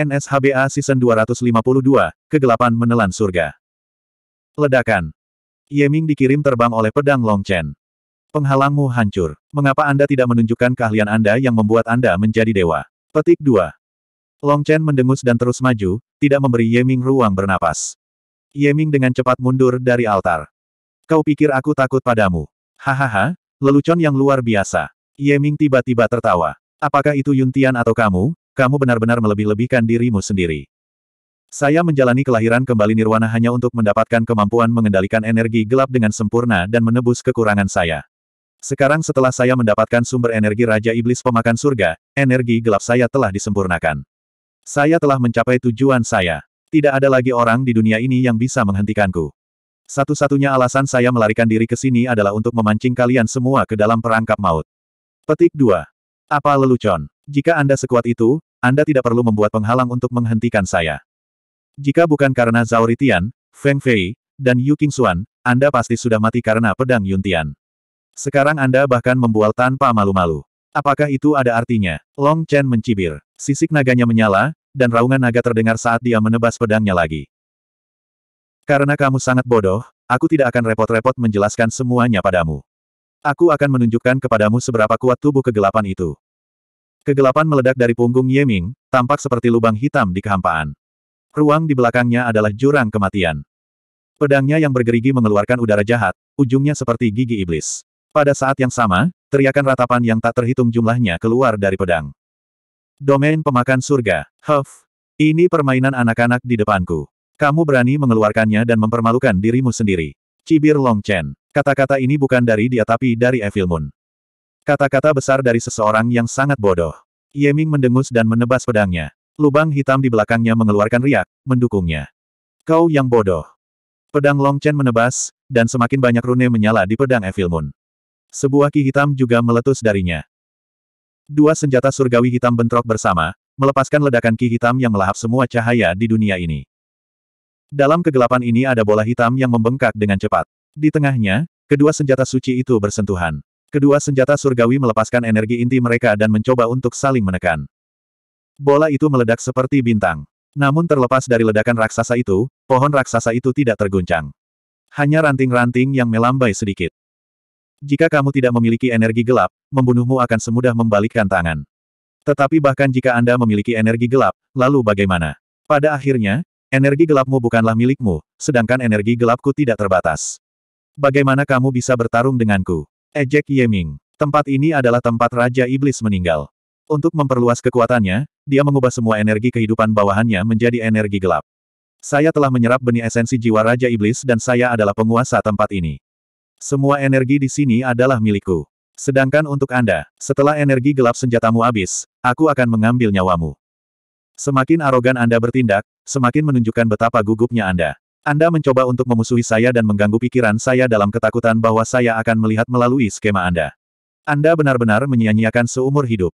NSHBA Season 252, Kegelapan Menelan Surga. Ledakan. Yeming dikirim terbang oleh pedang Long Chen. Penghalangmu hancur. Mengapa Anda tidak menunjukkan keahlian Anda yang membuat Anda menjadi dewa? Petik 2. Long Chen mendengus dan terus maju, tidak memberi Yeming ruang bernapas. Yeming dengan cepat mundur dari altar. Kau pikir aku takut padamu? Hahaha, lelucon yang luar biasa. Yeming tiba-tiba tertawa. Apakah itu Yuntian atau kamu? kamu benar-benar melebih-lebihkan dirimu sendiri. Saya menjalani kelahiran kembali nirwana hanya untuk mendapatkan kemampuan mengendalikan energi gelap dengan sempurna dan menebus kekurangan saya. Sekarang setelah saya mendapatkan sumber energi Raja Iblis Pemakan Surga, energi gelap saya telah disempurnakan. Saya telah mencapai tujuan saya. Tidak ada lagi orang di dunia ini yang bisa menghentikanku. Satu-satunya alasan saya melarikan diri ke sini adalah untuk memancing kalian semua ke dalam perangkap maut. Petik 2. Apa lelucon? Jika Anda sekuat itu, anda tidak perlu membuat penghalang untuk menghentikan saya. Jika bukan karena Zhao Ritian, Feng Fei, dan Yu Qingxuan, Anda pasti sudah mati karena pedang Yuntian. Sekarang Anda bahkan membual tanpa malu-malu. Apakah itu ada artinya? Long Chen mencibir. Sisik naganya menyala, dan raungan naga terdengar saat dia menebas pedangnya lagi. Karena kamu sangat bodoh, aku tidak akan repot-repot menjelaskan semuanya padamu. Aku akan menunjukkan kepadamu seberapa kuat tubuh kegelapan itu. Kegelapan meledak dari punggung Yeming, tampak seperti lubang hitam di kehampaan. Ruang di belakangnya adalah jurang kematian. Pedangnya yang bergerigi mengeluarkan udara jahat, ujungnya seperti gigi iblis. Pada saat yang sama, teriakan ratapan yang tak terhitung jumlahnya keluar dari pedang. Domain pemakan surga, Huff. Ini permainan anak-anak di depanku. Kamu berani mengeluarkannya dan mempermalukan dirimu sendiri. Cibir Long Chen. Kata-kata ini bukan dari dia tapi dari Evil Moon. Kata-kata besar dari seseorang yang sangat bodoh. Yeming mendengus dan menebas pedangnya. Lubang hitam di belakangnya mengeluarkan riak, mendukungnya. Kau yang bodoh. Pedang Long Chen menebas, dan semakin banyak rune menyala di pedang Evil Moon. Sebuah ki hitam juga meletus darinya. Dua senjata surgawi hitam bentrok bersama, melepaskan ledakan ki hitam yang melahap semua cahaya di dunia ini. Dalam kegelapan ini ada bola hitam yang membengkak dengan cepat. Di tengahnya, kedua senjata suci itu bersentuhan. Kedua senjata surgawi melepaskan energi inti mereka dan mencoba untuk saling menekan. Bola itu meledak seperti bintang. Namun terlepas dari ledakan raksasa itu, pohon raksasa itu tidak terguncang. Hanya ranting-ranting yang melambai sedikit. Jika kamu tidak memiliki energi gelap, membunuhmu akan semudah membalikkan tangan. Tetapi bahkan jika Anda memiliki energi gelap, lalu bagaimana? Pada akhirnya, energi gelapmu bukanlah milikmu, sedangkan energi gelapku tidak terbatas. Bagaimana kamu bisa bertarung denganku? Ejek eh, Yeming. Tempat ini adalah tempat Raja Iblis meninggal. Untuk memperluas kekuatannya, dia mengubah semua energi kehidupan bawahannya menjadi energi gelap. Saya telah menyerap benih esensi jiwa Raja Iblis dan saya adalah penguasa tempat ini. Semua energi di sini adalah milikku. Sedangkan untuk Anda, setelah energi gelap senjatamu habis, aku akan mengambil nyawamu. Semakin arogan Anda bertindak, semakin menunjukkan betapa gugupnya Anda. Anda mencoba untuk memusuhi saya dan mengganggu pikiran saya dalam ketakutan bahwa saya akan melihat melalui skema Anda. Anda benar-benar menyia-nyiakan seumur hidup.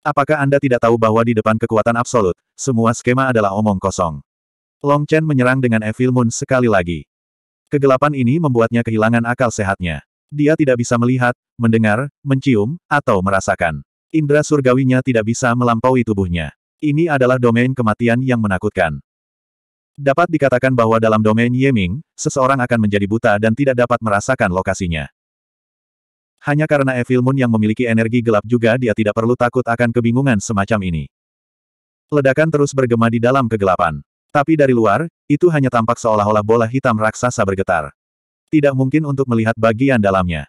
Apakah Anda tidak tahu bahwa di depan kekuatan absolut, semua skema adalah omong kosong? Long Chen menyerang dengan Evil Moon sekali lagi. Kegelapan ini membuatnya kehilangan akal sehatnya. Dia tidak bisa melihat, mendengar, mencium, atau merasakan. Indra surgawinya tidak bisa melampaui tubuhnya. Ini adalah domain kematian yang menakutkan. Dapat dikatakan bahwa dalam domain Yeming, seseorang akan menjadi buta dan tidak dapat merasakan lokasinya. Hanya karena Evil Moon yang memiliki energi gelap juga dia tidak perlu takut akan kebingungan semacam ini. Ledakan terus bergema di dalam kegelapan. Tapi dari luar, itu hanya tampak seolah-olah bola hitam raksasa bergetar. Tidak mungkin untuk melihat bagian dalamnya.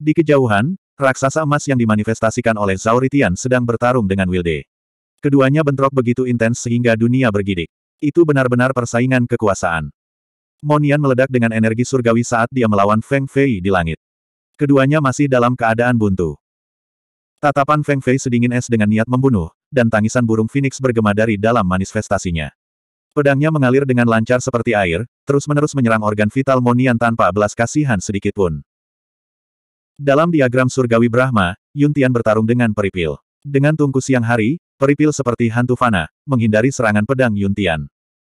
Di kejauhan, raksasa emas yang dimanifestasikan oleh Zauritian sedang bertarung dengan Wilde. Keduanya bentrok begitu intens sehingga dunia bergidik. Itu benar-benar persaingan kekuasaan. Monian meledak dengan energi surgawi saat dia melawan Feng Fei di langit. Keduanya masih dalam keadaan buntu. Tatapan Feng Fei sedingin es dengan niat membunuh, dan tangisan burung Phoenix bergema dari dalam manifestasinya. Pedangnya mengalir dengan lancar seperti air, terus-menerus menyerang organ vital Monian tanpa belas kasihan sedikitpun. Dalam diagram surgawi Brahma, Yuntian bertarung dengan peripil. Dengan tungku siang hari, Peripil seperti hantu fana, menghindari serangan pedang Yuntian.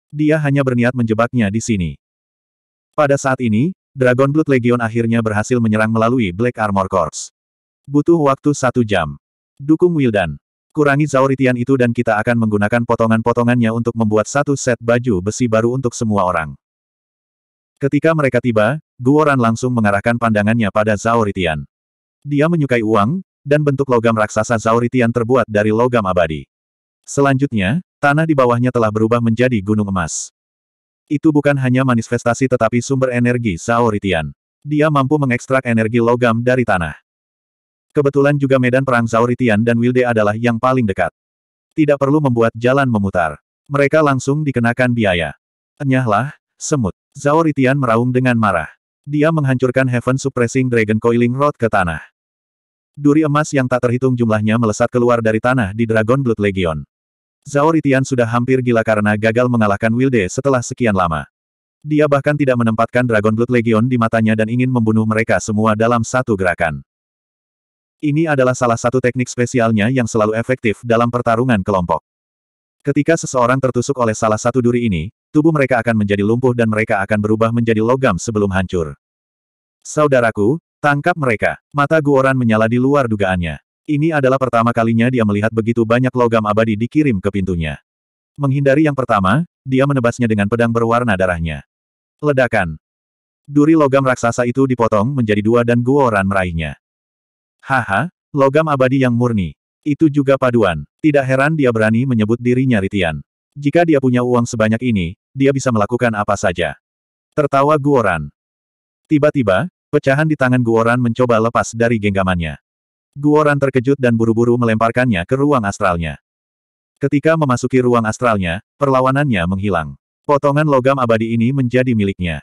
Dia hanya berniat menjebaknya di sini. Pada saat ini, Dragon Blood Legion akhirnya berhasil menyerang melalui Black Armor Corps. Butuh waktu satu jam. Dukung Wildan. Kurangi Zauritian itu dan kita akan menggunakan potongan-potongannya untuk membuat satu set baju besi baru untuk semua orang. Ketika mereka tiba, Guoran langsung mengarahkan pandangannya pada Zauritian. Dia menyukai uang, dan bentuk logam raksasa Zauritian terbuat dari logam abadi. Selanjutnya, tanah di bawahnya telah berubah menjadi gunung emas. Itu bukan hanya manifestasi tetapi sumber energi Zauritian. Dia mampu mengekstrak energi logam dari tanah. Kebetulan juga medan perang Zauritian dan Wilde adalah yang paling dekat. Tidak perlu membuat jalan memutar. Mereka langsung dikenakan biaya. Enyahlah, semut. Zauritian meraung dengan marah. Dia menghancurkan Heaven Suppressing Dragon Coiling Rod ke tanah. Duri emas yang tak terhitung jumlahnya melesat keluar dari tanah di Dragon Blood Legion. Zhao Ritian sudah hampir gila karena gagal mengalahkan Wilde setelah sekian lama. Dia bahkan tidak menempatkan Dragon Blood Legion di matanya dan ingin membunuh mereka semua dalam satu gerakan. Ini adalah salah satu teknik spesialnya yang selalu efektif dalam pertarungan kelompok. Ketika seseorang tertusuk oleh salah satu duri ini, tubuh mereka akan menjadi lumpuh dan mereka akan berubah menjadi logam sebelum hancur. Saudaraku, Tangkap mereka. Mata Guoran menyala di luar dugaannya. Ini adalah pertama kalinya dia melihat begitu banyak logam abadi dikirim ke pintunya. Menghindari yang pertama, dia menebasnya dengan pedang berwarna darahnya. Ledakan. Duri logam raksasa itu dipotong menjadi dua dan Guoran meraihnya. Haha, logam abadi yang murni. Itu juga paduan. Tidak heran dia berani menyebut dirinya Ritian. Jika dia punya uang sebanyak ini, dia bisa melakukan apa saja. Tertawa Guoran. Tiba-tiba, Pecahan di tangan Guoran mencoba lepas dari genggamannya. Guoran terkejut dan buru-buru melemparkannya ke ruang astralnya. Ketika memasuki ruang astralnya, perlawanannya menghilang. Potongan logam abadi ini menjadi miliknya.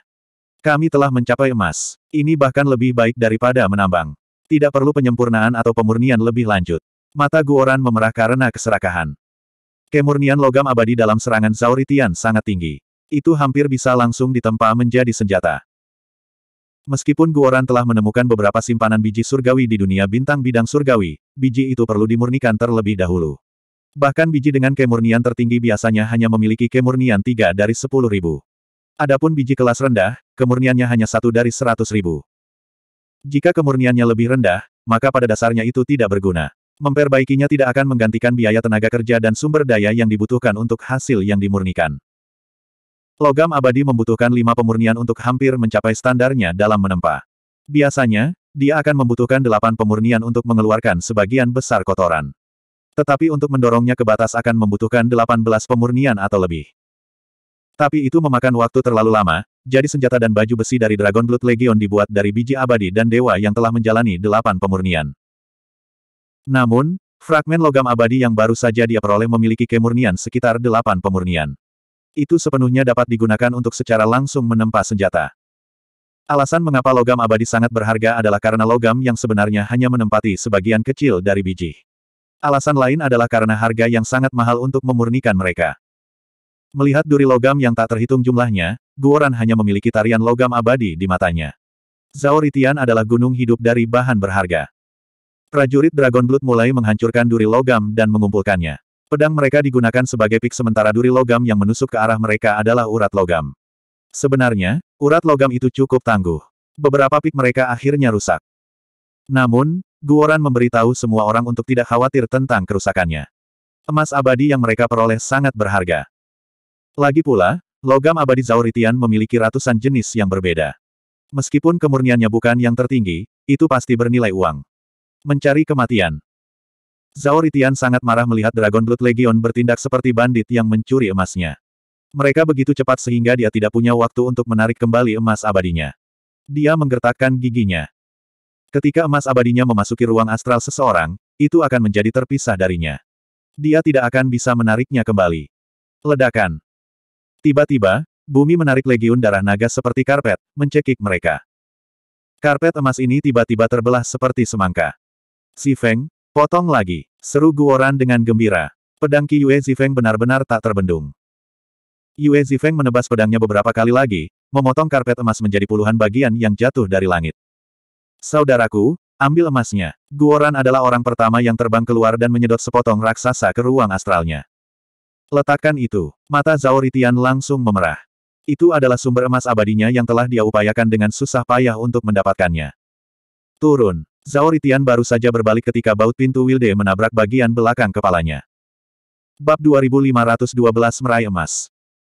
Kami telah mencapai emas. Ini bahkan lebih baik daripada menambang. Tidak perlu penyempurnaan atau pemurnian lebih lanjut. Mata Guoran memerah karena keserakahan. Kemurnian logam abadi dalam serangan Zauritian sangat tinggi. Itu hampir bisa langsung ditempa menjadi senjata. Meskipun Guoran telah menemukan beberapa simpanan biji surgawi di dunia bintang bidang surgawi, biji itu perlu dimurnikan terlebih dahulu. Bahkan biji dengan kemurnian tertinggi biasanya hanya memiliki kemurnian 3 dari ribu. Adapun biji kelas rendah, kemurniannya hanya satu dari ribu. Jika kemurniannya lebih rendah, maka pada dasarnya itu tidak berguna. Memperbaikinya tidak akan menggantikan biaya tenaga kerja dan sumber daya yang dibutuhkan untuk hasil yang dimurnikan. Logam abadi membutuhkan lima pemurnian untuk hampir mencapai standarnya dalam menempa. Biasanya, dia akan membutuhkan delapan pemurnian untuk mengeluarkan sebagian besar kotoran. Tetapi untuk mendorongnya ke batas akan membutuhkan delapan belas pemurnian atau lebih. Tapi itu memakan waktu terlalu lama, jadi senjata dan baju besi dari Dragon Blood Legion dibuat dari biji abadi dan dewa yang telah menjalani delapan pemurnian. Namun, fragmen logam abadi yang baru saja dia peroleh memiliki kemurnian sekitar delapan pemurnian itu sepenuhnya dapat digunakan untuk secara langsung menempa senjata. Alasan mengapa logam abadi sangat berharga adalah karena logam yang sebenarnya hanya menempati sebagian kecil dari biji. Alasan lain adalah karena harga yang sangat mahal untuk memurnikan mereka. Melihat duri logam yang tak terhitung jumlahnya, Guoran hanya memiliki tarian logam abadi di matanya. Zaoritian adalah gunung hidup dari bahan berharga. Prajurit Dragon Blood mulai menghancurkan duri logam dan mengumpulkannya. Pedang mereka digunakan sebagai pik sementara duri logam yang menusuk ke arah mereka adalah urat logam. Sebenarnya, urat logam itu cukup tangguh. Beberapa pik mereka akhirnya rusak. Namun, Guoran memberitahu semua orang untuk tidak khawatir tentang kerusakannya. Emas abadi yang mereka peroleh sangat berharga. Lagi pula, logam abadi Zauritian memiliki ratusan jenis yang berbeda. Meskipun kemurniannya bukan yang tertinggi, itu pasti bernilai uang. Mencari kematian. Zhao Ritian sangat marah melihat Dragon Blood Legion bertindak seperti bandit yang mencuri emasnya. Mereka begitu cepat sehingga dia tidak punya waktu untuk menarik kembali emas abadinya. Dia menggertakkan giginya. Ketika emas abadinya memasuki ruang astral seseorang, itu akan menjadi terpisah darinya. Dia tidak akan bisa menariknya kembali. Ledakan. Tiba-tiba, bumi menarik legiun darah naga seperti karpet, mencekik mereka. Karpet emas ini tiba-tiba terbelah seperti semangka. Si Feng, Potong lagi, seru Guoran dengan gembira. Pedang Yue Zifeng benar-benar tak terbendung. Yue Zifeng menebas pedangnya beberapa kali lagi, memotong karpet emas menjadi puluhan bagian yang jatuh dari langit. Saudaraku, ambil emasnya. Guoran adalah orang pertama yang terbang keluar dan menyedot sepotong raksasa ke ruang astralnya. Letakkan itu. Mata Zauritian langsung memerah. Itu adalah sumber emas abadinya yang telah dia upayakan dengan susah payah untuk mendapatkannya. Turun. Zhao Ritian baru saja berbalik ketika baut pintu Wilde menabrak bagian belakang kepalanya. Bab 2512 Meraih Emas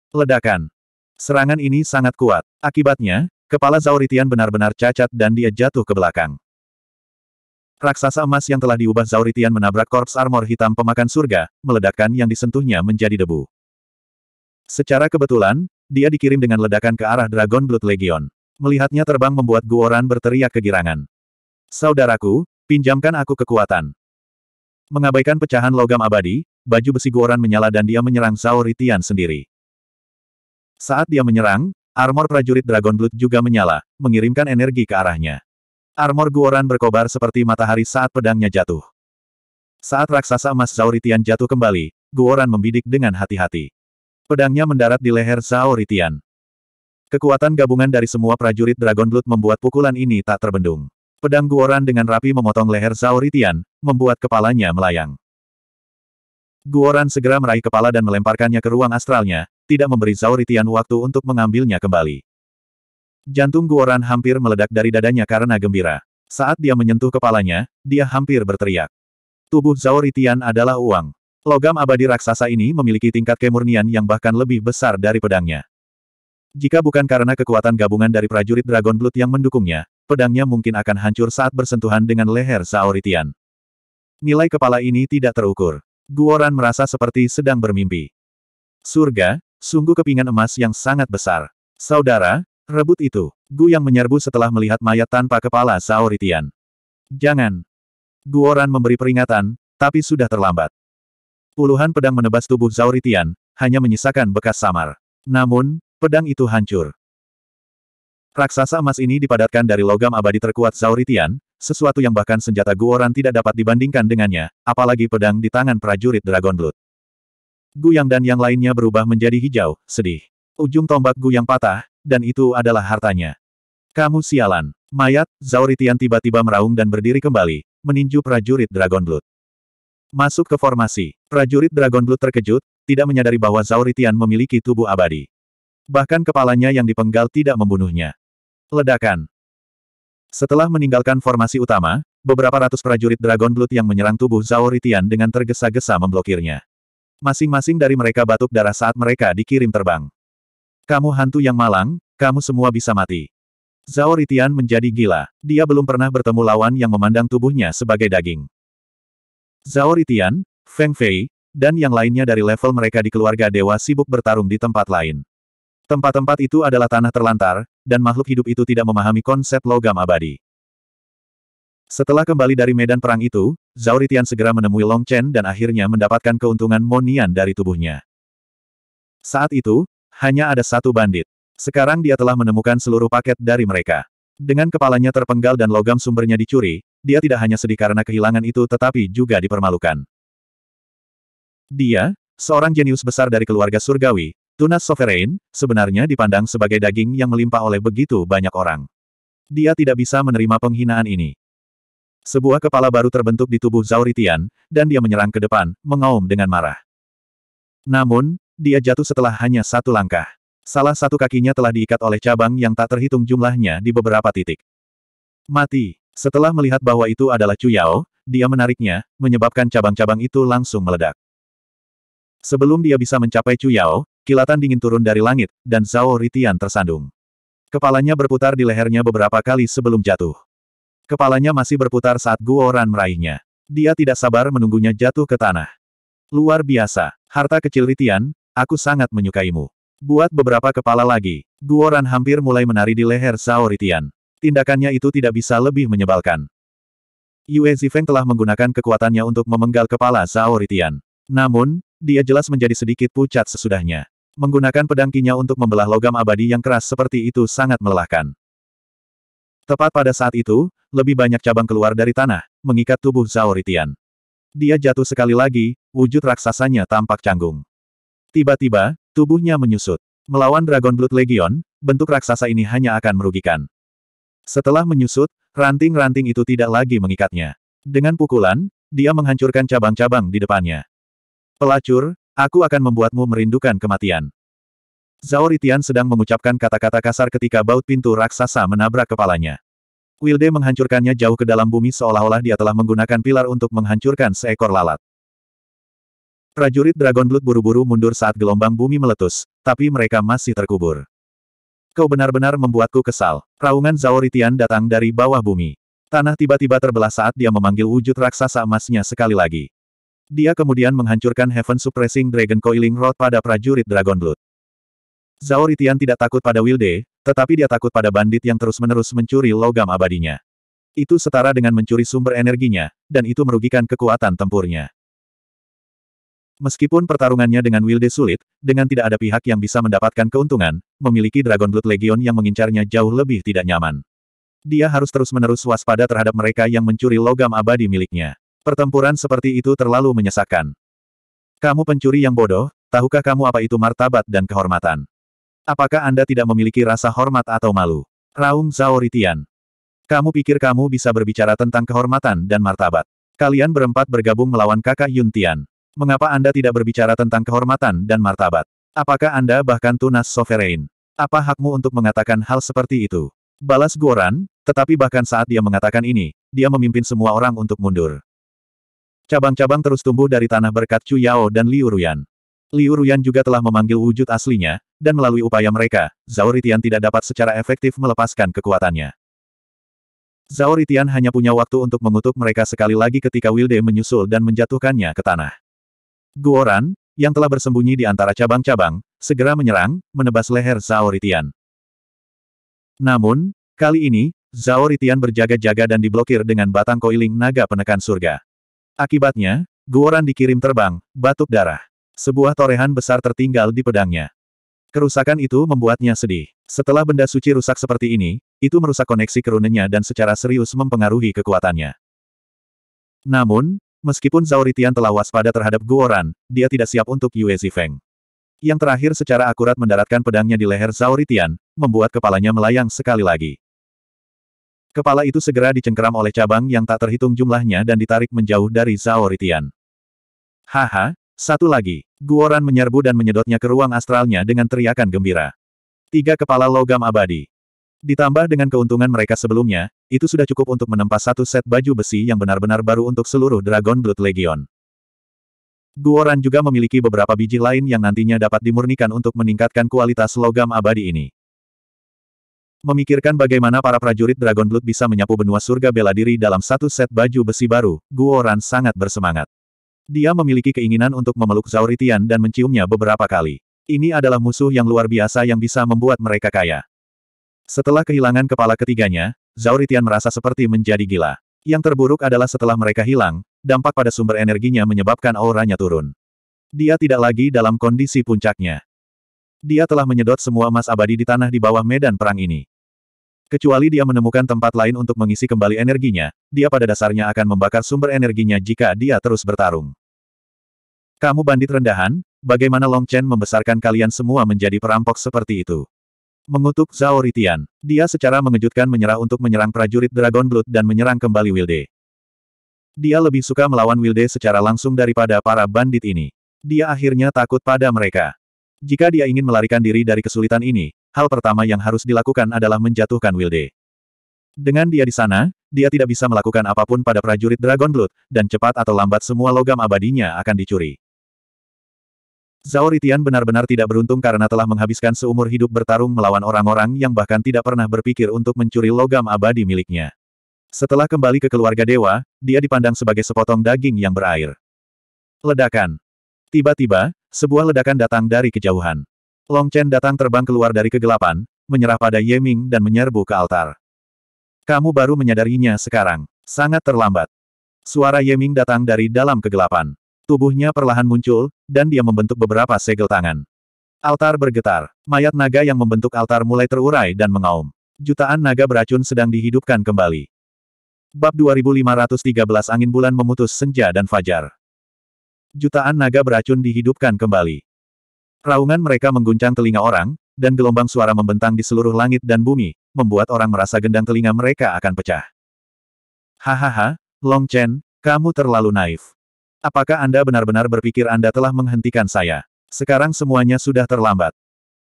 Ledakan Serangan ini sangat kuat. Akibatnya, kepala Zhao Ritian benar-benar cacat dan dia jatuh ke belakang. Raksasa emas yang telah diubah Zhao Ritian menabrak korps armor hitam pemakan surga, meledakkan yang disentuhnya menjadi debu. Secara kebetulan, dia dikirim dengan ledakan ke arah Dragon Blood Legion. Melihatnya terbang membuat Guoran berteriak kegirangan. Saudaraku, pinjamkan aku kekuatan. Mengabaikan pecahan logam abadi, baju besi Guoran menyala dan dia menyerang Zhao Ritian sendiri. Saat dia menyerang, armor prajurit Dragon Blood juga menyala, mengirimkan energi ke arahnya. Armor Guoran berkobar seperti matahari saat pedangnya jatuh. Saat raksasa emas Zhao Ritian jatuh kembali, Guoran membidik dengan hati-hati. Pedangnya mendarat di leher Zhao Ritian. Kekuatan gabungan dari semua prajurit Dragon Blood membuat pukulan ini tak terbendung. Pedang Guoran dengan rapi memotong leher Zhao Ritian, membuat kepalanya melayang. Guoran segera meraih kepala dan melemparkannya ke ruang astralnya, tidak memberi Zhao Ritian waktu untuk mengambilnya kembali. Jantung Guoran hampir meledak dari dadanya karena gembira. Saat dia menyentuh kepalanya, dia hampir berteriak. Tubuh Zhao Ritian adalah uang. Logam abadi raksasa ini memiliki tingkat kemurnian yang bahkan lebih besar dari pedangnya. Jika bukan karena kekuatan gabungan dari prajurit Dragon Blood yang mendukungnya, pedangnya mungkin akan hancur saat bersentuhan dengan leher Saoritian. Nilai kepala ini tidak terukur. Guoran merasa seperti sedang bermimpi. Surga, sungguh kepingan emas yang sangat besar. Saudara, rebut itu. Gu yang menyerbu setelah melihat mayat tanpa kepala Saoritian. Jangan. Guoran memberi peringatan, tapi sudah terlambat. Puluhan pedang menebas tubuh Zauritian, hanya menyisakan bekas samar. Namun, pedang itu hancur. Raksasa emas ini dipadatkan dari logam abadi terkuat Zauritian, sesuatu yang bahkan senjata Guoran tidak dapat dibandingkan dengannya, apalagi pedang di tangan prajurit Dragon Blood. Guyang dan yang lainnya berubah menjadi hijau, sedih. Ujung tombak yang patah, dan itu adalah hartanya. Kamu sialan. Mayat, Zauritian tiba-tiba meraung dan berdiri kembali, meninju prajurit Dragon Blood. Masuk ke formasi. Prajurit Dragon Blood terkejut, tidak menyadari bahwa Zauritian memiliki tubuh abadi. Bahkan kepalanya yang dipenggal tidak membunuhnya. Ledakan. Setelah meninggalkan formasi utama, beberapa ratus prajurit Dragon Blood yang menyerang tubuh Zhao Ritian dengan tergesa-gesa memblokirnya. Masing-masing dari mereka batuk darah saat mereka dikirim terbang. Kamu hantu yang malang, kamu semua bisa mati. Zhao Ritian menjadi gila. Dia belum pernah bertemu lawan yang memandang tubuhnya sebagai daging. Zhao Ritian, Feng Fei, dan yang lainnya dari level mereka di keluarga dewa sibuk bertarung di tempat lain. Tempat-tempat itu adalah tanah terlantar, dan makhluk hidup itu tidak memahami konsep logam abadi. Setelah kembali dari medan perang itu, Zauritian segera menemui Long Chen dan akhirnya mendapatkan keuntungan Monian dari tubuhnya. Saat itu, hanya ada satu bandit. Sekarang dia telah menemukan seluruh paket dari mereka. Dengan kepalanya terpenggal dan logam sumbernya dicuri, dia tidak hanya sedih karena kehilangan itu tetapi juga dipermalukan. Dia, seorang jenius besar dari keluarga surgawi, Tunas Sovereign, sebenarnya dipandang sebagai daging yang melimpah oleh begitu banyak orang. Dia tidak bisa menerima penghinaan ini. Sebuah kepala baru terbentuk di tubuh Zauritian, dan dia menyerang ke depan, mengaum dengan marah. Namun, dia jatuh setelah hanya satu langkah. Salah satu kakinya telah diikat oleh cabang yang tak terhitung jumlahnya di beberapa titik. Mati. Setelah melihat bahwa itu adalah Cuyao, dia menariknya, menyebabkan cabang-cabang itu langsung meledak. Sebelum dia bisa mencapai Cuyao, Kilatan dingin turun dari langit, dan Zhao Ritian tersandung. Kepalanya berputar di lehernya beberapa kali sebelum jatuh. Kepalanya masih berputar saat Guo Ran meraihnya. Dia tidak sabar menunggunya jatuh ke tanah. Luar biasa, harta kecil Ritian, aku sangat menyukaimu. Buat beberapa kepala lagi, Guo Ran hampir mulai menari di leher Zhao Ritian. Tindakannya itu tidak bisa lebih menyebalkan. Yue Zifeng telah menggunakan kekuatannya untuk memenggal kepala Zhao Ritian. Namun, dia jelas menjadi sedikit pucat sesudahnya. Menggunakan pedang kinya untuk membelah logam abadi yang keras seperti itu sangat melelahkan. Tepat pada saat itu, lebih banyak cabang keluar dari tanah, mengikat tubuh Zhao Ritian. Dia jatuh sekali lagi, wujud raksasanya tampak canggung. Tiba-tiba, tubuhnya menyusut. Melawan Dragon Blood Legion, bentuk raksasa ini hanya akan merugikan. Setelah menyusut, ranting-ranting itu tidak lagi mengikatnya. Dengan pukulan, dia menghancurkan cabang-cabang di depannya. Pelacur, Aku akan membuatmu merindukan kematian. Zhao sedang mengucapkan kata-kata kasar ketika baut pintu raksasa menabrak kepalanya. Wilde menghancurkannya jauh ke dalam bumi seolah-olah dia telah menggunakan pilar untuk menghancurkan seekor lalat. Prajurit Dragon Blood buru-buru mundur saat gelombang bumi meletus, tapi mereka masih terkubur. Kau benar-benar membuatku kesal. Raungan Zhao datang dari bawah bumi. Tanah tiba-tiba terbelah saat dia memanggil wujud raksasa emasnya sekali lagi. Dia kemudian menghancurkan Heaven Suppressing Dragon Coiling Rod pada prajurit Dragon Blood. Zhao tidak takut pada Wilde, tetapi dia takut pada bandit yang terus-menerus mencuri logam abadinya. Itu setara dengan mencuri sumber energinya, dan itu merugikan kekuatan tempurnya. Meskipun pertarungannya dengan Wilde sulit, dengan tidak ada pihak yang bisa mendapatkan keuntungan, memiliki Dragon Blood Legion yang mengincarnya jauh lebih tidak nyaman. Dia harus terus-menerus waspada terhadap mereka yang mencuri logam abadi miliknya. Pertempuran seperti itu terlalu menyesakkan. Kamu pencuri yang bodoh, tahukah kamu apa itu martabat dan kehormatan? Apakah Anda tidak memiliki rasa hormat atau malu? Raung Zauritian? Kamu pikir kamu bisa berbicara tentang kehormatan dan martabat? Kalian berempat bergabung melawan kakak Yun Tian. Mengapa Anda tidak berbicara tentang kehormatan dan martabat? Apakah Anda bahkan tunas sovereign? Apa hakmu untuk mengatakan hal seperti itu? Balas Goran, tetapi bahkan saat dia mengatakan ini, dia memimpin semua orang untuk mundur. Cabang-cabang terus tumbuh dari tanah berkat Chu Yao dan Liu Ruyan. Liu Ruyan juga telah memanggil wujud aslinya, dan melalui upaya mereka, Zhao Ritian tidak dapat secara efektif melepaskan kekuatannya. Zhao Ritian hanya punya waktu untuk mengutuk mereka sekali lagi ketika Wilde menyusul dan menjatuhkannya ke tanah. Guoran, yang telah bersembunyi di antara cabang-cabang, segera menyerang, menebas leher Zhao Ritian. Namun, kali ini, Zhao Ritian berjaga-jaga dan diblokir dengan batang koiling naga penekan surga. Akibatnya, Guoran dikirim terbang, batuk darah. Sebuah torehan besar tertinggal di pedangnya. Kerusakan itu membuatnya sedih. Setelah benda suci rusak seperti ini, itu merusak koneksi kerunennya dan secara serius mempengaruhi kekuatannya. Namun, meskipun Zauritian telah waspada terhadap Guoran, dia tidak siap untuk Yue Zifeng. Yang terakhir secara akurat mendaratkan pedangnya di leher Zauritian, membuat kepalanya melayang sekali lagi. Kepala itu segera dicengkeram oleh cabang yang tak terhitung jumlahnya dan ditarik menjauh dari Zhao Ritian. Haha, satu lagi. Guoran menyerbu dan menyedotnya ke ruang astralnya dengan teriakan gembira. Tiga kepala logam abadi. Ditambah dengan keuntungan mereka sebelumnya, itu sudah cukup untuk menempa satu set baju besi yang benar-benar baru untuk seluruh Dragon Blood Legion. Guoran juga memiliki beberapa biji lain yang nantinya dapat dimurnikan untuk meningkatkan kualitas logam abadi ini. Memikirkan bagaimana para prajurit Dragon Blood bisa menyapu benua surga bela diri dalam satu set baju besi baru, Guo Ran sangat bersemangat. Dia memiliki keinginan untuk memeluk Zauritian dan menciumnya beberapa kali. Ini adalah musuh yang luar biasa yang bisa membuat mereka kaya. Setelah kehilangan kepala ketiganya, Zauritian merasa seperti menjadi gila. Yang terburuk adalah setelah mereka hilang, dampak pada sumber energinya menyebabkan auranya turun. Dia tidak lagi dalam kondisi puncaknya. Dia telah menyedot semua emas abadi di tanah di bawah medan perang ini. Kecuali dia menemukan tempat lain untuk mengisi kembali energinya, dia pada dasarnya akan membakar sumber energinya jika dia terus bertarung. Kamu bandit rendahan, bagaimana Long Chen membesarkan kalian semua menjadi perampok seperti itu? Mengutuk Zhao Ritian, dia secara mengejutkan menyerah untuk menyerang prajurit Dragon Blood dan menyerang kembali Wilde. Dia lebih suka melawan Wilde secara langsung daripada para bandit ini. Dia akhirnya takut pada mereka. Jika dia ingin melarikan diri dari kesulitan ini, hal pertama yang harus dilakukan adalah menjatuhkan Wilde. Dengan dia di sana, dia tidak bisa melakukan apapun pada prajurit Dragon Blood, dan cepat atau lambat semua logam abadinya akan dicuri. Zauritian benar-benar tidak beruntung karena telah menghabiskan seumur hidup bertarung melawan orang-orang yang bahkan tidak pernah berpikir untuk mencuri logam abadi miliknya. Setelah kembali ke keluarga dewa, dia dipandang sebagai sepotong daging yang berair. Ledakan. Tiba-tiba, sebuah ledakan datang dari kejauhan. Long Chen datang terbang keluar dari kegelapan, menyerah pada Ye Ming dan menyerbu ke altar. Kamu baru menyadarinya sekarang. Sangat terlambat. Suara Ye Ming datang dari dalam kegelapan. Tubuhnya perlahan muncul, dan dia membentuk beberapa segel tangan. Altar bergetar. Mayat naga yang membentuk altar mulai terurai dan mengaum. Jutaan naga beracun sedang dihidupkan kembali. Bab 2513 Angin Bulan memutus senja dan fajar. Jutaan naga beracun dihidupkan kembali. Raungan mereka mengguncang telinga orang, dan gelombang suara membentang di seluruh langit dan bumi, membuat orang merasa gendang telinga mereka akan pecah. Hahaha, Long Chen, kamu terlalu naif. Apakah Anda benar-benar berpikir Anda telah menghentikan saya? Sekarang semuanya sudah terlambat.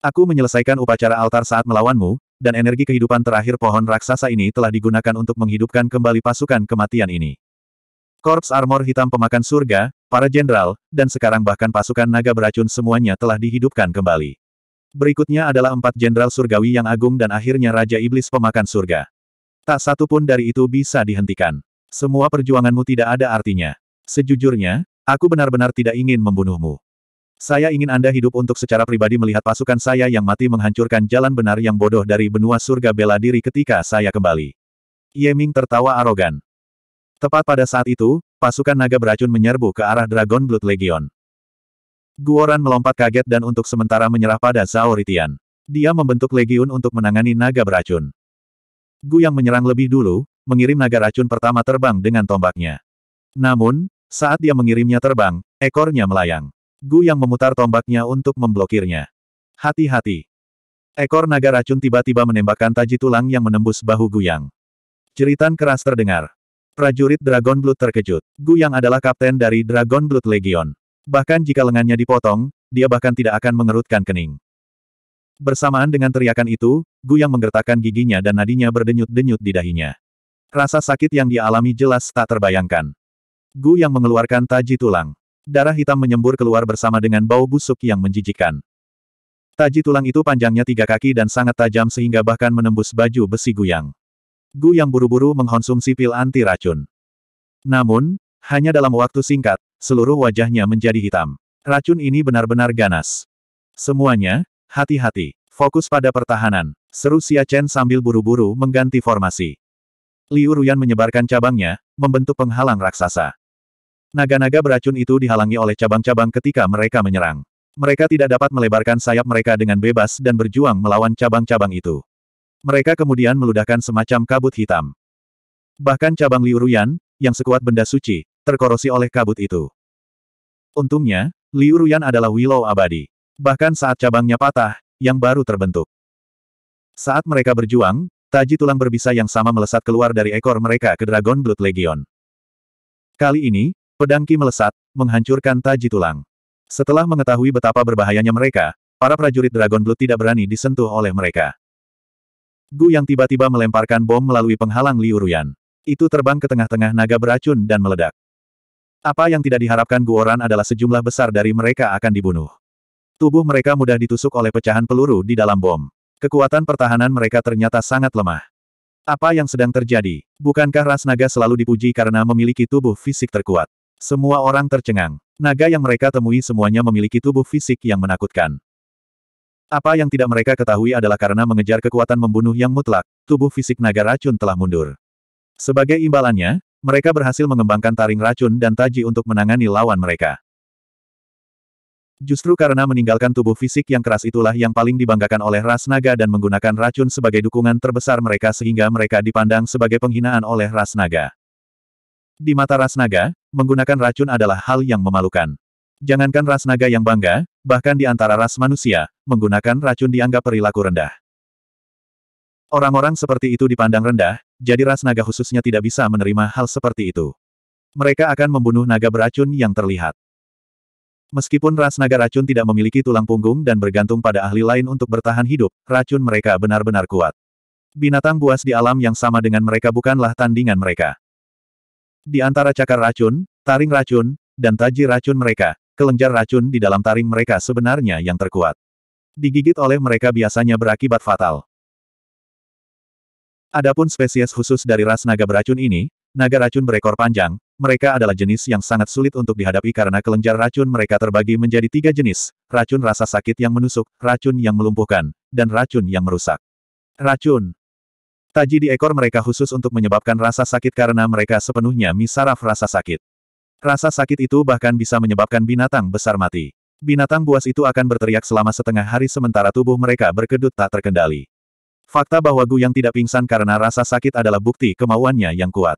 Aku menyelesaikan upacara altar saat melawanmu, dan energi kehidupan terakhir pohon raksasa ini telah digunakan untuk menghidupkan kembali pasukan kematian ini. Korps armor hitam pemakan surga, para jenderal, dan sekarang bahkan pasukan naga beracun semuanya telah dihidupkan kembali. Berikutnya adalah empat jenderal surgawi yang agung dan akhirnya Raja Iblis pemakan surga. Tak satu pun dari itu bisa dihentikan. Semua perjuanganmu tidak ada artinya. Sejujurnya, aku benar-benar tidak ingin membunuhmu. Saya ingin Anda hidup untuk secara pribadi melihat pasukan saya yang mati menghancurkan jalan benar yang bodoh dari benua surga bela diri ketika saya kembali. Ye Ming tertawa arogan. Tepat pada saat itu, pasukan naga beracun menyerbu ke arah Dragon Blood Legion. Guoran melompat kaget dan untuk sementara menyerah pada Zhao Ritian. Dia membentuk legiun untuk menangani naga beracun. Gu yang menyerang lebih dulu, mengirim naga racun pertama terbang dengan tombaknya. Namun, saat dia mengirimnya terbang, ekornya melayang. Gu yang memutar tombaknya untuk memblokirnya. Hati-hati. Ekor naga racun tiba-tiba menembakkan taji tulang yang menembus bahu Gu yang. Ceritan keras terdengar. Prajurit Dragon Blood terkejut. Gu Yang adalah kapten dari Dragon Blood Legion. Bahkan jika lengannya dipotong, dia bahkan tidak akan mengerutkan kening. Bersamaan dengan teriakan itu, Gu Yang menggertakkan giginya dan nadinya berdenyut-denyut di dahinya. Rasa sakit yang dia alami jelas tak terbayangkan. Gu Yang mengeluarkan taji tulang. Darah hitam menyembur keluar bersama dengan bau busuk yang menjijikkan. Taji tulang itu panjangnya tiga kaki dan sangat tajam sehingga bahkan menembus baju besi Gu Yang. Gu yang buru-buru mengkonsumsi pil anti racun. Namun, hanya dalam waktu singkat, seluruh wajahnya menjadi hitam. Racun ini benar-benar ganas. Semuanya, hati-hati, fokus pada pertahanan, seru Xia Chen sambil buru-buru mengganti formasi. Liu Ruyan menyebarkan cabangnya, membentuk penghalang raksasa. Naga-naga beracun itu dihalangi oleh cabang-cabang ketika mereka menyerang. Mereka tidak dapat melebarkan sayap mereka dengan bebas dan berjuang melawan cabang-cabang itu. Mereka kemudian meludahkan semacam kabut hitam. Bahkan cabang Liu Ruyan, yang sekuat benda suci, terkorosi oleh kabut itu. Untungnya, Liu Ruyan adalah Willow abadi. Bahkan saat cabangnya patah, yang baru terbentuk. Saat mereka berjuang, taji tulang berbisa yang sama melesat keluar dari ekor mereka ke Dragon Blood Legion. Kali ini, pedang Ki melesat, menghancurkan taji tulang. Setelah mengetahui betapa berbahayanya mereka, para prajurit Dragon Blood tidak berani disentuh oleh mereka. Gu yang tiba-tiba melemparkan bom melalui penghalang Liu Ruyan. Itu terbang ke tengah-tengah naga beracun dan meledak. Apa yang tidak diharapkan Gu Guoran adalah sejumlah besar dari mereka akan dibunuh. Tubuh mereka mudah ditusuk oleh pecahan peluru di dalam bom. Kekuatan pertahanan mereka ternyata sangat lemah. Apa yang sedang terjadi? Bukankah ras naga selalu dipuji karena memiliki tubuh fisik terkuat? Semua orang tercengang. Naga yang mereka temui semuanya memiliki tubuh fisik yang menakutkan. Apa yang tidak mereka ketahui adalah karena mengejar kekuatan membunuh yang mutlak, tubuh fisik naga racun telah mundur. Sebagai imbalannya, mereka berhasil mengembangkan taring racun dan taji untuk menangani lawan mereka. Justru karena meninggalkan tubuh fisik yang keras itulah yang paling dibanggakan oleh ras naga dan menggunakan racun sebagai dukungan terbesar mereka sehingga mereka dipandang sebagai penghinaan oleh ras naga. Di mata ras naga, menggunakan racun adalah hal yang memalukan. Jangankan ras naga yang bangga, bahkan di antara ras manusia, menggunakan racun dianggap perilaku rendah. Orang-orang seperti itu dipandang rendah, jadi ras naga khususnya tidak bisa menerima hal seperti itu. Mereka akan membunuh naga beracun yang terlihat. Meskipun ras naga racun tidak memiliki tulang punggung dan bergantung pada ahli lain untuk bertahan hidup, racun mereka benar-benar kuat. Binatang buas di alam yang sama dengan mereka bukanlah tandingan mereka. Di antara cakar racun, taring racun, dan taji racun mereka, kelenjar racun di dalam taring mereka sebenarnya yang terkuat. Digigit oleh mereka biasanya berakibat fatal. Adapun spesies khusus dari ras naga beracun ini, naga racun berekor panjang, mereka adalah jenis yang sangat sulit untuk dihadapi karena kelenjar racun mereka terbagi menjadi tiga jenis, racun rasa sakit yang menusuk, racun yang melumpuhkan, dan racun yang merusak. Racun Taji di ekor mereka khusus untuk menyebabkan rasa sakit karena mereka sepenuhnya misaraf rasa sakit. Rasa sakit itu bahkan bisa menyebabkan binatang besar mati. Binatang buas itu akan berteriak selama setengah hari sementara tubuh mereka berkedut tak terkendali. Fakta bahwa Gu yang tidak pingsan karena rasa sakit adalah bukti kemauannya yang kuat.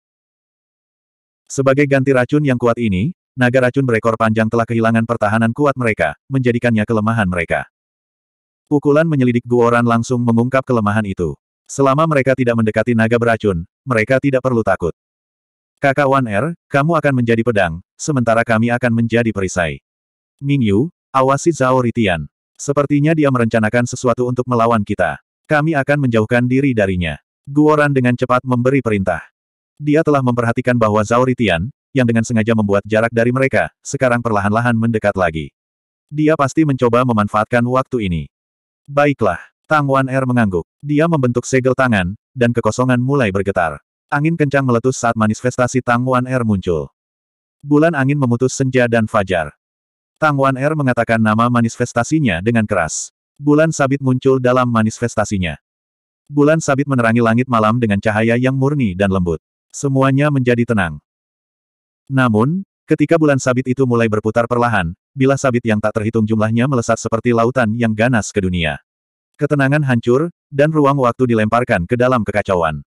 Sebagai ganti racun yang kuat ini, naga racun berekor panjang telah kehilangan pertahanan kuat mereka, menjadikannya kelemahan mereka. Pukulan menyelidik Guoran langsung mengungkap kelemahan itu. Selama mereka tidak mendekati naga beracun, mereka tidak perlu takut. Kakak Wan Er, kamu akan menjadi pedang, sementara kami akan menjadi perisai. Ming Yu, awasi Zhao Ritian. Sepertinya dia merencanakan sesuatu untuk melawan kita. Kami akan menjauhkan diri darinya. Guoran dengan cepat memberi perintah. Dia telah memperhatikan bahwa Zhao Ritian, yang dengan sengaja membuat jarak dari mereka, sekarang perlahan-lahan mendekat lagi. Dia pasti mencoba memanfaatkan waktu ini. Baiklah, Tang Wan Er mengangguk. Dia membentuk segel tangan, dan kekosongan mulai bergetar. Angin kencang meletus saat manifestasi Tang Wan Er muncul. Bulan angin memutus senja dan fajar. Tang Wan Er mengatakan nama manifestasinya dengan keras. Bulan sabit muncul dalam manifestasinya. Bulan sabit menerangi langit malam dengan cahaya yang murni dan lembut. Semuanya menjadi tenang. Namun, ketika bulan sabit itu mulai berputar perlahan, bila sabit yang tak terhitung jumlahnya melesat seperti lautan yang ganas ke dunia. Ketenangan hancur, dan ruang waktu dilemparkan ke dalam kekacauan.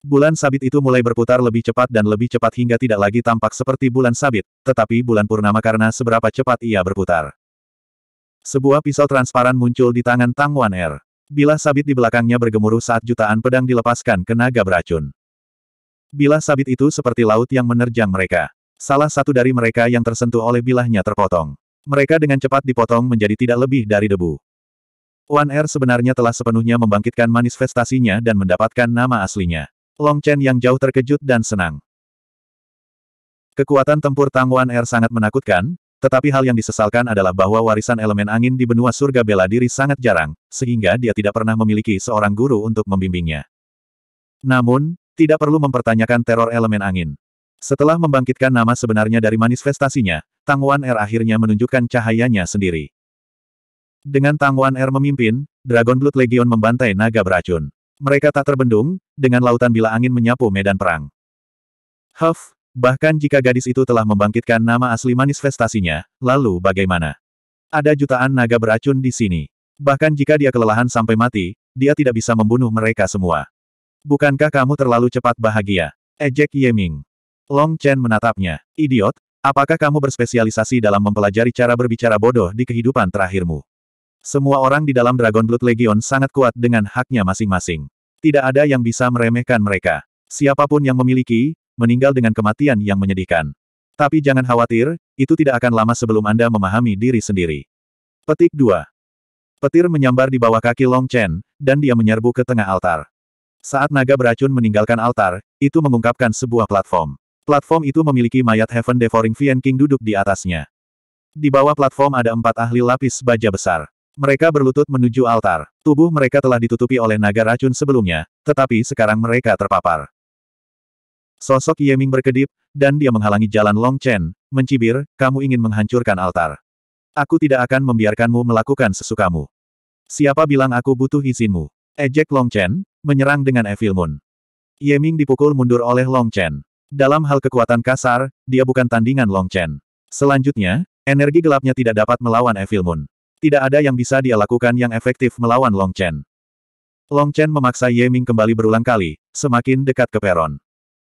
Bulan sabit itu mulai berputar lebih cepat dan lebih cepat hingga tidak lagi tampak seperti bulan sabit, tetapi bulan purnama karena seberapa cepat ia berputar. Sebuah pisau transparan muncul di tangan Tang Wan Er. Bila sabit di belakangnya bergemuruh saat jutaan pedang dilepaskan ke naga beracun. Bilah sabit itu seperti laut yang menerjang mereka. Salah satu dari mereka yang tersentuh oleh bilahnya terpotong. Mereka dengan cepat dipotong menjadi tidak lebih dari debu. Wan Er sebenarnya telah sepenuhnya membangkitkan manifestasinya dan mendapatkan nama aslinya. Long Chen yang jauh terkejut dan senang. Kekuatan tempur Tang Wan Er sangat menakutkan, tetapi hal yang disesalkan adalah bahwa warisan elemen angin di benua surga bela diri sangat jarang, sehingga dia tidak pernah memiliki seorang guru untuk membimbingnya. Namun, tidak perlu mempertanyakan teror elemen angin. Setelah membangkitkan nama sebenarnya dari manifestasinya, Tang Wan Er akhirnya menunjukkan cahayanya sendiri. Dengan Tang Wan Er memimpin, Dragon Blood Legion membantai naga beracun. Mereka tak terbendung, dengan lautan bila angin menyapu medan perang. Huff, bahkan jika gadis itu telah membangkitkan nama asli manifestasinya, lalu bagaimana? Ada jutaan naga beracun di sini. Bahkan jika dia kelelahan sampai mati, dia tidak bisa membunuh mereka semua. Bukankah kamu terlalu cepat bahagia? Ejek Yeming. Long Chen menatapnya. Idiot, apakah kamu berspesialisasi dalam mempelajari cara berbicara bodoh di kehidupan terakhirmu? Semua orang di dalam Dragon Blood Legion sangat kuat dengan haknya masing-masing. Tidak ada yang bisa meremehkan mereka. Siapapun yang memiliki, meninggal dengan kematian yang menyedihkan. Tapi jangan khawatir, itu tidak akan lama sebelum Anda memahami diri sendiri. Petik 2. Petir menyambar di bawah kaki Long Chen, dan dia menyerbu ke tengah altar. Saat naga beracun meninggalkan altar, itu mengungkapkan sebuah platform. Platform itu memiliki mayat Heaven Devouring Fiend King duduk di atasnya. Di bawah platform ada empat ahli lapis baja besar. Mereka berlutut menuju altar. Tubuh mereka telah ditutupi oleh naga racun sebelumnya, tetapi sekarang mereka terpapar. Sosok Yeming berkedip, dan dia menghalangi jalan Long Chen, mencibir, kamu ingin menghancurkan altar. Aku tidak akan membiarkanmu melakukan sesukamu. Siapa bilang aku butuh izinmu? Ejek Long Chen, menyerang dengan Evil Moon. Yeming dipukul mundur oleh Long Chen. Dalam hal kekuatan kasar, dia bukan tandingan Long Chen. Selanjutnya, energi gelapnya tidak dapat melawan Evil Moon. Tidak ada yang bisa dia lakukan yang efektif melawan Long Chen. Long Chen memaksa Ye Ming kembali berulang kali, semakin dekat ke peron.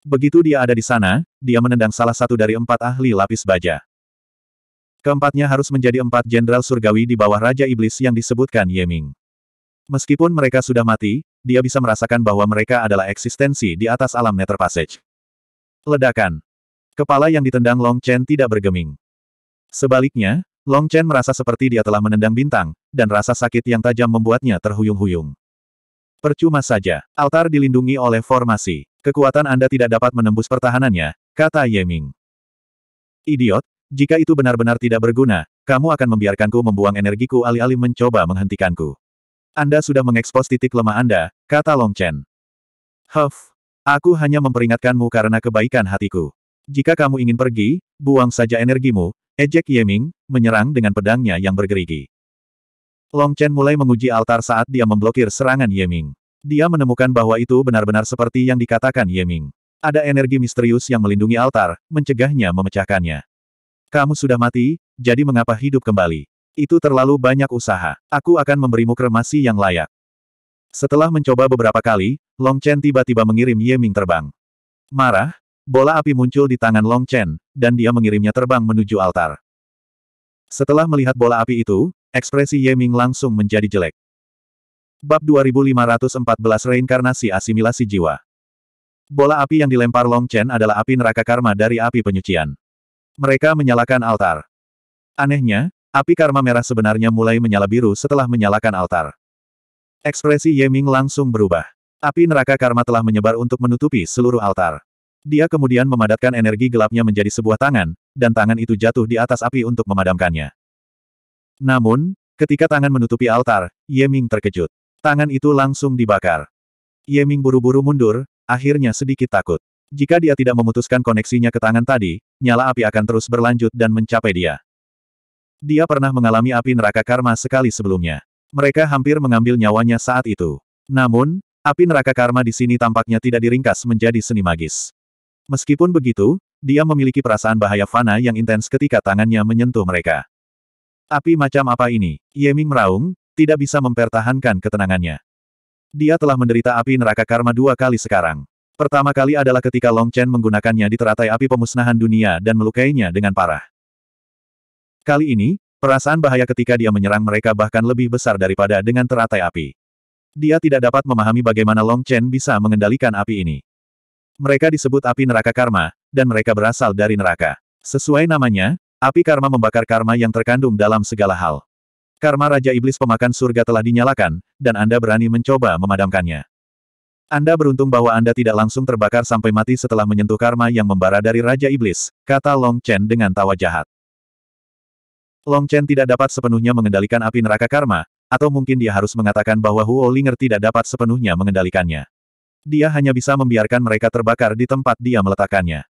Begitu dia ada di sana, dia menendang salah satu dari empat ahli lapis baja. Keempatnya harus menjadi empat jenderal surgawi di bawah Raja Iblis yang disebutkan Ye Ming. Meskipun mereka sudah mati, dia bisa merasakan bahwa mereka adalah eksistensi di atas alam Nether Passage. Ledakan. Kepala yang ditendang Long Chen tidak bergeming. Sebaliknya, Long Chen merasa seperti dia telah menendang bintang, dan rasa sakit yang tajam membuatnya terhuyung-huyung. Percuma saja, altar dilindungi oleh formasi. Kekuatan Anda tidak dapat menembus pertahanannya, kata Ye Ming. Idiot, jika itu benar-benar tidak berguna, kamu akan membiarkanku membuang energiku alih-alih mencoba menghentikanku. Anda sudah mengekspos titik lemah Anda, kata Long Chen. Huff, aku hanya memperingatkanmu karena kebaikan hatiku. Jika kamu ingin pergi, buang saja energimu, Ejek Yeming, menyerang dengan pedangnya yang bergerigi. Long Chen mulai menguji altar saat dia memblokir serangan Yeming. Dia menemukan bahwa itu benar-benar seperti yang dikatakan Yeming. Ada energi misterius yang melindungi altar, mencegahnya memecahkannya. Kamu sudah mati, jadi mengapa hidup kembali? Itu terlalu banyak usaha. Aku akan memberimu kremasi yang layak. Setelah mencoba beberapa kali, Long Chen tiba-tiba mengirim Yeming terbang. Marah, Bola api muncul di tangan Long Chen, dan dia mengirimnya terbang menuju altar. Setelah melihat bola api itu, ekspresi Ye Ming langsung menjadi jelek. Bab 2514 Reinkarnasi Asimilasi Jiwa Bola api yang dilempar Long Chen adalah api neraka karma dari api penyucian. Mereka menyalakan altar. Anehnya, api karma merah sebenarnya mulai menyala biru setelah menyalakan altar. Ekspresi Ye Ming langsung berubah. Api neraka karma telah menyebar untuk menutupi seluruh altar. Dia kemudian memadatkan energi gelapnya menjadi sebuah tangan, dan tangan itu jatuh di atas api untuk memadamkannya. Namun, ketika tangan menutupi altar, Ye Ming terkejut. Tangan itu langsung dibakar. Ye Ming buru-buru mundur, akhirnya sedikit takut. Jika dia tidak memutuskan koneksinya ke tangan tadi, nyala api akan terus berlanjut dan mencapai dia. Dia pernah mengalami api neraka karma sekali sebelumnya. Mereka hampir mengambil nyawanya saat itu. Namun, api neraka karma di sini tampaknya tidak diringkas menjadi seni magis. Meskipun begitu, dia memiliki perasaan bahaya fana yang intens ketika tangannya menyentuh mereka. Api macam apa ini? Yeming meraung, tidak bisa mempertahankan ketenangannya. Dia telah menderita api neraka karma dua kali sekarang. Pertama kali adalah ketika Long Chen menggunakannya di teratai api pemusnahan dunia dan melukainya dengan parah. Kali ini, perasaan bahaya ketika dia menyerang mereka bahkan lebih besar daripada dengan teratai api. Dia tidak dapat memahami bagaimana Long Chen bisa mengendalikan api ini. Mereka disebut api neraka karma, dan mereka berasal dari neraka. Sesuai namanya, api karma membakar karma yang terkandung dalam segala hal. Karma Raja Iblis pemakan surga telah dinyalakan, dan Anda berani mencoba memadamkannya. Anda beruntung bahwa Anda tidak langsung terbakar sampai mati setelah menyentuh karma yang membara dari Raja Iblis, kata Long Chen dengan tawa jahat. Long Chen tidak dapat sepenuhnya mengendalikan api neraka karma, atau mungkin dia harus mengatakan bahwa Huo Linger tidak dapat sepenuhnya mengendalikannya. Dia hanya bisa membiarkan mereka terbakar di tempat dia meletakkannya.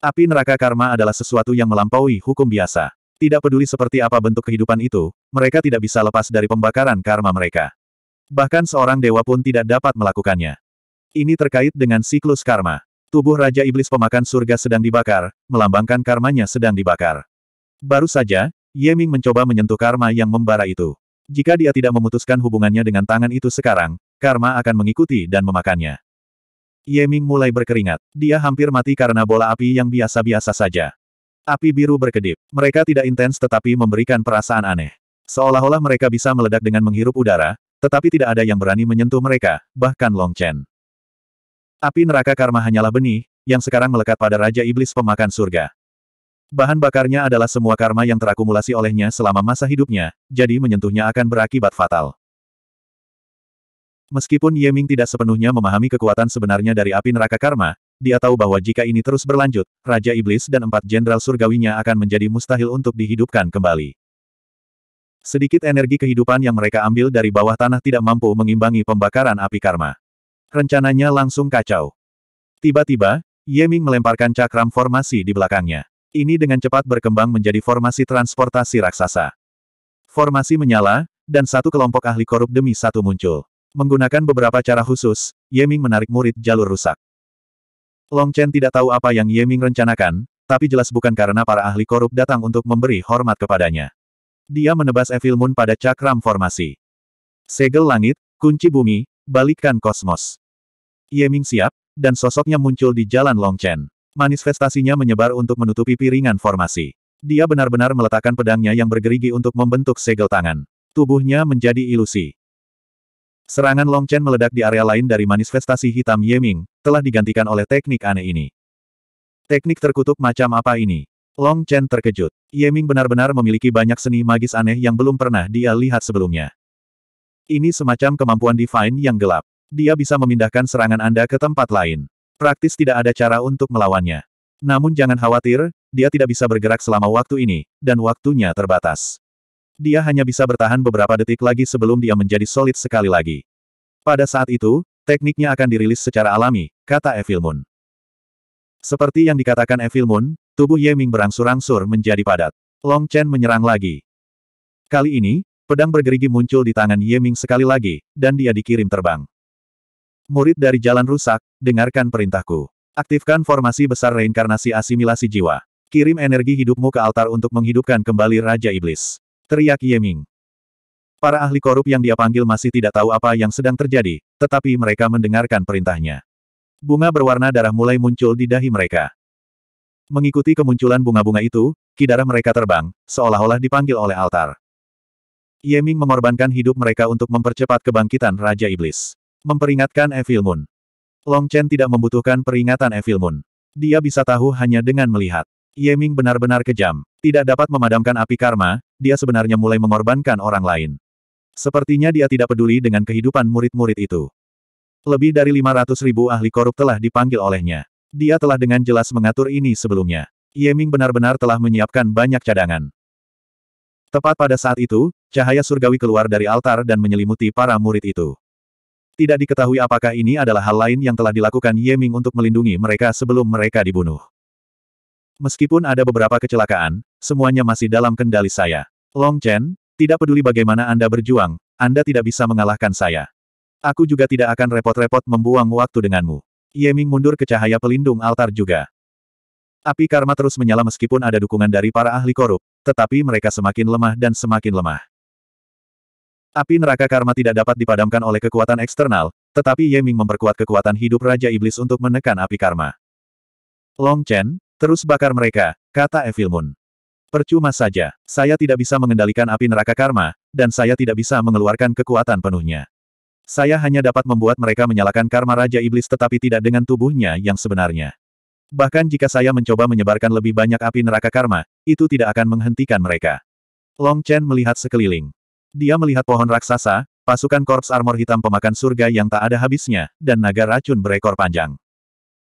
Api neraka karma adalah sesuatu yang melampaui hukum biasa. Tidak peduli seperti apa bentuk kehidupan itu, mereka tidak bisa lepas dari pembakaran karma mereka. Bahkan seorang dewa pun tidak dapat melakukannya. Ini terkait dengan siklus karma. Tubuh Raja Iblis pemakan surga sedang dibakar, melambangkan karmanya sedang dibakar. Baru saja, Ye Ming mencoba menyentuh karma yang membara itu. Jika dia tidak memutuskan hubungannya dengan tangan itu sekarang, karma akan mengikuti dan memakannya. Ye Ming mulai berkeringat. Dia hampir mati karena bola api yang biasa-biasa saja. Api biru berkedip. Mereka tidak intens tetapi memberikan perasaan aneh. Seolah-olah mereka bisa meledak dengan menghirup udara, tetapi tidak ada yang berani menyentuh mereka, bahkan Long Chen. Api neraka karma hanyalah benih, yang sekarang melekat pada Raja Iblis Pemakan Surga. Bahan bakarnya adalah semua karma yang terakumulasi olehnya selama masa hidupnya, jadi menyentuhnya akan berakibat fatal. Meskipun Yeming tidak sepenuhnya memahami kekuatan sebenarnya dari api neraka karma, dia tahu bahwa jika ini terus berlanjut, Raja Iblis dan empat jenderal surgawinya akan menjadi mustahil untuk dihidupkan kembali. Sedikit energi kehidupan yang mereka ambil dari bawah tanah tidak mampu mengimbangi pembakaran api karma. Rencananya langsung kacau. Tiba-tiba, Yeming melemparkan cakram formasi di belakangnya. Ini dengan cepat berkembang menjadi formasi transportasi raksasa. Formasi menyala, dan satu kelompok ahli korup demi satu muncul. Menggunakan beberapa cara khusus, Yeming menarik murid jalur rusak. Long Chen tidak tahu apa yang Yeming rencanakan, tapi jelas bukan karena para ahli korup datang untuk memberi hormat kepadanya. Dia menebas Evil Moon pada cakram formasi. Segel langit, kunci bumi, balikkan kosmos. Yeming siap, dan sosoknya muncul di jalan Long Chen. Manifestasinya menyebar untuk menutupi piringan formasi. Dia benar-benar meletakkan pedangnya yang bergerigi untuk membentuk segel tangan. Tubuhnya menjadi ilusi. Serangan Long Chen meledak di area lain dari manifestasi hitam Yeming, telah digantikan oleh teknik aneh ini. Teknik terkutuk macam apa ini? Long Chen terkejut. Yeming benar-benar memiliki banyak seni magis aneh yang belum pernah dia lihat sebelumnya. Ini semacam kemampuan divine yang gelap. Dia bisa memindahkan serangan Anda ke tempat lain. Praktis tidak ada cara untuk melawannya. Namun jangan khawatir, dia tidak bisa bergerak selama waktu ini, dan waktunya terbatas. Dia hanya bisa bertahan beberapa detik lagi sebelum dia menjadi solid sekali lagi. Pada saat itu, tekniknya akan dirilis secara alami, kata Evil Moon. Seperti yang dikatakan Evil Moon, tubuh Ming berangsur-angsur menjadi padat. Long Chen menyerang lagi. Kali ini, pedang bergerigi muncul di tangan Ye Ming sekali lagi, dan dia dikirim terbang. Murid dari jalan rusak, dengarkan perintahku. Aktifkan formasi besar reinkarnasi asimilasi jiwa. Kirim energi hidupmu ke altar untuk menghidupkan kembali Raja Iblis. Teriak Yeming. Para ahli korup yang dia panggil masih tidak tahu apa yang sedang terjadi, tetapi mereka mendengarkan perintahnya. Bunga berwarna darah mulai muncul di dahi mereka. Mengikuti kemunculan bunga-bunga itu, kidara mereka terbang, seolah-olah dipanggil oleh altar. Yeming mengorbankan hidup mereka untuk mempercepat kebangkitan Raja Iblis. Memperingatkan Evil Moon. Long Chen tidak membutuhkan peringatan Evil Moon. Dia bisa tahu hanya dengan melihat. Yeming benar-benar kejam. Tidak dapat memadamkan api karma, dia sebenarnya mulai mengorbankan orang lain. Sepertinya dia tidak peduli dengan kehidupan murid-murid itu. Lebih dari 500 ribu ahli korup telah dipanggil olehnya. Dia telah dengan jelas mengatur ini sebelumnya. Yeming benar-benar telah menyiapkan banyak cadangan. Tepat pada saat itu, cahaya surgawi keluar dari altar dan menyelimuti para murid itu. Tidak diketahui apakah ini adalah hal lain yang telah dilakukan Yeming untuk melindungi mereka sebelum mereka dibunuh. Meskipun ada beberapa kecelakaan, Semuanya masih dalam kendali saya. Long Chen, tidak peduli bagaimana Anda berjuang, Anda tidak bisa mengalahkan saya. Aku juga tidak akan repot-repot membuang waktu denganmu. Ye Ming mundur ke cahaya pelindung altar juga. Api karma terus menyala meskipun ada dukungan dari para ahli korup, tetapi mereka semakin lemah dan semakin lemah. Api neraka karma tidak dapat dipadamkan oleh kekuatan eksternal, tetapi Ye Ming memperkuat kekuatan hidup Raja Iblis untuk menekan api karma. Long Chen, terus bakar mereka, kata Evil Moon. Percuma saja, saya tidak bisa mengendalikan api neraka karma, dan saya tidak bisa mengeluarkan kekuatan penuhnya. Saya hanya dapat membuat mereka menyalakan karma Raja Iblis tetapi tidak dengan tubuhnya yang sebenarnya. Bahkan jika saya mencoba menyebarkan lebih banyak api neraka karma, itu tidak akan menghentikan mereka. Long Chen melihat sekeliling. Dia melihat pohon raksasa, pasukan korps armor hitam pemakan surga yang tak ada habisnya, dan naga racun berekor panjang.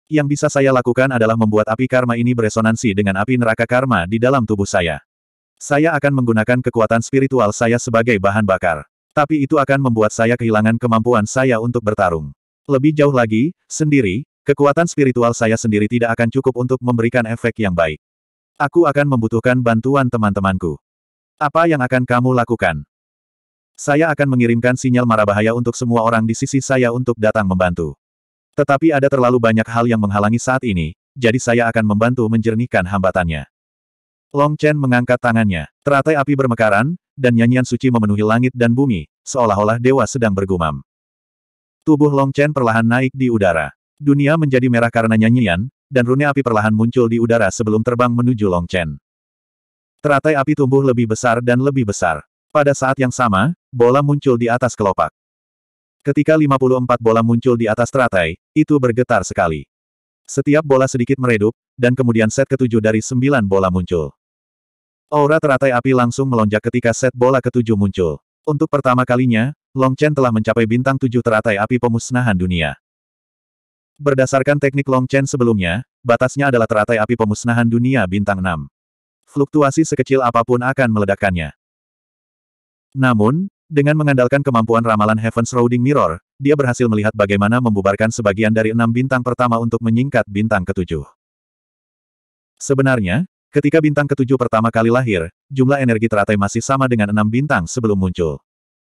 Yang bisa saya lakukan adalah membuat api karma ini beresonansi dengan api neraka karma di dalam tubuh saya. Saya akan menggunakan kekuatan spiritual saya sebagai bahan bakar. Tapi itu akan membuat saya kehilangan kemampuan saya untuk bertarung. Lebih jauh lagi, sendiri, kekuatan spiritual saya sendiri tidak akan cukup untuk memberikan efek yang baik. Aku akan membutuhkan bantuan teman-temanku. Apa yang akan kamu lakukan? Saya akan mengirimkan sinyal marah bahaya untuk semua orang di sisi saya untuk datang membantu. Tetapi ada terlalu banyak hal yang menghalangi saat ini, jadi saya akan membantu menjernihkan hambatannya. Long Chen mengangkat tangannya. Teratai api bermekaran, dan nyanyian suci memenuhi langit dan bumi, seolah-olah dewa sedang bergumam. Tubuh Long Chen perlahan naik di udara. Dunia menjadi merah karena nyanyian, dan rune api perlahan muncul di udara sebelum terbang menuju Long Chen. Teratai api tumbuh lebih besar dan lebih besar. Pada saat yang sama, bola muncul di atas kelopak. Ketika 54 bola muncul di atas teratai, itu bergetar sekali. Setiap bola sedikit meredup, dan kemudian set ketujuh dari sembilan bola muncul. Aura teratai api langsung melonjak ketika set bola ketujuh muncul. Untuk pertama kalinya, Long Chen telah mencapai bintang tujuh teratai api pemusnahan dunia. Berdasarkan teknik Long Chen sebelumnya, batasnya adalah teratai api pemusnahan dunia bintang enam. Fluktuasi sekecil apapun akan meledakkannya. Namun, dengan mengandalkan kemampuan ramalan Heaven's Roading Mirror, dia berhasil melihat bagaimana membubarkan sebagian dari enam bintang pertama untuk menyingkat bintang ketujuh. Sebenarnya, ketika bintang ketujuh pertama kali lahir, jumlah energi teratai masih sama dengan enam bintang sebelum muncul.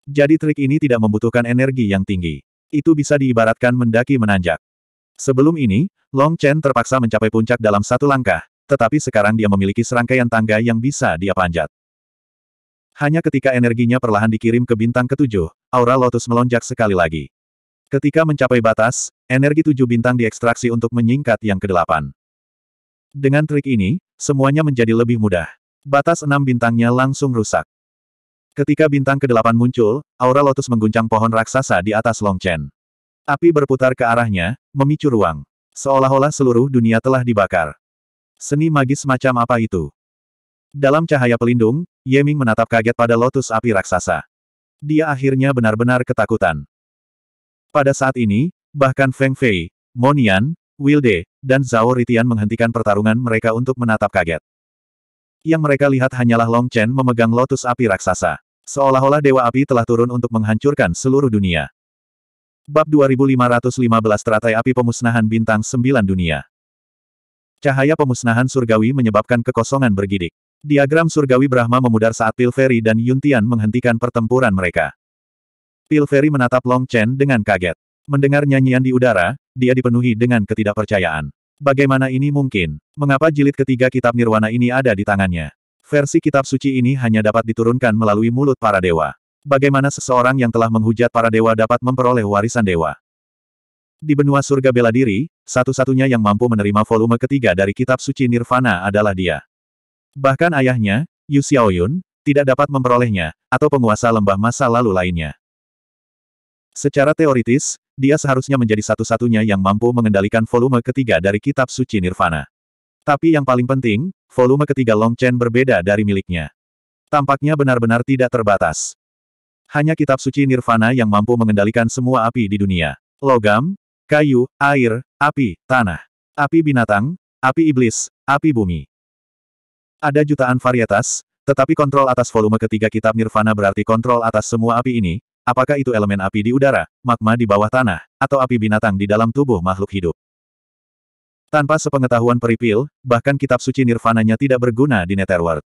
Jadi trik ini tidak membutuhkan energi yang tinggi. Itu bisa diibaratkan mendaki menanjak. Sebelum ini, Long Chen terpaksa mencapai puncak dalam satu langkah, tetapi sekarang dia memiliki serangkaian tangga yang bisa dia panjat. Hanya ketika energinya perlahan dikirim ke bintang ketujuh, aura lotus melonjak sekali lagi. Ketika mencapai batas, energi tujuh bintang diekstraksi untuk menyingkat yang kedelapan. Dengan trik ini, semuanya menjadi lebih mudah. Batas enam bintangnya langsung rusak. Ketika bintang kedelapan muncul, aura lotus mengguncang pohon raksasa di atas Longchen. Api berputar ke arahnya, memicu ruang. Seolah-olah seluruh dunia telah dibakar. Seni magis macam apa itu? Dalam cahaya pelindung, Yeming menatap kaget pada lotus api raksasa. Dia akhirnya benar-benar ketakutan. Pada saat ini, bahkan Feng Fei, Monian, Wilde, dan Zhao Ritian menghentikan pertarungan mereka untuk menatap kaget. Yang mereka lihat hanyalah Long Chen memegang lotus api raksasa. Seolah-olah dewa api telah turun untuk menghancurkan seluruh dunia. Bab 2515 Teratai Api Pemusnahan Bintang Sembilan Dunia Cahaya pemusnahan surgawi menyebabkan kekosongan bergidik. Diagram surgawi Brahma memudar saat Pilferi dan Yuntian menghentikan pertempuran mereka. Pilferi menatap Long Chen dengan kaget. Mendengar nyanyian di udara, dia dipenuhi dengan ketidakpercayaan. Bagaimana ini mungkin? Mengapa jilid ketiga kitab Nirwana ini ada di tangannya? Versi kitab suci ini hanya dapat diturunkan melalui mulut para dewa. Bagaimana seseorang yang telah menghujat para dewa dapat memperoleh warisan dewa? Di benua surga bela diri, satu-satunya yang mampu menerima volume ketiga dari kitab suci Nirvana adalah dia. Bahkan ayahnya, Yu Xiaoyun, tidak dapat memperolehnya, atau penguasa lembah masa lalu lainnya. Secara teoritis, dia seharusnya menjadi satu-satunya yang mampu mengendalikan volume ketiga dari kitab suci Nirvana. Tapi yang paling penting, volume ketiga Long Chen berbeda dari miliknya. Tampaknya benar-benar tidak terbatas. Hanya kitab suci Nirvana yang mampu mengendalikan semua api di dunia. Logam, kayu, air, api, tanah, api binatang, api iblis, api bumi. Ada jutaan varietas, tetapi kontrol atas volume ketiga kitab nirvana berarti kontrol atas semua api ini, apakah itu elemen api di udara, magma di bawah tanah, atau api binatang di dalam tubuh makhluk hidup. Tanpa sepengetahuan peripil, bahkan kitab suci nirvananya tidak berguna di Netherworld.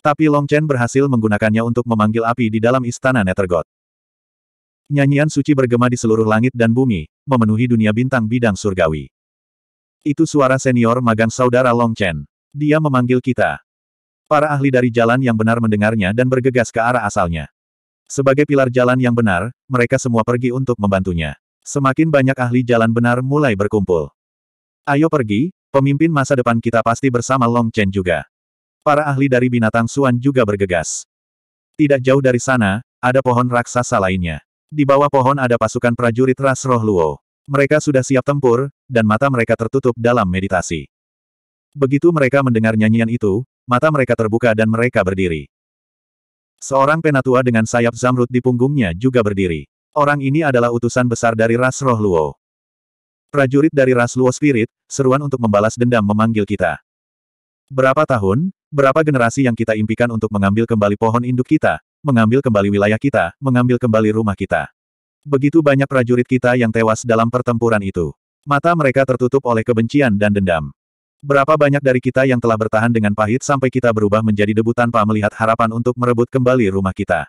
Tapi Long Chen berhasil menggunakannya untuk memanggil api di dalam istana Nethergod. Nyanyian suci bergema di seluruh langit dan bumi, memenuhi dunia bintang bidang surgawi. Itu suara senior magang saudara Long Chen. Dia memanggil kita. Para ahli dari jalan yang benar mendengarnya dan bergegas ke arah asalnya. Sebagai pilar jalan yang benar, mereka semua pergi untuk membantunya. Semakin banyak ahli jalan benar mulai berkumpul. Ayo pergi, pemimpin masa depan kita pasti bersama Long Chen juga. Para ahli dari binatang Suan juga bergegas. Tidak jauh dari sana, ada pohon raksasa lainnya. Di bawah pohon ada pasukan prajurit ras roh Luo. Mereka sudah siap tempur, dan mata mereka tertutup dalam meditasi. Begitu mereka mendengar nyanyian itu, mata mereka terbuka dan mereka berdiri. Seorang penatua dengan sayap zamrud di punggungnya juga berdiri. Orang ini adalah utusan besar dari ras roh Luo. Prajurit dari ras Luo Spirit, seruan untuk membalas dendam memanggil kita. Berapa tahun, berapa generasi yang kita impikan untuk mengambil kembali pohon induk kita, mengambil kembali wilayah kita, mengambil kembali rumah kita. Begitu banyak prajurit kita yang tewas dalam pertempuran itu. Mata mereka tertutup oleh kebencian dan dendam. Berapa banyak dari kita yang telah bertahan dengan pahit sampai kita berubah menjadi debu tanpa melihat harapan untuk merebut kembali rumah kita.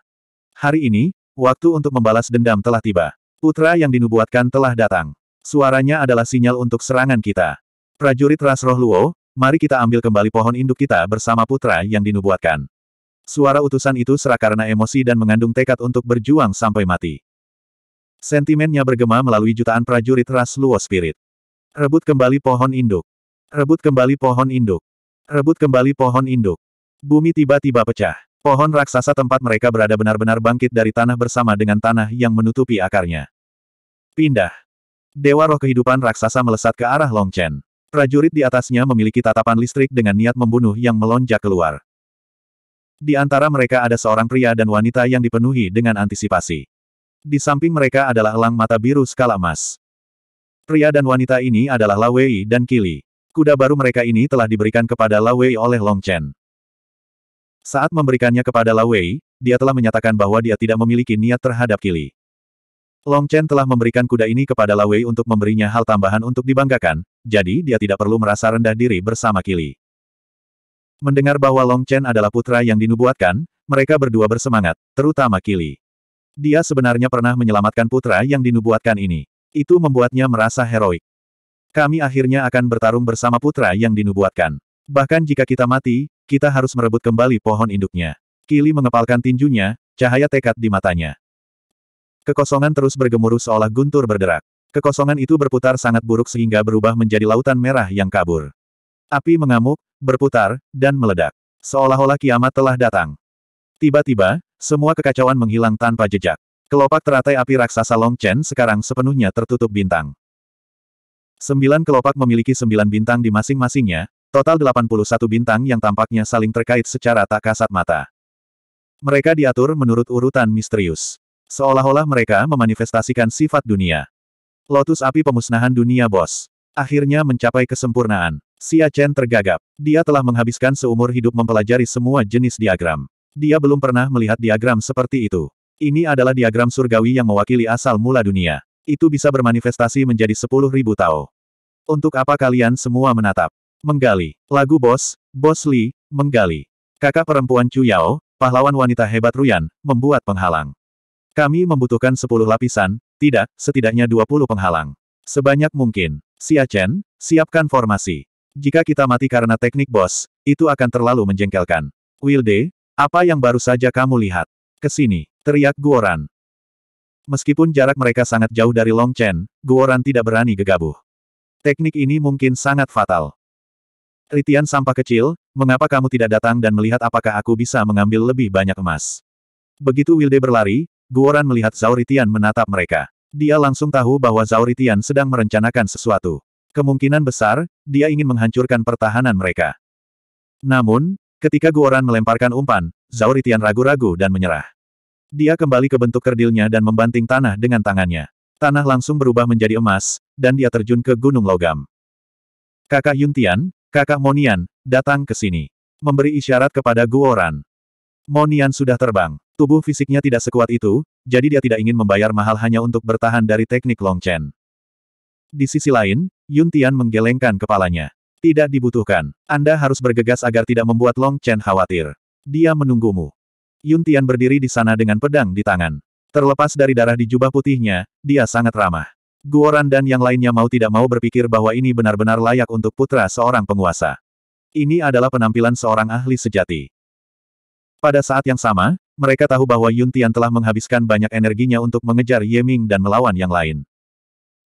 Hari ini, waktu untuk membalas dendam telah tiba. Putra yang dinubuatkan telah datang. Suaranya adalah sinyal untuk serangan kita. Prajurit Ras Roh Luo, mari kita ambil kembali pohon induk kita bersama putra yang dinubuatkan. Suara utusan itu serak karena emosi dan mengandung tekad untuk berjuang sampai mati. Sentimennya bergema melalui jutaan prajurit Ras Luo Spirit. Rebut kembali pohon induk. Rebut kembali pohon induk. Rebut kembali pohon induk. Bumi tiba-tiba pecah. Pohon raksasa tempat mereka berada benar-benar bangkit dari tanah bersama dengan tanah yang menutupi akarnya. Pindah. Dewa roh kehidupan raksasa melesat ke arah Long Chen. Prajurit di atasnya memiliki tatapan listrik dengan niat membunuh yang melonjak keluar. Di antara mereka ada seorang pria dan wanita yang dipenuhi dengan antisipasi. Di samping mereka adalah elang mata biru skala emas. Pria dan wanita ini adalah Lawei dan Kili kuda baru mereka ini telah diberikan kepada La Wei oleh Long Chen. Saat memberikannya kepada La Wei, dia telah menyatakan bahwa dia tidak memiliki niat terhadap Kili. Long Chen telah memberikan kuda ini kepada La Wei untuk memberinya hal tambahan untuk dibanggakan, jadi dia tidak perlu merasa rendah diri bersama Kili. Mendengar bahwa Long Chen adalah putra yang dinubuatkan, mereka berdua bersemangat, terutama Kili. Dia sebenarnya pernah menyelamatkan putra yang dinubuatkan ini. Itu membuatnya merasa heroik. Kami akhirnya akan bertarung bersama putra yang dinubuatkan. Bahkan jika kita mati, kita harus merebut kembali pohon induknya. Kili mengepalkan tinjunya, cahaya tekad di matanya. Kekosongan terus bergemuruh seolah guntur berderak. Kekosongan itu berputar sangat buruk sehingga berubah menjadi lautan merah yang kabur. Api mengamuk, berputar, dan meledak. Seolah-olah kiamat telah datang. Tiba-tiba, semua kekacauan menghilang tanpa jejak. Kelopak teratai api raksasa Long Chen sekarang sepenuhnya tertutup bintang. Sembilan kelopak memiliki sembilan bintang di masing-masingnya, total 81 bintang yang tampaknya saling terkait secara tak kasat mata. Mereka diatur menurut urutan misterius. Seolah-olah mereka memanifestasikan sifat dunia. Lotus api pemusnahan dunia bos. Akhirnya mencapai kesempurnaan. Xia Chen tergagap. Dia telah menghabiskan seumur hidup mempelajari semua jenis diagram. Dia belum pernah melihat diagram seperti itu. Ini adalah diagram surgawi yang mewakili asal mula dunia itu bisa bermanifestasi menjadi sepuluh ribu tao. Untuk apa kalian semua menatap? Menggali. Lagu Bos, Bos Li, Menggali. Kakak perempuan Chu Yao, pahlawan wanita hebat Ruyan, membuat penghalang. Kami membutuhkan sepuluh lapisan, tidak, setidaknya dua puluh penghalang. Sebanyak mungkin. Xia Chen, siapkan formasi. Jika kita mati karena teknik bos, itu akan terlalu menjengkelkan. Wilde, apa yang baru saja kamu lihat? Kesini, teriak Guoran. Meskipun jarak mereka sangat jauh dari Long Chen, Guoran tidak berani gegabah. Teknik ini mungkin sangat fatal. Ritian sampah kecil, mengapa kamu tidak datang dan melihat apakah aku bisa mengambil lebih banyak emas? Begitu Wilde berlari, Guoran melihat Zauritian menatap mereka. Dia langsung tahu bahwa Zauritian sedang merencanakan sesuatu. Kemungkinan besar, dia ingin menghancurkan pertahanan mereka. Namun, ketika Guoran melemparkan umpan, Zauritian ragu-ragu dan menyerah. Dia kembali ke bentuk kerdilnya dan membanting tanah dengan tangannya. Tanah langsung berubah menjadi emas, dan dia terjun ke Gunung Logam. Kakak Yuntian, kakak Monian, datang ke sini. Memberi isyarat kepada Guoran. Monian sudah terbang. Tubuh fisiknya tidak sekuat itu, jadi dia tidak ingin membayar mahal hanya untuk bertahan dari teknik Long Chen. Di sisi lain, Yuntian menggelengkan kepalanya. Tidak dibutuhkan. Anda harus bergegas agar tidak membuat Long Chen khawatir. Dia menunggumu. Yun Tian berdiri di sana dengan pedang di tangan. Terlepas dari darah di jubah putihnya, dia sangat ramah. Guoran dan yang lainnya mau tidak mau berpikir bahwa ini benar-benar layak untuk putra seorang penguasa. Ini adalah penampilan seorang ahli sejati. Pada saat yang sama, mereka tahu bahwa Yun Tian telah menghabiskan banyak energinya untuk mengejar Ye Ming dan melawan yang lain.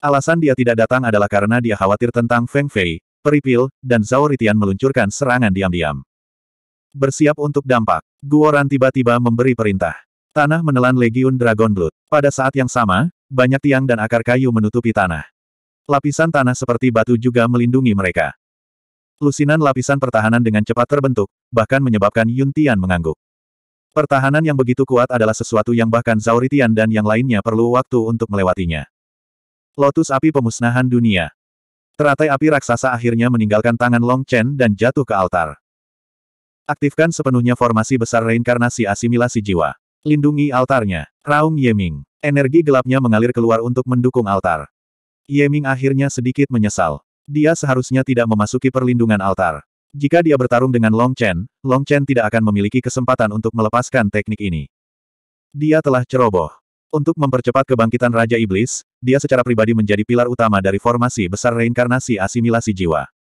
Alasan dia tidak datang adalah karena dia khawatir tentang Feng Fei, Peripil, dan Zhao Ritian meluncurkan serangan diam-diam. Bersiap untuk dampak, Guoran tiba-tiba memberi perintah. Tanah menelan Legiun Dragon Blood. Pada saat yang sama, banyak tiang dan akar kayu menutupi tanah. Lapisan tanah seperti batu juga melindungi mereka. Lusinan lapisan pertahanan dengan cepat terbentuk, bahkan menyebabkan Yun Tian mengangguk. Pertahanan yang begitu kuat adalah sesuatu yang bahkan Zauritian dan yang lainnya perlu waktu untuk melewatinya. Lotus api pemusnahan dunia. Teratai api raksasa akhirnya meninggalkan tangan Long Chen dan jatuh ke altar. Aktifkan sepenuhnya formasi besar reinkarnasi asimilasi jiwa. Lindungi altarnya. Raung Yeming. Energi gelapnya mengalir keluar untuk mendukung altar. Yeming akhirnya sedikit menyesal. Dia seharusnya tidak memasuki perlindungan altar. Jika dia bertarung dengan Long Chen, Long Chen tidak akan memiliki kesempatan untuk melepaskan teknik ini. Dia telah ceroboh. Untuk mempercepat kebangkitan Raja Iblis, dia secara pribadi menjadi pilar utama dari formasi besar reinkarnasi asimilasi jiwa.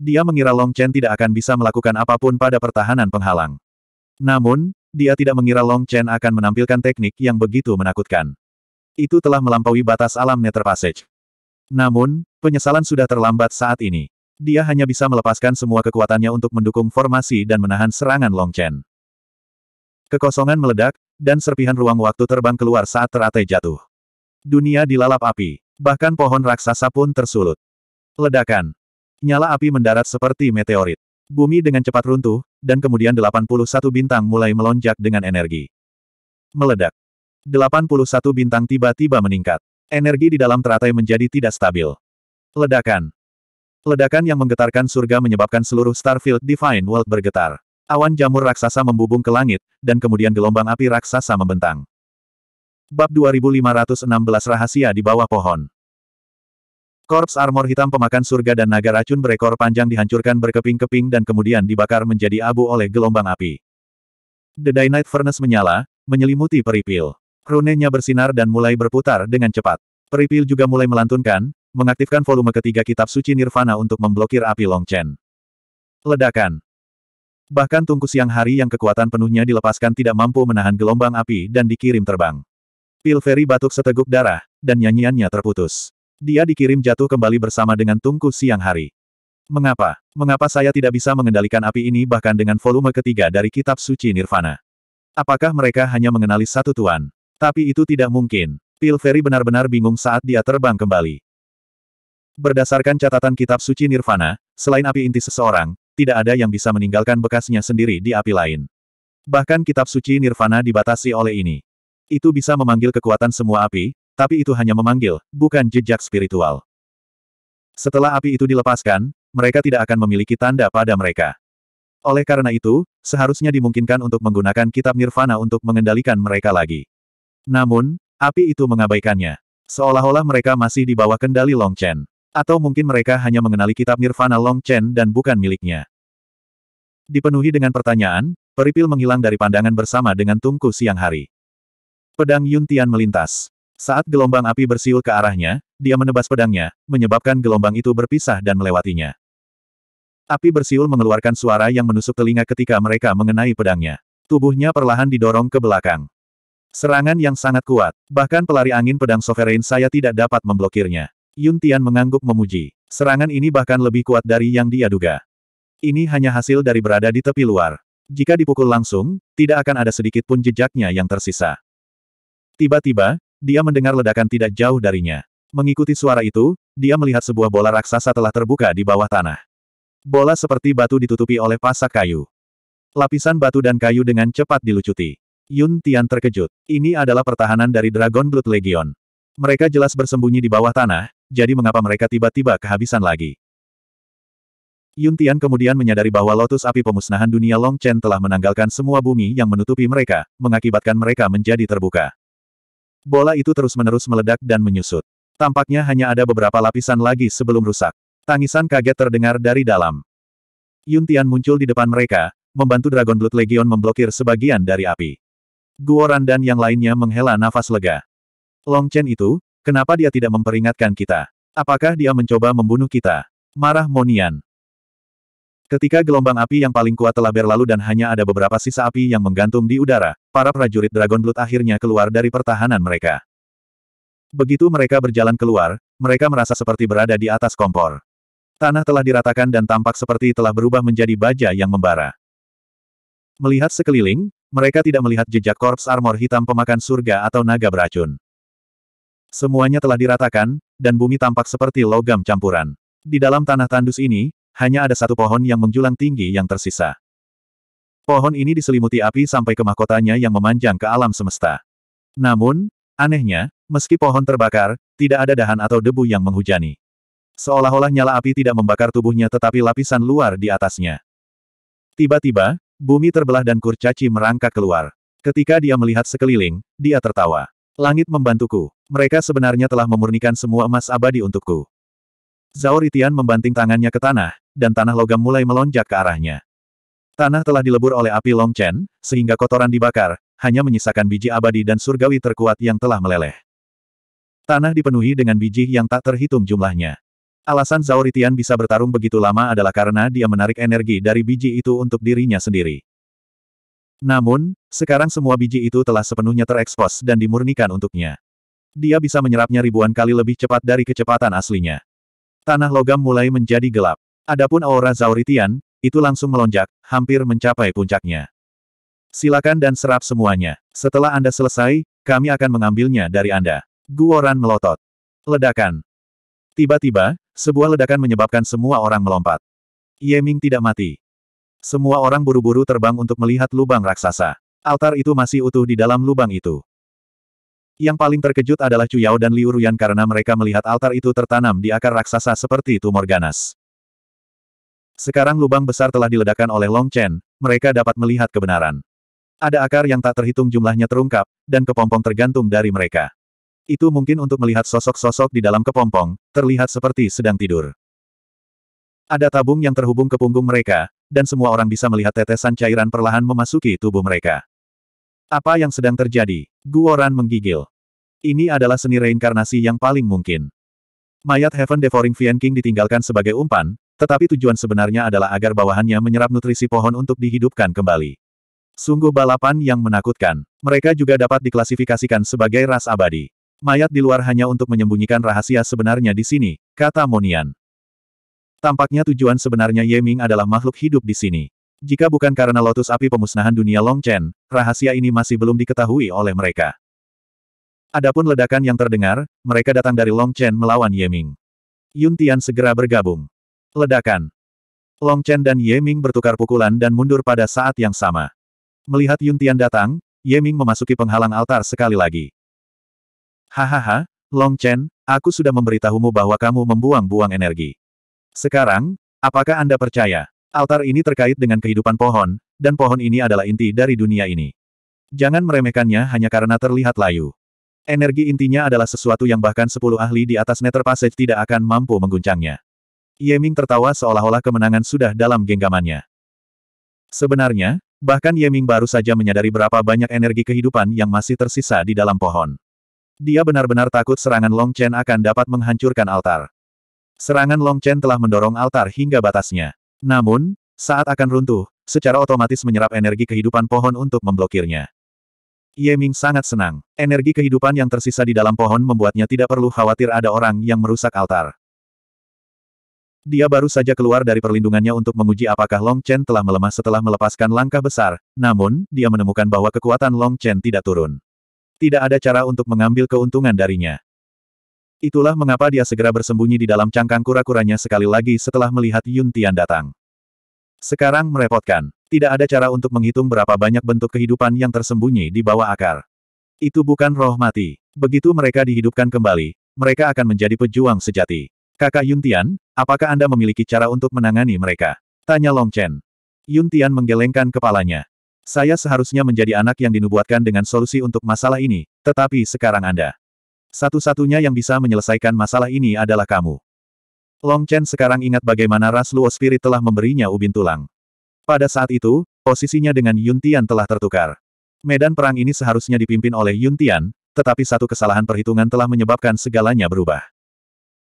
Dia mengira Long Chen tidak akan bisa melakukan apapun pada pertahanan penghalang. Namun, dia tidak mengira Long Chen akan menampilkan teknik yang begitu menakutkan. Itu telah melampaui batas alam Nether Passage. Namun, penyesalan sudah terlambat saat ini. Dia hanya bisa melepaskan semua kekuatannya untuk mendukung formasi dan menahan serangan Long Chen. Kekosongan meledak, dan serpihan ruang waktu terbang keluar saat teratai jatuh. Dunia dilalap api. Bahkan pohon raksasa pun tersulut. Ledakan. Nyala api mendarat seperti meteorit. Bumi dengan cepat runtuh, dan kemudian 81 bintang mulai melonjak dengan energi. Meledak. 81 bintang tiba-tiba meningkat. Energi di dalam teratai menjadi tidak stabil. Ledakan. Ledakan yang menggetarkan surga menyebabkan seluruh Starfield Divine World bergetar. Awan jamur raksasa membubung ke langit, dan kemudian gelombang api raksasa membentang. Bab 2516 Rahasia di bawah pohon Korps armor hitam pemakan surga dan naga racun berekor panjang dihancurkan berkeping-keping dan kemudian dibakar menjadi abu oleh gelombang api. The Dynight Furnace menyala, menyelimuti peripil. Runenya bersinar dan mulai berputar dengan cepat. Peripil juga mulai melantunkan, mengaktifkan volume ketiga kitab suci Nirvana untuk memblokir api Longchen. Ledakan. Bahkan tungku siang hari yang kekuatan penuhnya dilepaskan tidak mampu menahan gelombang api dan dikirim terbang. Pilferi batuk seteguk darah, dan nyanyiannya terputus. Dia dikirim jatuh kembali bersama dengan tungku siang hari. Mengapa? Mengapa saya tidak bisa mengendalikan api ini bahkan dengan volume ketiga dari kitab suci Nirvana? Apakah mereka hanya mengenali satu tuan? Tapi itu tidak mungkin. Pilferi benar-benar bingung saat dia terbang kembali. Berdasarkan catatan kitab suci Nirvana, selain api inti seseorang, tidak ada yang bisa meninggalkan bekasnya sendiri di api lain. Bahkan kitab suci Nirvana dibatasi oleh ini. Itu bisa memanggil kekuatan semua api, tapi itu hanya memanggil, bukan jejak spiritual. Setelah api itu dilepaskan, mereka tidak akan memiliki tanda pada mereka. Oleh karena itu, seharusnya dimungkinkan untuk menggunakan kitab nirvana untuk mengendalikan mereka lagi. Namun, api itu mengabaikannya. Seolah-olah mereka masih di bawah kendali Long Chen. Atau mungkin mereka hanya mengenali kitab nirvana Long Chen dan bukan miliknya. Dipenuhi dengan pertanyaan, peripil menghilang dari pandangan bersama dengan tungku siang hari. Pedang Yuntian melintas. Saat gelombang api bersiul ke arahnya, dia menebas pedangnya, menyebabkan gelombang itu berpisah dan melewatinya. Api bersiul mengeluarkan suara yang menusuk telinga ketika mereka mengenai pedangnya. Tubuhnya perlahan didorong ke belakang. Serangan yang sangat kuat, bahkan pelari angin pedang sovereign saya tidak dapat memblokirnya. Yun Tian mengangguk memuji. Serangan ini bahkan lebih kuat dari yang dia duga. Ini hanya hasil dari berada di tepi luar. Jika dipukul langsung, tidak akan ada sedikit pun jejaknya yang tersisa. Tiba-tiba, dia mendengar ledakan tidak jauh darinya. Mengikuti suara itu, dia melihat sebuah bola raksasa telah terbuka di bawah tanah. Bola seperti batu ditutupi oleh pasak kayu. Lapisan batu dan kayu dengan cepat dilucuti. Yun Tian terkejut. Ini adalah pertahanan dari Dragon Blood Legion. Mereka jelas bersembunyi di bawah tanah, jadi mengapa mereka tiba-tiba kehabisan lagi? Yun Tian kemudian menyadari bahwa lotus api pemusnahan dunia Long Chen telah menanggalkan semua bumi yang menutupi mereka, mengakibatkan mereka menjadi terbuka. Bola itu terus-menerus meledak dan menyusut. Tampaknya hanya ada beberapa lapisan lagi sebelum rusak. Tangisan kaget terdengar dari dalam. Yun Tian muncul di depan mereka, membantu Dragon Blood Legion memblokir sebagian dari api. Guoran dan yang lainnya menghela nafas lega. Long Chen itu, kenapa dia tidak memperingatkan kita? Apakah dia mencoba membunuh kita? Marah Monian. Ketika gelombang api yang paling kuat telah berlalu dan hanya ada beberapa sisa api yang menggantung di udara, para prajurit Dragon Blood akhirnya keluar dari pertahanan mereka. Begitu mereka berjalan keluar, mereka merasa seperti berada di atas kompor. Tanah telah diratakan dan tampak seperti telah berubah menjadi baja yang membara. Melihat sekeliling, mereka tidak melihat jejak korps armor hitam pemakan surga atau naga beracun. Semuanya telah diratakan, dan bumi tampak seperti logam campuran. Di dalam tanah tandus ini, hanya ada satu pohon yang menjulang tinggi yang tersisa. Pohon ini diselimuti api sampai ke mahkotanya yang memanjang ke alam semesta. Namun, anehnya, meski pohon terbakar, tidak ada dahan atau debu yang menghujani. Seolah-olah nyala api tidak membakar tubuhnya tetapi lapisan luar di atasnya. Tiba-tiba, bumi terbelah dan kurcaci merangkak keluar. Ketika dia melihat sekeliling, dia tertawa. Langit membantuku. Mereka sebenarnya telah memurnikan semua emas abadi untukku. Zauritian membanting tangannya ke tanah, dan tanah logam mulai melonjak ke arahnya. Tanah telah dilebur oleh api Long Chen, sehingga kotoran dibakar, hanya menyisakan biji abadi dan surgawi terkuat yang telah meleleh. Tanah dipenuhi dengan biji yang tak terhitung jumlahnya. Alasan Zauritian bisa bertarung begitu lama adalah karena dia menarik energi dari biji itu untuk dirinya sendiri. Namun, sekarang semua biji itu telah sepenuhnya terekspos dan dimurnikan untuknya. Dia bisa menyerapnya ribuan kali lebih cepat dari kecepatan aslinya. Tanah logam mulai menjadi gelap. Adapun aura Zauritian itu langsung melonjak, hampir mencapai puncaknya. Silakan dan serap semuanya. Setelah Anda selesai, kami akan mengambilnya dari Anda. Guoran melotot. Ledakan. Tiba-tiba, sebuah ledakan menyebabkan semua orang melompat. Yeming tidak mati. Semua orang buru-buru terbang untuk melihat lubang raksasa. Altar itu masih utuh di dalam lubang itu. Yang paling terkejut adalah Cuyao dan Liu Ruyan karena mereka melihat altar itu tertanam di akar raksasa seperti tumor ganas. Sekarang lubang besar telah diledakkan oleh Long Chen, mereka dapat melihat kebenaran. Ada akar yang tak terhitung jumlahnya terungkap, dan kepompong tergantung dari mereka. Itu mungkin untuk melihat sosok-sosok di dalam kepompong, terlihat seperti sedang tidur. Ada tabung yang terhubung ke punggung mereka, dan semua orang bisa melihat tetesan cairan perlahan memasuki tubuh mereka. Apa yang sedang terjadi? Guoran menggigil. Ini adalah seni reinkarnasi yang paling mungkin. Mayat Heaven Devouring Fian King ditinggalkan sebagai umpan, tetapi tujuan sebenarnya adalah agar bawahannya menyerap nutrisi pohon untuk dihidupkan kembali. Sungguh balapan yang menakutkan. Mereka juga dapat diklasifikasikan sebagai ras abadi. Mayat di luar hanya untuk menyembunyikan rahasia sebenarnya di sini, kata Monian. Tampaknya tujuan sebenarnya Ye Ming adalah makhluk hidup di sini. Jika bukan karena lotus api pemusnahan dunia Long Chen, rahasia ini masih belum diketahui oleh mereka. Adapun ledakan yang terdengar, mereka datang dari Long Chen melawan Yeming. Yun Tian segera bergabung. Ledakan. Long Chen dan Ye Ming bertukar pukulan dan mundur pada saat yang sama. Melihat Yun Tian datang, Ye Ming memasuki penghalang altar sekali lagi. Hahaha, Long Chen, aku sudah memberitahumu bahwa kamu membuang-buang energi. Sekarang, apakah Anda percaya? Altar ini terkait dengan kehidupan pohon, dan pohon ini adalah inti dari dunia ini. Jangan meremehkannya hanya karena terlihat layu. Energi intinya adalah sesuatu yang bahkan sepuluh ahli di atas Nether Passage tidak akan mampu mengguncangnya. Yeming tertawa seolah-olah kemenangan sudah dalam genggamannya. Sebenarnya, bahkan Yeming baru saja menyadari berapa banyak energi kehidupan yang masih tersisa di dalam pohon. Dia benar-benar takut serangan Long Chen akan dapat menghancurkan altar. Serangan Long Chen telah mendorong altar hingga batasnya. Namun, saat akan runtuh, secara otomatis menyerap energi kehidupan pohon untuk memblokirnya. Ye Ming sangat senang. Energi kehidupan yang tersisa di dalam pohon membuatnya tidak perlu khawatir ada orang yang merusak altar. Dia baru saja keluar dari perlindungannya untuk menguji apakah Long Chen telah melemah setelah melepaskan langkah besar, namun, dia menemukan bahwa kekuatan Long Chen tidak turun. Tidak ada cara untuk mengambil keuntungan darinya. Itulah mengapa dia segera bersembunyi di dalam cangkang kura-kuranya sekali lagi setelah melihat Yun Tian datang. Sekarang merepotkan. Tidak ada cara untuk menghitung berapa banyak bentuk kehidupan yang tersembunyi di bawah akar. Itu bukan roh mati. Begitu mereka dihidupkan kembali, mereka akan menjadi pejuang sejati. Kakak Yuntian, apakah Anda memiliki cara untuk menangani mereka? Tanya Long Chen. Yuntian menggelengkan kepalanya. Saya seharusnya menjadi anak yang dinubuatkan dengan solusi untuk masalah ini, tetapi sekarang Anda. Satu-satunya yang bisa menyelesaikan masalah ini adalah kamu. Long Chen sekarang ingat bagaimana Ras Luo Spirit telah memberinya ubin tulang. Pada saat itu, posisinya dengan Yuntian telah tertukar. Medan perang ini seharusnya dipimpin oleh Yuntian, tetapi satu kesalahan perhitungan telah menyebabkan segalanya berubah.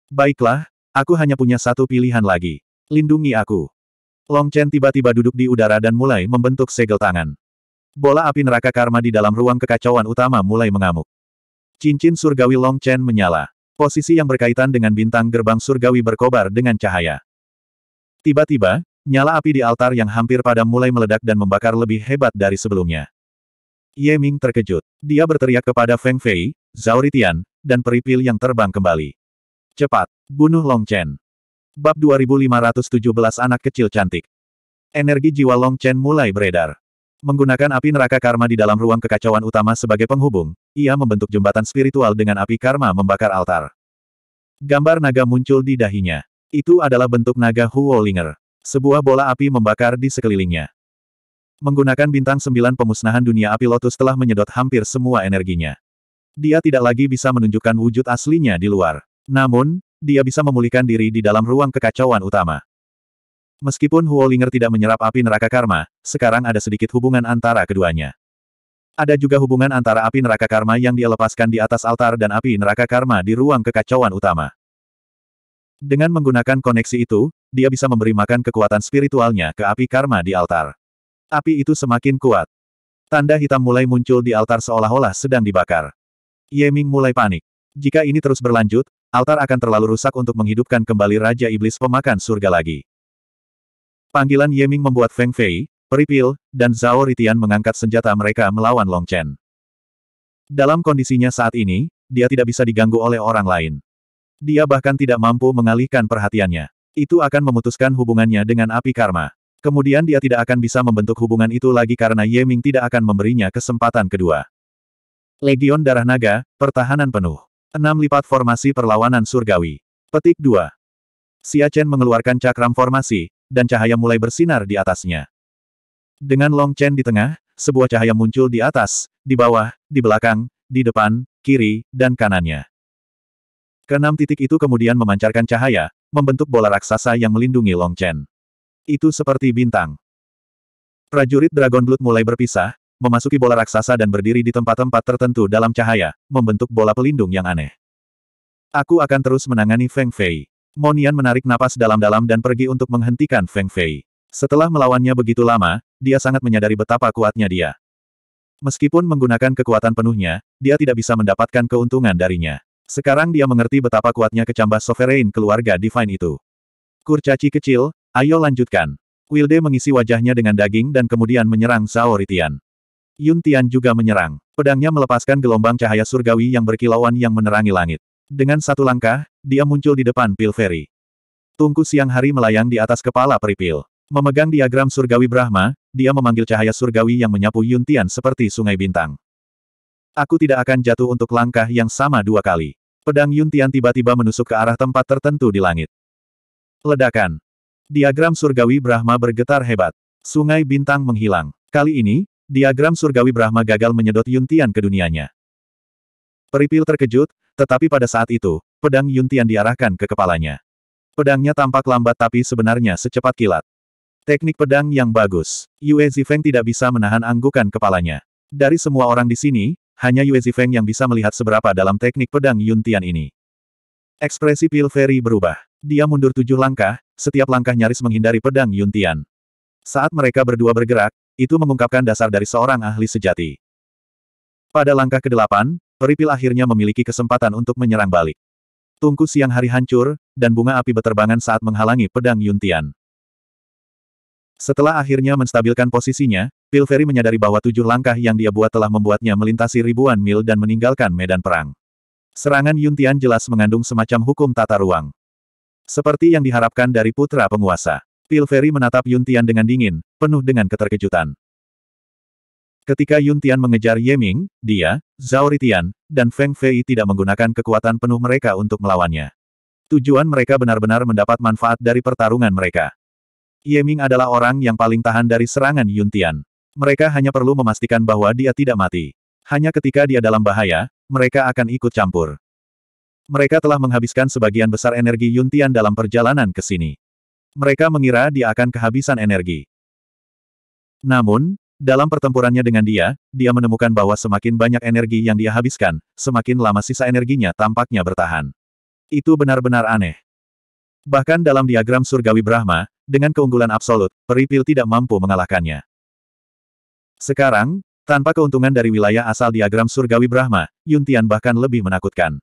Baiklah, aku hanya punya satu pilihan lagi. Lindungi aku. Long Chen tiba-tiba duduk di udara dan mulai membentuk segel tangan. Bola api neraka karma di dalam ruang kekacauan utama mulai mengamuk. Cincin surgawi Long Chen menyala. Posisi yang berkaitan dengan bintang gerbang surgawi berkobar dengan cahaya. Tiba-tiba, nyala api di altar yang hampir padam mulai meledak dan membakar lebih hebat dari sebelumnya. Ye Ming terkejut. Dia berteriak kepada Feng Fei, Zhao Zauritian, dan Peripil yang terbang kembali. Cepat, bunuh Long Chen. Bab 2517 Anak Kecil Cantik. Energi jiwa Long Chen mulai beredar. Menggunakan api neraka karma di dalam ruang kekacauan utama sebagai penghubung, ia membentuk jembatan spiritual dengan api karma membakar altar. Gambar naga muncul di dahinya. Itu adalah bentuk naga Huolinger. Sebuah bola api membakar di sekelilingnya. Menggunakan bintang sembilan pemusnahan dunia api lotus telah menyedot hampir semua energinya. Dia tidak lagi bisa menunjukkan wujud aslinya di luar. Namun, dia bisa memulihkan diri di dalam ruang kekacauan utama. Meskipun Huolinger tidak menyerap api neraka karma, sekarang ada sedikit hubungan antara keduanya. Ada juga hubungan antara api neraka karma yang dia lepaskan di atas altar dan api neraka karma di ruang kekacauan utama. Dengan menggunakan koneksi itu, dia bisa memberi makan kekuatan spiritualnya ke api karma di altar. Api itu semakin kuat. Tanda hitam mulai muncul di altar seolah-olah sedang dibakar. Yeming mulai panik. Jika ini terus berlanjut, altar akan terlalu rusak untuk menghidupkan kembali Raja Iblis pemakan surga lagi. Panggilan Yeming membuat Feng Fei, Peripil, dan Zhao Ritian mengangkat senjata mereka melawan Long Chen. Dalam kondisinya saat ini, dia tidak bisa diganggu oleh orang lain. Dia bahkan tidak mampu mengalihkan perhatiannya. Itu akan memutuskan hubungannya dengan api karma. Kemudian dia tidak akan bisa membentuk hubungan itu lagi karena Yeming tidak akan memberinya kesempatan kedua. Legion Darah Naga, pertahanan penuh. Enam lipat formasi perlawanan surgawi. Petik 2. Siachen mengeluarkan cakram formasi, dan cahaya mulai bersinar di atasnya. Dengan Long Chen di tengah, sebuah cahaya muncul di atas, di bawah, di belakang, di depan, kiri, dan kanannya. Keenam titik itu kemudian memancarkan cahaya, membentuk bola raksasa yang melindungi Long Chen. Itu seperti bintang. Prajurit Dragon Blood mulai berpisah, memasuki bola raksasa dan berdiri di tempat-tempat tertentu dalam cahaya, membentuk bola pelindung yang aneh. Aku akan terus menangani Feng Fei. Monian menarik napas dalam-dalam dan pergi untuk menghentikan Feng Fei. Setelah melawannya begitu lama, dia sangat menyadari betapa kuatnya dia. Meskipun menggunakan kekuatan penuhnya, dia tidak bisa mendapatkan keuntungan darinya. Sekarang dia mengerti betapa kuatnya kecambah sovereign keluarga Divine itu. Kurcaci kecil, ayo lanjutkan. Wilde mengisi wajahnya dengan daging dan kemudian menyerang Zhao Ritian. Yun Tian juga menyerang. Pedangnya melepaskan gelombang cahaya surgawi yang berkilauan yang menerangi langit. Dengan satu langkah, dia muncul di depan Pil feri. Tungku siang hari melayang di atas kepala Peripil. Memegang diagram surgawi Brahma, dia memanggil cahaya surgawi yang menyapu Yun Tian seperti sungai bintang. Aku tidak akan jatuh untuk langkah yang sama dua kali. Pedang Yun Tian tiba-tiba menusuk ke arah tempat tertentu di langit. Ledakan. Diagram surgawi Brahma bergetar hebat. Sungai bintang menghilang. Kali ini, Diagram surgawi Brahma gagal menyedot Yuntian ke dunianya. Peripil terkejut, tetapi pada saat itu, pedang Yuntian diarahkan ke kepalanya. Pedangnya tampak lambat tapi sebenarnya secepat kilat. Teknik pedang yang bagus. Yue Zifeng tidak bisa menahan anggukan kepalanya. Dari semua orang di sini, hanya Yue Zifeng yang bisa melihat seberapa dalam teknik pedang Yuntian ini. Ekspresi Pil Ferry berubah. Dia mundur tujuh langkah, setiap langkah nyaris menghindari pedang Yuntian. Saat mereka berdua bergerak, itu mengungkapkan dasar dari seorang ahli sejati. Pada langkah ke-8, Peripil akhirnya memiliki kesempatan untuk menyerang balik. Tungku siang hari hancur, dan bunga api beterbangan saat menghalangi pedang Yuntian. Setelah akhirnya menstabilkan posisinya, Pilferi menyadari bahwa tujuh langkah yang dia buat telah membuatnya melintasi ribuan mil dan meninggalkan medan perang. Serangan Yuntian jelas mengandung semacam hukum tata ruang. Seperti yang diharapkan dari putra penguasa. Pilferi menatap Yun Tian dengan dingin, penuh dengan keterkejutan. Ketika Yun Tian mengejar Ye Ming, dia, Zhao Ritian, dan Feng Fei tidak menggunakan kekuatan penuh mereka untuk melawannya. Tujuan mereka benar-benar mendapat manfaat dari pertarungan mereka. Ye Ming adalah orang yang paling tahan dari serangan Yun Tian. Mereka hanya perlu memastikan bahwa dia tidak mati. Hanya ketika dia dalam bahaya, mereka akan ikut campur. Mereka telah menghabiskan sebagian besar energi Yun Tian dalam perjalanan ke sini. Mereka mengira dia akan kehabisan energi. Namun, dalam pertempurannya dengan dia, dia menemukan bahwa semakin banyak energi yang dia habiskan, semakin lama sisa energinya tampaknya bertahan. Itu benar-benar aneh. Bahkan dalam diagram surgawi Brahma, dengan keunggulan absolut, Peripil tidak mampu mengalahkannya. Sekarang, tanpa keuntungan dari wilayah asal diagram surgawi Brahma, Yuntian bahkan lebih menakutkan.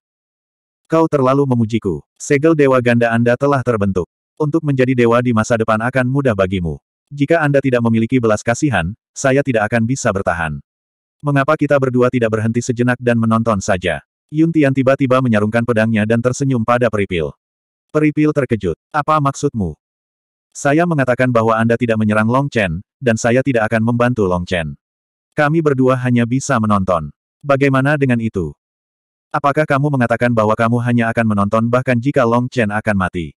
Kau terlalu memujiku. Segel Dewa Ganda Anda telah terbentuk. Untuk menjadi dewa di masa depan akan mudah bagimu. Jika Anda tidak memiliki belas kasihan, saya tidak akan bisa bertahan. Mengapa kita berdua tidak berhenti sejenak dan menonton saja? Yun Tian tiba-tiba menyarungkan pedangnya dan tersenyum pada Peripil. Peripil terkejut. Apa maksudmu? Saya mengatakan bahwa Anda tidak menyerang Long Chen, dan saya tidak akan membantu Long Chen. Kami berdua hanya bisa menonton. Bagaimana dengan itu? Apakah kamu mengatakan bahwa kamu hanya akan menonton bahkan jika Long Chen akan mati?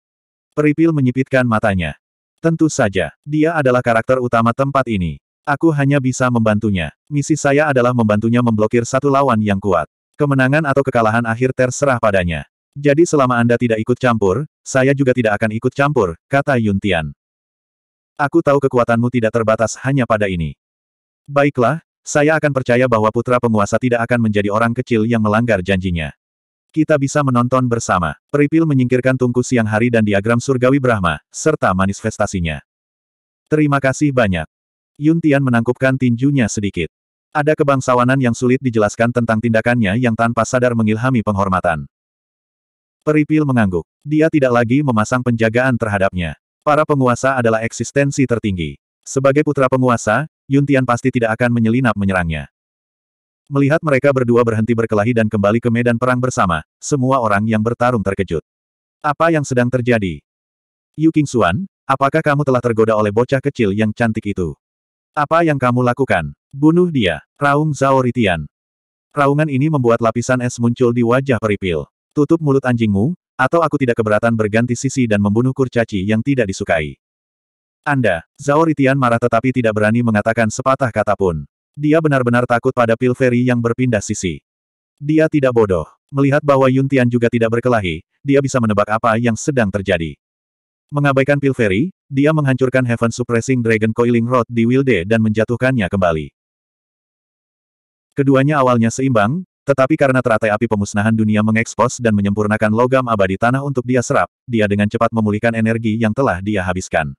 Peripil menyipitkan matanya. Tentu saja, dia adalah karakter utama tempat ini. Aku hanya bisa membantunya. Misi saya adalah membantunya memblokir satu lawan yang kuat. Kemenangan atau kekalahan akhir terserah padanya. Jadi selama Anda tidak ikut campur, saya juga tidak akan ikut campur, kata Yun Tian. Aku tahu kekuatanmu tidak terbatas hanya pada ini. Baiklah, saya akan percaya bahwa putra penguasa tidak akan menjadi orang kecil yang melanggar janjinya. Kita bisa menonton bersama. Peripil menyingkirkan tungku siang hari dan diagram surgawi Brahma, serta manifestasinya. Terima kasih banyak. Yun Tian menangkupkan tinjunya sedikit. Ada kebangsawanan yang sulit dijelaskan tentang tindakannya yang tanpa sadar mengilhami penghormatan. Peripil mengangguk. Dia tidak lagi memasang penjagaan terhadapnya. Para penguasa adalah eksistensi tertinggi. Sebagai putra penguasa, Yun Tian pasti tidak akan menyelinap menyerangnya. Melihat mereka berdua berhenti berkelahi dan kembali ke medan perang bersama, semua orang yang bertarung terkejut. Apa yang sedang terjadi? Yu King Xuan, apakah kamu telah tergoda oleh bocah kecil yang cantik itu? Apa yang kamu lakukan? Bunuh dia, Raung Zhao Ritian. Raungan ini membuat lapisan es muncul di wajah peripil. Tutup mulut anjingmu, atau aku tidak keberatan berganti sisi dan membunuh kurcaci yang tidak disukai. Anda, Zhao Ritian marah tetapi tidak berani mengatakan sepatah kata pun. Dia benar-benar takut pada Pil feri yang berpindah sisi. Dia tidak bodoh. Melihat bahwa Yun Tian juga tidak berkelahi, dia bisa menebak apa yang sedang terjadi. Mengabaikan Pil feri, dia menghancurkan Heaven Suppressing Dragon Coiling Rod di Wilde dan menjatuhkannya kembali. Keduanya awalnya seimbang, tetapi karena teratai api pemusnahan dunia mengekspos dan menyempurnakan logam abadi tanah untuk dia serap, dia dengan cepat memulihkan energi yang telah dia habiskan.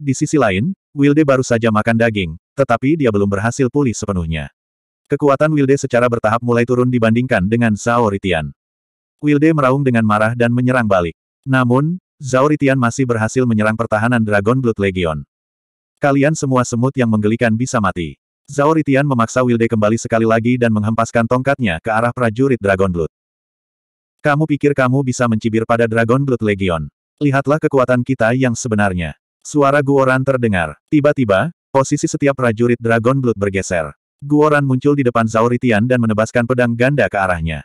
Di sisi lain, Wilde baru saja makan daging, tetapi dia belum berhasil pulih sepenuhnya. Kekuatan Wilde secara bertahap mulai turun dibandingkan dengan Zhao Ritian. Wilde meraung dengan marah dan menyerang balik. Namun, Zhao Ritian masih berhasil menyerang pertahanan Dragon Blood Legion. Kalian semua semut yang menggelikan bisa mati. Zhao Ritian memaksa Wilde kembali sekali lagi dan menghempaskan tongkatnya ke arah prajurit Dragon Blood. Kamu pikir kamu bisa mencibir pada Dragon Blood Legion? Lihatlah kekuatan kita yang sebenarnya. Suara Guoran terdengar. Tiba-tiba, posisi setiap prajurit Dragon Blood bergeser. Guoran muncul di depan Zauritian dan menebaskan pedang ganda ke arahnya.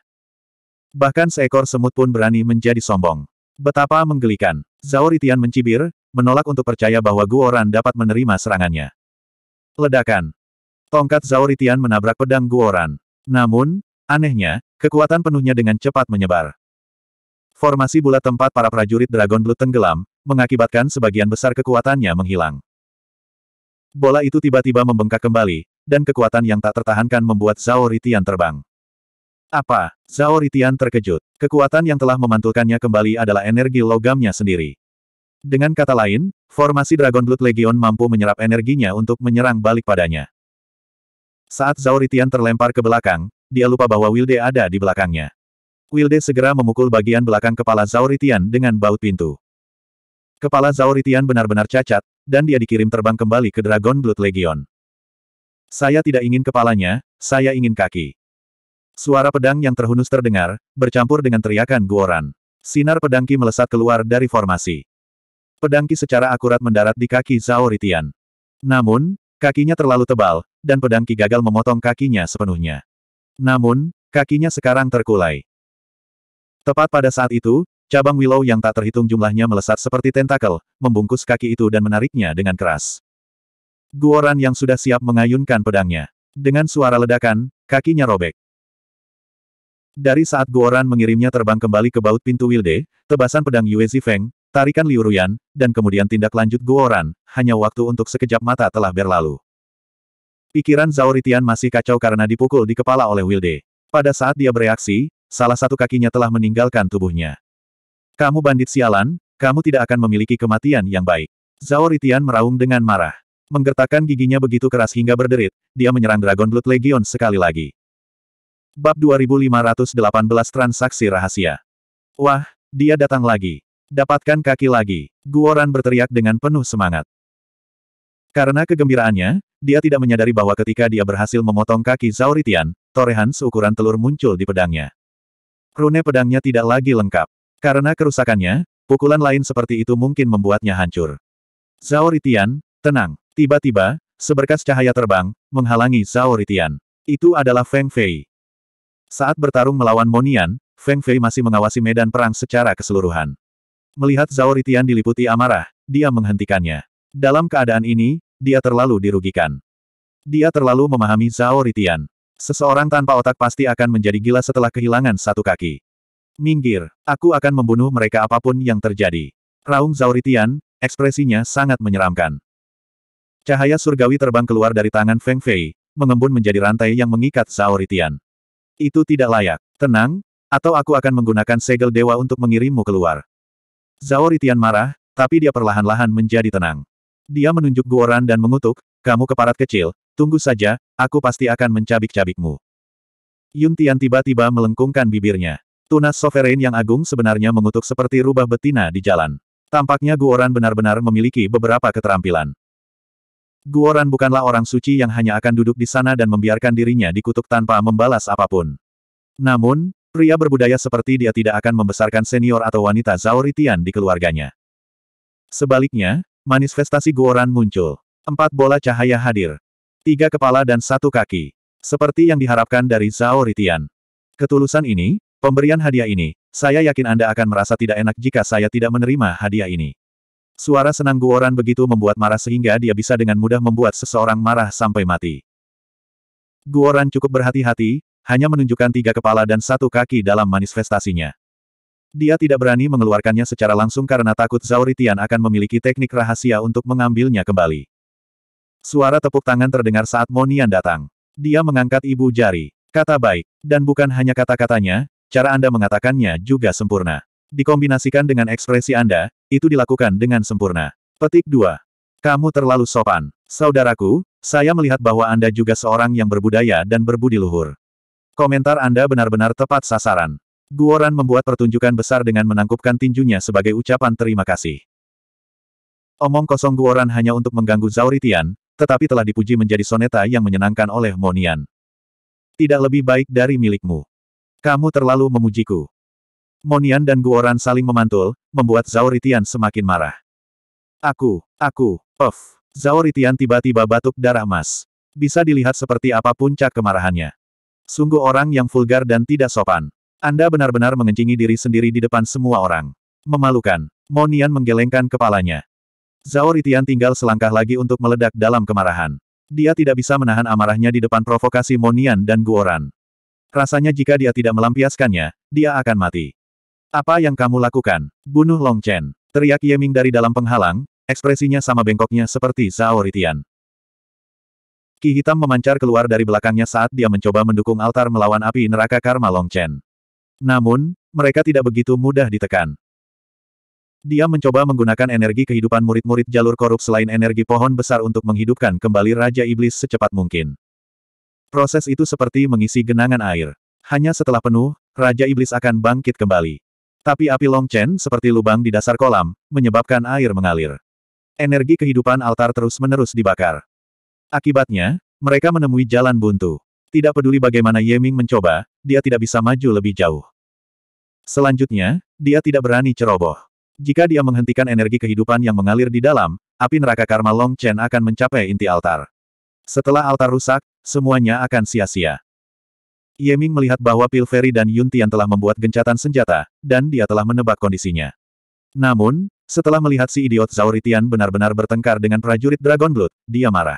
Bahkan seekor semut pun berani menjadi sombong. Betapa menggelikan. Zauritian mencibir, menolak untuk percaya bahwa Guoran dapat menerima serangannya. Ledakan. Tongkat Zauritian menabrak pedang Guoran. Namun, anehnya, kekuatan penuhnya dengan cepat menyebar. Formasi bulat tempat para prajurit Dragon Blood tenggelam, mengakibatkan sebagian besar kekuatannya menghilang. Bola itu tiba-tiba membengkak kembali, dan kekuatan yang tak tertahankan membuat Zhao Ritian terbang. Apa? Zhao Ritian terkejut. Kekuatan yang telah memantulkannya kembali adalah energi logamnya sendiri. Dengan kata lain, formasi Dragon Blood Legion mampu menyerap energinya untuk menyerang balik padanya. Saat Zhao Ritian terlempar ke belakang, dia lupa bahwa Wilde ada di belakangnya. Wilde segera memukul bagian belakang kepala Zhao Ritian dengan baut pintu. Kepala Zauritian benar-benar cacat, dan dia dikirim terbang kembali ke Dragon Blood Legion. Saya tidak ingin kepalanya, saya ingin kaki. Suara pedang yang terhunus terdengar, bercampur dengan teriakan Guoran. Sinar pedangki melesat keluar dari formasi. Pedangki secara akurat mendarat di kaki Zauritian. Namun, kakinya terlalu tebal, dan pedangki gagal memotong kakinya sepenuhnya. Namun, kakinya sekarang terkulai. Tepat pada saat itu, Cabang willow yang tak terhitung jumlahnya melesat seperti tentakel, membungkus kaki itu dan menariknya dengan keras. Guoran yang sudah siap mengayunkan pedangnya. Dengan suara ledakan, kakinya robek. Dari saat Guoran mengirimnya terbang kembali ke baut pintu Wilde, tebasan pedang Yue Zifeng, tarikan Liu Ruyan, dan kemudian tindak lanjut Guoran, hanya waktu untuk sekejap mata telah berlalu. Pikiran Zhao Ritian masih kacau karena dipukul di kepala oleh Wilde. Pada saat dia bereaksi, salah satu kakinya telah meninggalkan tubuhnya. Kamu bandit sialan, kamu tidak akan memiliki kematian yang baik. Zhao Ritian meraung dengan marah. Menggertakkan giginya begitu keras hingga berderit, dia menyerang Dragon Blood Legion sekali lagi. Bab 2518 Transaksi Rahasia Wah, dia datang lagi. Dapatkan kaki lagi. Guoran berteriak dengan penuh semangat. Karena kegembiraannya, dia tidak menyadari bahwa ketika dia berhasil memotong kaki Zauritian, torehan seukuran telur muncul di pedangnya. Rune pedangnya tidak lagi lengkap. Karena kerusakannya, pukulan lain seperti itu mungkin membuatnya hancur. Zhao Ritian, tenang. Tiba-tiba, seberkas cahaya terbang, menghalangi Zhao Ritian. Itu adalah Feng Fei. Saat bertarung melawan Monian, Feng Fei masih mengawasi medan perang secara keseluruhan. Melihat Zhao Ritian diliputi amarah, dia menghentikannya. Dalam keadaan ini, dia terlalu dirugikan. Dia terlalu memahami Zhao Ritian. Seseorang tanpa otak pasti akan menjadi gila setelah kehilangan satu kaki. Minggir, aku akan membunuh mereka apapun yang terjadi. Raung Zauritian, ekspresinya sangat menyeramkan. Cahaya surgawi terbang keluar dari tangan Feng Fei, mengembun menjadi rantai yang mengikat Zauritian. Itu tidak layak. Tenang, atau aku akan menggunakan segel dewa untuk mengirimmu keluar. Zauritian marah, tapi dia perlahan-lahan menjadi tenang. Dia menunjuk Guoran dan mengutuk, kamu keparat kecil, tunggu saja, aku pasti akan mencabik-cabikmu. Yun Tian tiba-tiba melengkungkan bibirnya. Tunas Sovereign yang agung sebenarnya mengutuk seperti rubah betina di jalan. Tampaknya Guoran benar-benar memiliki beberapa keterampilan. Guoran bukanlah orang suci yang hanya akan duduk di sana dan membiarkan dirinya dikutuk tanpa membalas apapun. Namun, pria berbudaya seperti dia tidak akan membesarkan senior atau wanita Zauritian di keluarganya. Sebaliknya, manifestasi Guoran muncul. Empat bola cahaya hadir. Tiga kepala dan satu kaki. Seperti yang diharapkan dari Zauritian. Ketulusan ini, Pemberian hadiah ini, saya yakin Anda akan merasa tidak enak jika saya tidak menerima hadiah ini. Suara senang Guoran begitu membuat marah sehingga dia bisa dengan mudah membuat seseorang marah sampai mati. Guoran cukup berhati-hati, hanya menunjukkan tiga kepala dan satu kaki dalam manifestasinya. Dia tidak berani mengeluarkannya secara langsung karena takut Zauritian akan memiliki teknik rahasia untuk mengambilnya kembali. Suara tepuk tangan terdengar saat Monian datang. Dia mengangkat ibu jari. Kata baik, dan bukan hanya kata-katanya, Cara Anda mengatakannya juga sempurna. Dikombinasikan dengan ekspresi Anda, itu dilakukan dengan sempurna. Petik 2. Kamu terlalu sopan. Saudaraku, saya melihat bahwa Anda juga seorang yang berbudaya dan berbudi luhur. Komentar Anda benar-benar tepat sasaran. Guoran membuat pertunjukan besar dengan menangkupkan tinjunya sebagai ucapan terima kasih. Omong kosong Guoran hanya untuk mengganggu Zauritian, tetapi telah dipuji menjadi soneta yang menyenangkan oleh Monian. Tidak lebih baik dari milikmu. Kamu terlalu memujiku. Monian dan Guoran saling memantul, membuat Zhao Ritian semakin marah. Aku, aku, of, Zhao tiba-tiba batuk darah emas. Bisa dilihat seperti apa puncak kemarahannya. Sungguh orang yang vulgar dan tidak sopan. Anda benar-benar mengencingi diri sendiri di depan semua orang. Memalukan. Monian menggelengkan kepalanya. Zhao Ritian tinggal selangkah lagi untuk meledak dalam kemarahan. Dia tidak bisa menahan amarahnya di depan provokasi Monian dan Guoran. Rasanya jika dia tidak melampiaskannya, dia akan mati. Apa yang kamu lakukan? Bunuh Long Chen. Teriak Yeming dari dalam penghalang, ekspresinya sama bengkoknya seperti Zhao Ritian. Ki hitam memancar keluar dari belakangnya saat dia mencoba mendukung altar melawan api neraka karma Long Chen. Namun, mereka tidak begitu mudah ditekan. Dia mencoba menggunakan energi kehidupan murid-murid jalur korup selain energi pohon besar untuk menghidupkan kembali Raja Iblis secepat mungkin. Proses itu seperti mengisi genangan air. Hanya setelah penuh, Raja Iblis akan bangkit kembali. Tapi api Long Chen seperti lubang di dasar kolam, menyebabkan air mengalir. Energi kehidupan altar terus-menerus dibakar. Akibatnya, mereka menemui jalan buntu. Tidak peduli bagaimana Yeming mencoba, dia tidak bisa maju lebih jauh. Selanjutnya, dia tidak berani ceroboh. Jika dia menghentikan energi kehidupan yang mengalir di dalam, api neraka karma Long Chen akan mencapai inti altar. Setelah altar rusak, semuanya akan sia-sia. Yeming melihat bahwa Pil Pilferi dan Yun Tian telah membuat gencatan senjata, dan dia telah menebak kondisinya. Namun, setelah melihat si idiot Zauritian benar-benar bertengkar dengan prajurit Dragon Blood, dia marah.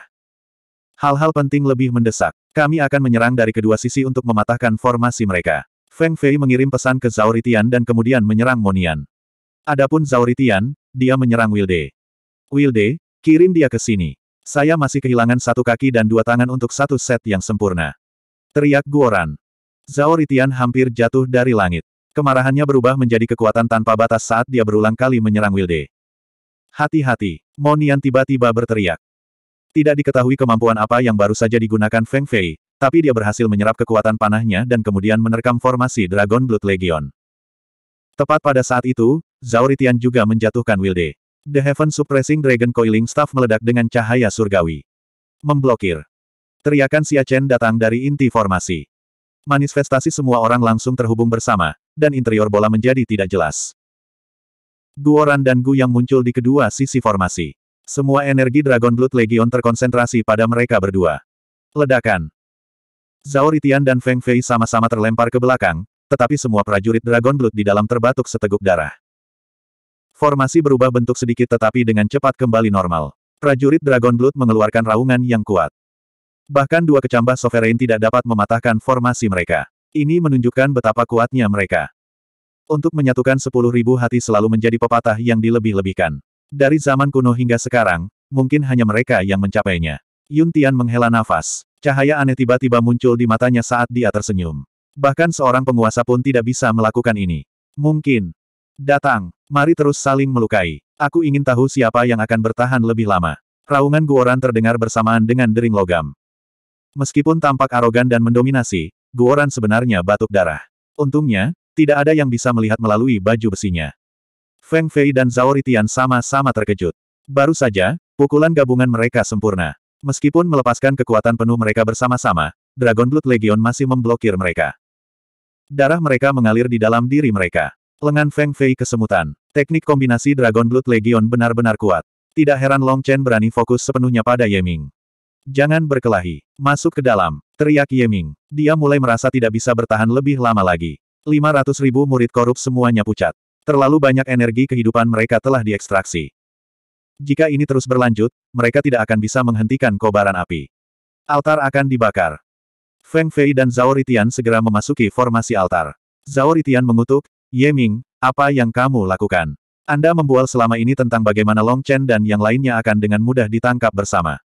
Hal-hal penting lebih mendesak. Kami akan menyerang dari kedua sisi untuk mematahkan formasi mereka. Feng Fei mengirim pesan ke Zauritian dan kemudian menyerang Monian. Adapun Zauritian, dia menyerang Wilde. Wilde, kirim dia ke sini. Saya masih kehilangan satu kaki dan dua tangan untuk satu set yang sempurna. Teriak Guoran. Zhao Ritian hampir jatuh dari langit. Kemarahannya berubah menjadi kekuatan tanpa batas saat dia berulang kali menyerang Wilde. Hati-hati, Monian tiba-tiba berteriak. Tidak diketahui kemampuan apa yang baru saja digunakan Feng Fei, tapi dia berhasil menyerap kekuatan panahnya dan kemudian menerkam formasi Dragon Blood Legion. Tepat pada saat itu, Zhao Ritian juga menjatuhkan Wilde. The Heaven Suppressing Dragon Coiling Staff meledak dengan cahaya surgawi. Memblokir. Teriakan Xia Chen datang dari inti formasi. Manifestasi semua orang langsung terhubung bersama, dan interior bola menjadi tidak jelas. Guoran dan Gu yang muncul di kedua sisi formasi. Semua energi Dragon Blood Legion terkonsentrasi pada mereka berdua. Ledakan. Zhao Ritian dan Feng Fei sama-sama terlempar ke belakang, tetapi semua prajurit Dragon Blood di dalam terbatuk seteguk darah. Formasi berubah bentuk sedikit tetapi dengan cepat kembali normal. Prajurit Dragon Blood mengeluarkan raungan yang kuat. Bahkan dua kecambah sovereign tidak dapat mematahkan formasi mereka. Ini menunjukkan betapa kuatnya mereka. Untuk menyatukan sepuluh ribu hati selalu menjadi pepatah yang dilebih-lebihkan. Dari zaman kuno hingga sekarang, mungkin hanya mereka yang mencapainya. Yun Tian menghela nafas. Cahaya aneh tiba-tiba muncul di matanya saat dia tersenyum. Bahkan seorang penguasa pun tidak bisa melakukan ini. Mungkin, Datang, mari terus saling melukai. Aku ingin tahu siapa yang akan bertahan lebih lama. Raungan Guoran terdengar bersamaan dengan dering logam. Meskipun tampak arogan dan mendominasi, Guoran sebenarnya batuk darah. Untungnya, tidak ada yang bisa melihat melalui baju besinya. Feng Fei dan Zhao Ritian sama-sama terkejut. Baru saja, pukulan gabungan mereka sempurna. Meskipun melepaskan kekuatan penuh mereka bersama-sama, Dragon Blood Legion masih memblokir mereka. Darah mereka mengalir di dalam diri mereka. Lengan Feng Fei kesemutan. Teknik kombinasi Dragon Blood Legion benar-benar kuat. Tidak heran Long Chen berani fokus sepenuhnya pada Ye Ming. Jangan berkelahi. Masuk ke dalam. Teriak Ye Ming. Dia mulai merasa tidak bisa bertahan lebih lama lagi. 500 ribu murid korup semuanya pucat. Terlalu banyak energi kehidupan mereka telah diekstraksi. Jika ini terus berlanjut, mereka tidak akan bisa menghentikan kobaran api. Altar akan dibakar. Feng Fei dan Zhao Ritian segera memasuki formasi altar. Zhao Ritian mengutuk, Yeming, apa yang kamu lakukan? Anda membual selama ini tentang bagaimana Long Chen dan yang lainnya akan dengan mudah ditangkap bersama.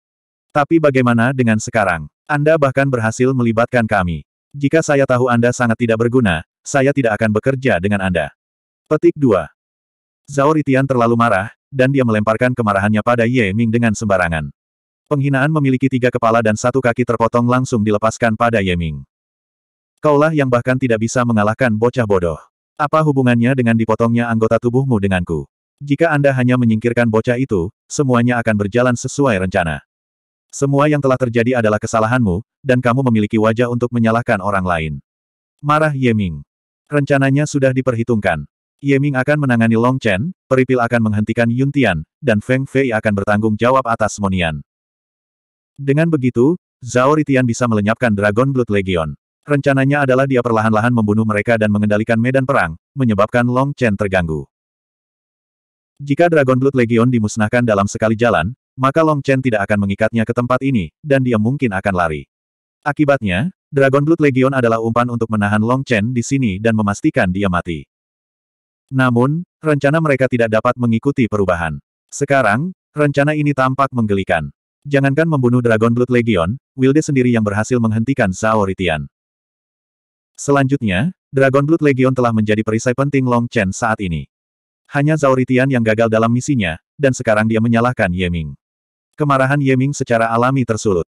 Tapi bagaimana dengan sekarang? Anda bahkan berhasil melibatkan kami. Jika saya tahu Anda sangat tidak berguna, saya tidak akan bekerja dengan Anda. Petik 2. Zhao Ritian terlalu marah, dan dia melemparkan kemarahannya pada Ye Ming dengan sembarangan. Penghinaan memiliki tiga kepala dan satu kaki terpotong langsung dilepaskan pada Yeming. Kaulah yang bahkan tidak bisa mengalahkan bocah bodoh. Apa hubungannya dengan dipotongnya anggota tubuhmu denganku? Jika Anda hanya menyingkirkan bocah itu, semuanya akan berjalan sesuai rencana. Semua yang telah terjadi adalah kesalahanmu, dan kamu memiliki wajah untuk menyalahkan orang lain. Marah Yeming. Rencananya sudah diperhitungkan. Yeming akan menangani Long Chen, Peripil akan menghentikan Yun Tian, dan Feng Fei akan bertanggung jawab atas Monian. Dengan begitu, Zhao Ritian bisa melenyapkan Dragon Blood Legion. Rencananya adalah dia perlahan-lahan membunuh mereka dan mengendalikan medan perang, menyebabkan Long Chen terganggu. Jika Dragon Blood Legion dimusnahkan dalam sekali jalan, maka Long Chen tidak akan mengikatnya ke tempat ini, dan dia mungkin akan lari. Akibatnya, Dragon Blood Legion adalah umpan untuk menahan Long Chen di sini dan memastikan dia mati. Namun, rencana mereka tidak dapat mengikuti perubahan. Sekarang, rencana ini tampak menggelikan. Jangankan membunuh Dragon Blood Legion, Wilde sendiri yang berhasil menghentikan Zhao Ritian. Selanjutnya, Dragon Blood Legion telah menjadi perisai penting Long Chen saat ini. Hanya Zauritian yang gagal dalam misinya, dan sekarang dia menyalahkan Ye Ming. Kemarahan Ye Ming secara alami tersulut.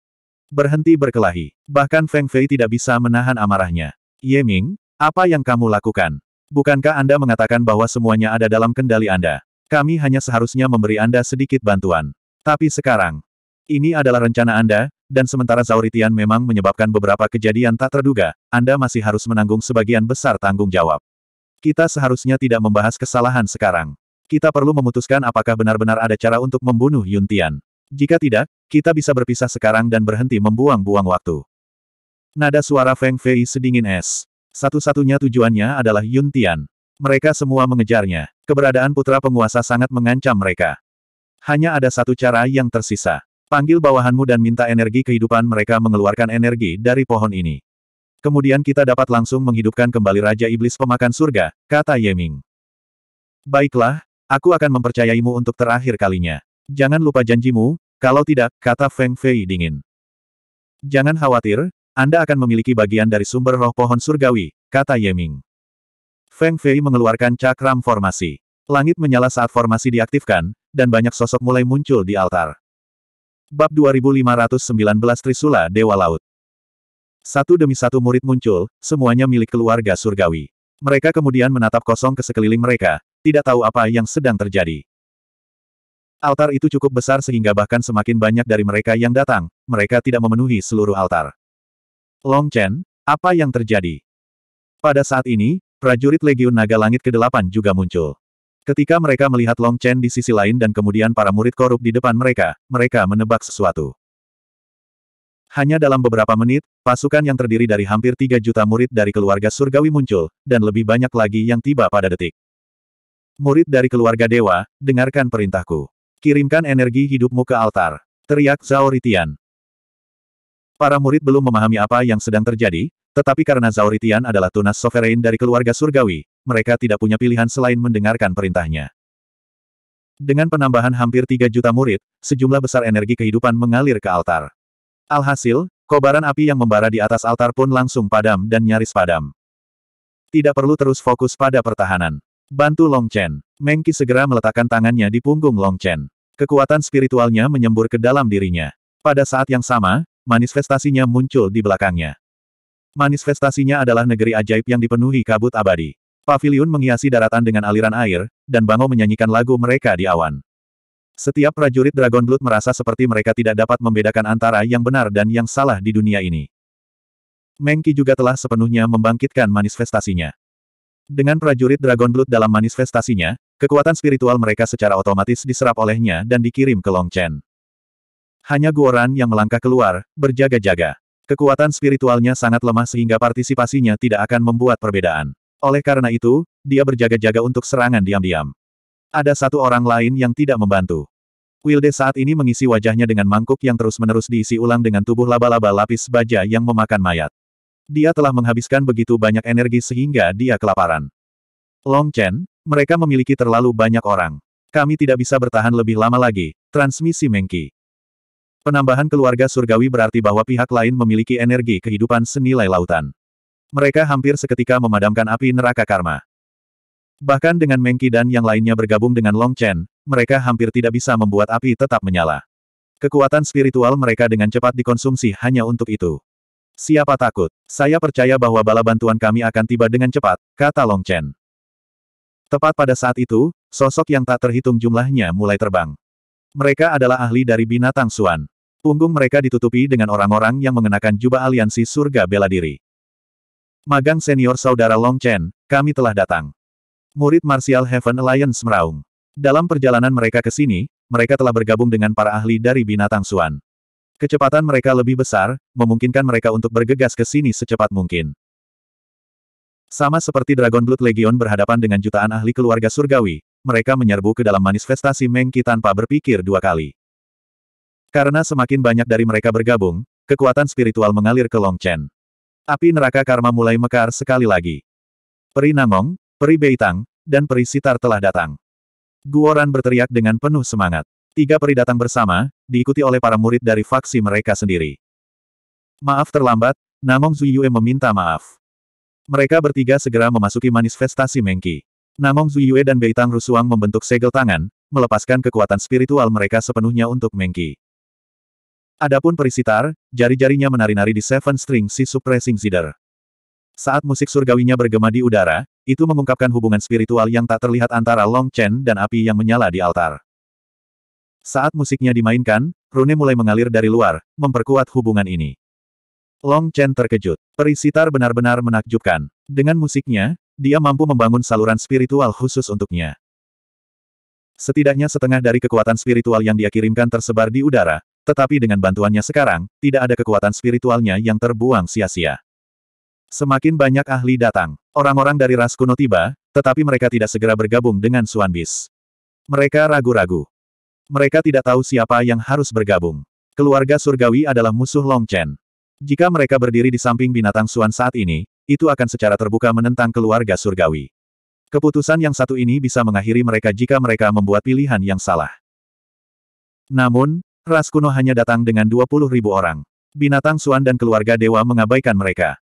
Berhenti berkelahi. Bahkan Feng Fei tidak bisa menahan amarahnya. Ye Ming, apa yang kamu lakukan? Bukankah Anda mengatakan bahwa semuanya ada dalam kendali Anda? Kami hanya seharusnya memberi Anda sedikit bantuan. Tapi sekarang, ini adalah rencana Anda, dan sementara Zauritian memang menyebabkan beberapa kejadian tak terduga, Anda masih harus menanggung sebagian besar tanggung jawab. Kita seharusnya tidak membahas kesalahan sekarang. Kita perlu memutuskan apakah benar-benar ada cara untuk membunuh Yun Tian. Jika tidak, kita bisa berpisah sekarang dan berhenti membuang-buang waktu. Nada suara Feng Fei sedingin es. Satu-satunya tujuannya adalah Yun Tian. Mereka semua mengejarnya. Keberadaan putra penguasa sangat mengancam mereka. Hanya ada satu cara yang tersisa. Panggil bawahanmu dan minta energi kehidupan mereka mengeluarkan energi dari pohon ini. Kemudian kita dapat langsung menghidupkan kembali Raja Iblis Pemakan Surga, kata Yeming. Baiklah, aku akan mempercayaimu untuk terakhir kalinya. Jangan lupa janjimu, kalau tidak, kata Feng Fei dingin. Jangan khawatir, Anda akan memiliki bagian dari sumber roh pohon surgawi, kata Yeming. Feng Fei mengeluarkan cakram formasi. Langit menyala saat formasi diaktifkan, dan banyak sosok mulai muncul di altar. Bab 2519 Trisula Dewa Laut Satu demi satu murid muncul, semuanya milik keluarga surgawi. Mereka kemudian menatap kosong ke sekeliling mereka, tidak tahu apa yang sedang terjadi. Altar itu cukup besar sehingga bahkan semakin banyak dari mereka yang datang, mereka tidak memenuhi seluruh altar. Long Chen, apa yang terjadi? Pada saat ini, prajurit Legiun Naga Langit ke-8 juga muncul. Ketika mereka melihat Long Chen di sisi lain dan kemudian para murid korup di depan mereka, mereka menebak sesuatu. Hanya dalam beberapa menit, pasukan yang terdiri dari hampir 3 juta murid dari keluarga surgawi muncul, dan lebih banyak lagi yang tiba pada detik. Murid dari keluarga dewa, dengarkan perintahku. Kirimkan energi hidupmu ke altar. Teriak Zauritian. Para murid belum memahami apa yang sedang terjadi, tetapi karena Zauritian adalah tunas sovereign dari keluarga surgawi, mereka tidak punya pilihan selain mendengarkan perintahnya. Dengan penambahan hampir 3 juta murid, sejumlah besar energi kehidupan mengalir ke altar. Alhasil, kobaran api yang membara di atas altar pun langsung padam dan nyaris padam. Tidak perlu terus fokus pada pertahanan. Bantu Long Chen. Mengki segera meletakkan tangannya di punggung Long Chen. Kekuatan spiritualnya menyembur ke dalam dirinya. Pada saat yang sama, manifestasinya muncul di belakangnya. Manifestasinya adalah negeri ajaib yang dipenuhi kabut abadi. Pavilion menghiasi daratan dengan aliran air, dan Bango menyanyikan lagu mereka di awan. Setiap prajurit Dragon Blood merasa seperti mereka tidak dapat membedakan antara yang benar dan yang salah di dunia ini. Mengki juga telah sepenuhnya membangkitkan manifestasinya. Dengan prajurit Dragon Blood dalam manifestasinya, kekuatan spiritual mereka secara otomatis diserap olehnya dan dikirim ke Longchen. Hanya Guoran yang melangkah keluar, berjaga-jaga. Kekuatan spiritualnya sangat lemah sehingga partisipasinya tidak akan membuat perbedaan. Oleh karena itu, dia berjaga-jaga untuk serangan diam-diam. Ada satu orang lain yang tidak membantu. Wilde saat ini mengisi wajahnya dengan mangkuk yang terus-menerus diisi ulang dengan tubuh laba-laba lapis baja yang memakan mayat. Dia telah menghabiskan begitu banyak energi sehingga dia kelaparan. Long Chen, mereka memiliki terlalu banyak orang. Kami tidak bisa bertahan lebih lama lagi, transmisi Mengki. Penambahan keluarga surgawi berarti bahwa pihak lain memiliki energi kehidupan senilai lautan. Mereka hampir seketika memadamkan api neraka karma. Bahkan dengan Mengki dan yang lainnya bergabung dengan Long Chen, mereka hampir tidak bisa membuat api tetap menyala. Kekuatan spiritual mereka dengan cepat dikonsumsi hanya untuk itu. Siapa takut? Saya percaya bahwa bala bantuan kami akan tiba dengan cepat, kata Long Chen. Tepat pada saat itu, sosok yang tak terhitung jumlahnya mulai terbang. Mereka adalah ahli dari binatang Suan. Punggung mereka ditutupi dengan orang-orang yang mengenakan jubah aliansi surga bela diri. Magang senior saudara Long Chen, kami telah datang. Murid Martial Heaven Alliance meraung. Dalam perjalanan mereka ke sini, mereka telah bergabung dengan para ahli dari binatang Suan. Kecepatan mereka lebih besar, memungkinkan mereka untuk bergegas ke sini secepat mungkin. Sama seperti Dragon Blood Legion berhadapan dengan jutaan ahli keluarga surgawi, mereka menyerbu ke dalam manifestasi Mengki tanpa berpikir dua kali. Karena semakin banyak dari mereka bergabung, kekuatan spiritual mengalir ke Long Chen. Api neraka karma mulai mekar sekali lagi. Peri Namong, Peri Beitang, dan Peri Sitar telah datang. Guoran berteriak dengan penuh semangat. Tiga peri datang bersama, diikuti oleh para murid dari faksi mereka sendiri. Maaf terlambat, Namong Zuyue meminta maaf. Mereka bertiga segera memasuki manifestasi Mengki. Namong Zuyue dan Beitang Rusuang membentuk segel tangan, melepaskan kekuatan spiritual mereka sepenuhnya untuk Mengki. Adapun perisitar, jari-jarinya menari-nari di Seven String Si Suppressing Zider. Saat musik surgawinya bergema di udara, itu mengungkapkan hubungan spiritual yang tak terlihat antara Long Chen dan api yang menyala di altar. Saat musiknya dimainkan, rune mulai mengalir dari luar, memperkuat hubungan ini. Long Chen terkejut. Perisitar benar-benar menakjubkan. Dengan musiknya, dia mampu membangun saluran spiritual khusus untuknya. Setidaknya setengah dari kekuatan spiritual yang dia kirimkan tersebar di udara, tetapi dengan bantuannya sekarang, tidak ada kekuatan spiritualnya yang terbuang sia-sia. Semakin banyak ahli datang. Orang-orang dari ras kuno tiba, tetapi mereka tidak segera bergabung dengan Suan Mereka ragu-ragu. Mereka tidak tahu siapa yang harus bergabung. Keluarga surgawi adalah musuh Long Chen. Jika mereka berdiri di samping binatang Suan saat ini, itu akan secara terbuka menentang keluarga surgawi. Keputusan yang satu ini bisa mengakhiri mereka jika mereka membuat pilihan yang salah. Namun, Ras kuno hanya datang dengan 20 ribu orang. Binatang Suan dan keluarga dewa mengabaikan mereka.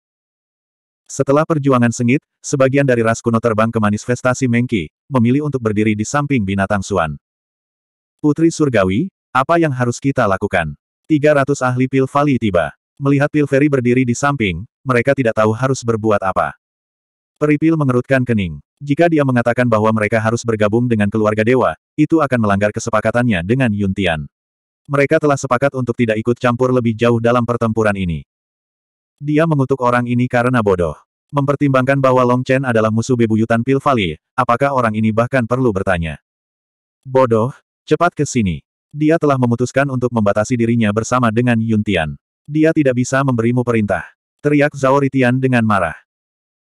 Setelah perjuangan sengit, sebagian dari ras kuno terbang ke manifestasi Mengki, memilih untuk berdiri di samping binatang Suan. Putri Surgawi, apa yang harus kita lakukan? 300 ahli pil Vali tiba. Melihat pil Ferry berdiri di samping, mereka tidak tahu harus berbuat apa. Peripil mengerutkan kening. Jika dia mengatakan bahwa mereka harus bergabung dengan keluarga dewa, itu akan melanggar kesepakatannya dengan Yuntian. Mereka telah sepakat untuk tidak ikut campur lebih jauh dalam pertempuran ini. Dia mengutuk orang ini karena bodoh. Mempertimbangkan bahwa Long Chen adalah musuh bebuyutan Pil Valley, apakah orang ini bahkan perlu bertanya? Bodoh, cepat ke sini. Dia telah memutuskan untuk membatasi dirinya bersama dengan Yun Tian. Dia tidak bisa memberimu perintah. Teriak Zhao Ritian dengan marah.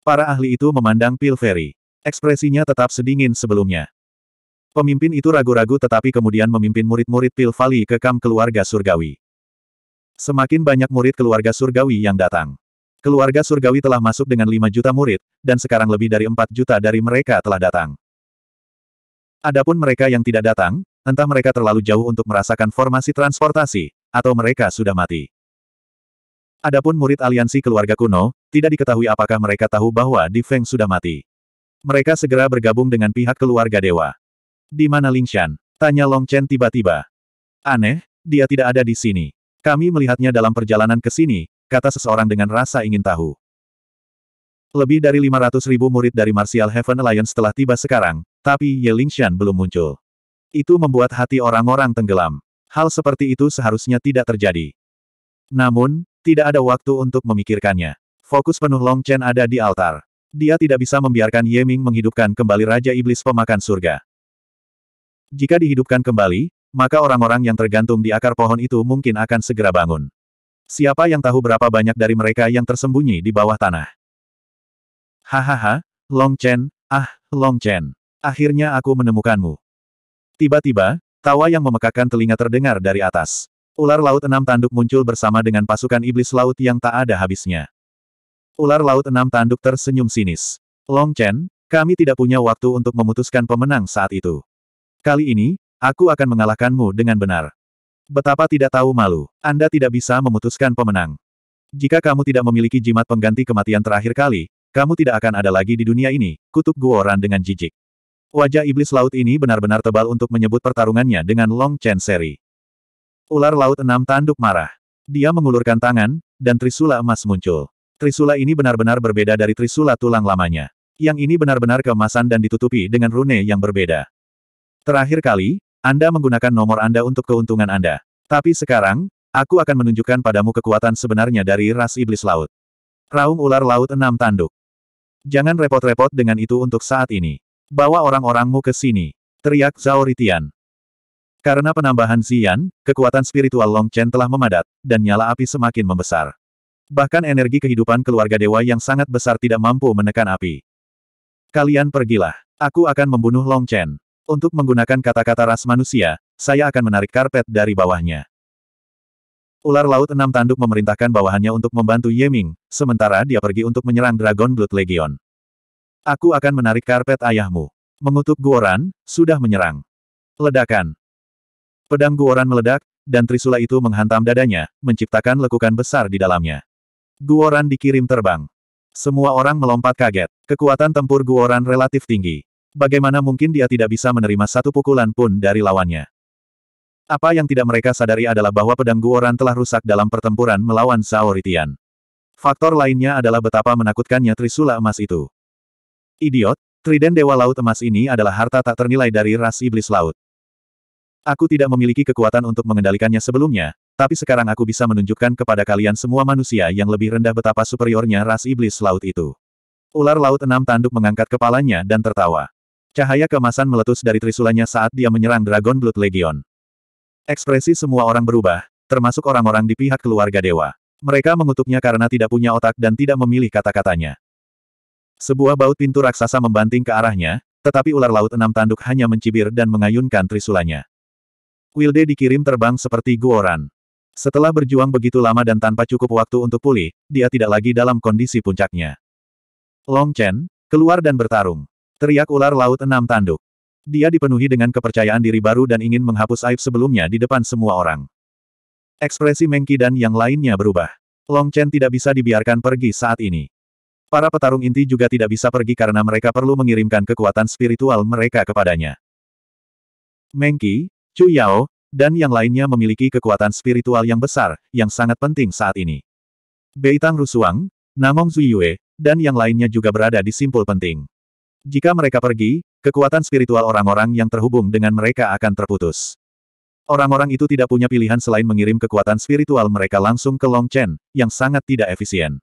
Para ahli itu memandang Pil Ferry. Ekspresinya tetap sedingin sebelumnya. Pemimpin itu ragu-ragu tetapi kemudian memimpin murid-murid Pil Valley ke kam keluarga surgawi. Semakin banyak murid keluarga surgawi yang datang. Keluarga surgawi telah masuk dengan 5 juta murid, dan sekarang lebih dari 4 juta dari mereka telah datang. Adapun mereka yang tidak datang, entah mereka terlalu jauh untuk merasakan formasi transportasi, atau mereka sudah mati. Adapun murid aliansi keluarga kuno, tidak diketahui apakah mereka tahu bahwa Di Feng sudah mati. Mereka segera bergabung dengan pihak keluarga dewa. Di mana Lingshan? Tanya Long Chen tiba-tiba. Aneh, dia tidak ada di sini. Kami melihatnya dalam perjalanan ke sini, kata seseorang dengan rasa ingin tahu. Lebih dari 500 ribu murid dari Martial Heaven Alliance telah tiba sekarang, tapi Ye Lingshan belum muncul. Itu membuat hati orang-orang tenggelam. Hal seperti itu seharusnya tidak terjadi. Namun, tidak ada waktu untuk memikirkannya. Fokus penuh Long Chen ada di altar. Dia tidak bisa membiarkan Ye Ming menghidupkan kembali Raja Iblis Pemakan Surga. Jika dihidupkan kembali, maka orang-orang yang tergantung di akar pohon itu mungkin akan segera bangun. Siapa yang tahu berapa banyak dari mereka yang tersembunyi di bawah tanah? Hahaha, Long Chen, ah, Long Chen. Akhirnya aku menemukanmu. Tiba-tiba, tawa yang memekakan telinga terdengar dari atas. Ular laut enam tanduk muncul bersama dengan pasukan iblis laut yang tak ada habisnya. Ular laut enam tanduk tersenyum sinis. Long Chen, kami tidak punya waktu untuk memutuskan pemenang saat itu. Kali ini, aku akan mengalahkanmu dengan benar. Betapa tidak tahu malu, Anda tidak bisa memutuskan pemenang. Jika kamu tidak memiliki jimat pengganti kematian terakhir kali, kamu tidak akan ada lagi di dunia ini, kutuk Guoran dengan jijik. Wajah iblis laut ini benar-benar tebal untuk menyebut pertarungannya dengan Long Chen Seri. Ular laut enam tanduk marah. Dia mengulurkan tangan, dan trisula emas muncul. Trisula ini benar-benar berbeda dari trisula tulang lamanya. Yang ini benar-benar keemasan dan ditutupi dengan rune yang berbeda. Terakhir kali, Anda menggunakan nomor Anda untuk keuntungan Anda. Tapi sekarang, aku akan menunjukkan padamu kekuatan sebenarnya dari ras iblis laut. Raung ular laut enam tanduk. Jangan repot-repot dengan itu untuk saat ini. Bawa orang-orangmu ke sini. Teriak Zhao Ritian. Karena penambahan Zian, kekuatan spiritual Long Chen telah memadat, dan nyala api semakin membesar. Bahkan energi kehidupan keluarga dewa yang sangat besar tidak mampu menekan api. Kalian pergilah. Aku akan membunuh Long Chen. Untuk menggunakan kata-kata ras manusia, saya akan menarik karpet dari bawahnya. Ular Laut Enam Tanduk memerintahkan bawahannya untuk membantu Yeming, sementara dia pergi untuk menyerang Dragon Blood Legion. Aku akan menarik karpet ayahmu. Mengutuk Guoran, sudah menyerang. Ledakan. Pedang Guoran meledak, dan trisula itu menghantam dadanya, menciptakan lekukan besar di dalamnya. Guoran dikirim terbang. Semua orang melompat kaget. Kekuatan tempur Guoran relatif tinggi. Bagaimana mungkin dia tidak bisa menerima satu pukulan pun dari lawannya? Apa yang tidak mereka sadari adalah bahwa pedang Guoran telah rusak dalam pertempuran melawan Zhao Ritian. Faktor lainnya adalah betapa menakutkannya Trisula emas itu. Idiot, Triden Dewa Laut emas ini adalah harta tak ternilai dari ras iblis laut. Aku tidak memiliki kekuatan untuk mengendalikannya sebelumnya, tapi sekarang aku bisa menunjukkan kepada kalian semua manusia yang lebih rendah betapa superiornya ras iblis laut itu. Ular laut enam tanduk mengangkat kepalanya dan tertawa. Cahaya kemasan meletus dari trisulanya saat dia menyerang Dragon Blood Legion. Ekspresi semua orang berubah, termasuk orang-orang di pihak keluarga dewa. Mereka mengutuknya karena tidak punya otak dan tidak memilih kata-katanya. Sebuah baut pintu raksasa membanting ke arahnya, tetapi ular laut enam tanduk hanya mencibir dan mengayunkan trisulanya. Wilde dikirim terbang seperti Guoran. Setelah berjuang begitu lama dan tanpa cukup waktu untuk pulih, dia tidak lagi dalam kondisi puncaknya. Long Chen, keluar dan bertarung. Teriak ular laut enam tanduk. Dia dipenuhi dengan kepercayaan diri baru dan ingin menghapus aib sebelumnya di depan semua orang. Ekspresi Mengki dan yang lainnya berubah. Long Chen tidak bisa dibiarkan pergi saat ini. Para petarung inti juga tidak bisa pergi karena mereka perlu mengirimkan kekuatan spiritual mereka kepadanya. Mengki, Chu Yao, dan yang lainnya memiliki kekuatan spiritual yang besar, yang sangat penting saat ini. Beitang Rusuang, Namong Zuyue, dan yang lainnya juga berada di simpul penting. Jika mereka pergi, kekuatan spiritual orang-orang yang terhubung dengan mereka akan terputus. Orang-orang itu tidak punya pilihan selain mengirim kekuatan spiritual mereka langsung ke Long Chen, yang sangat tidak efisien.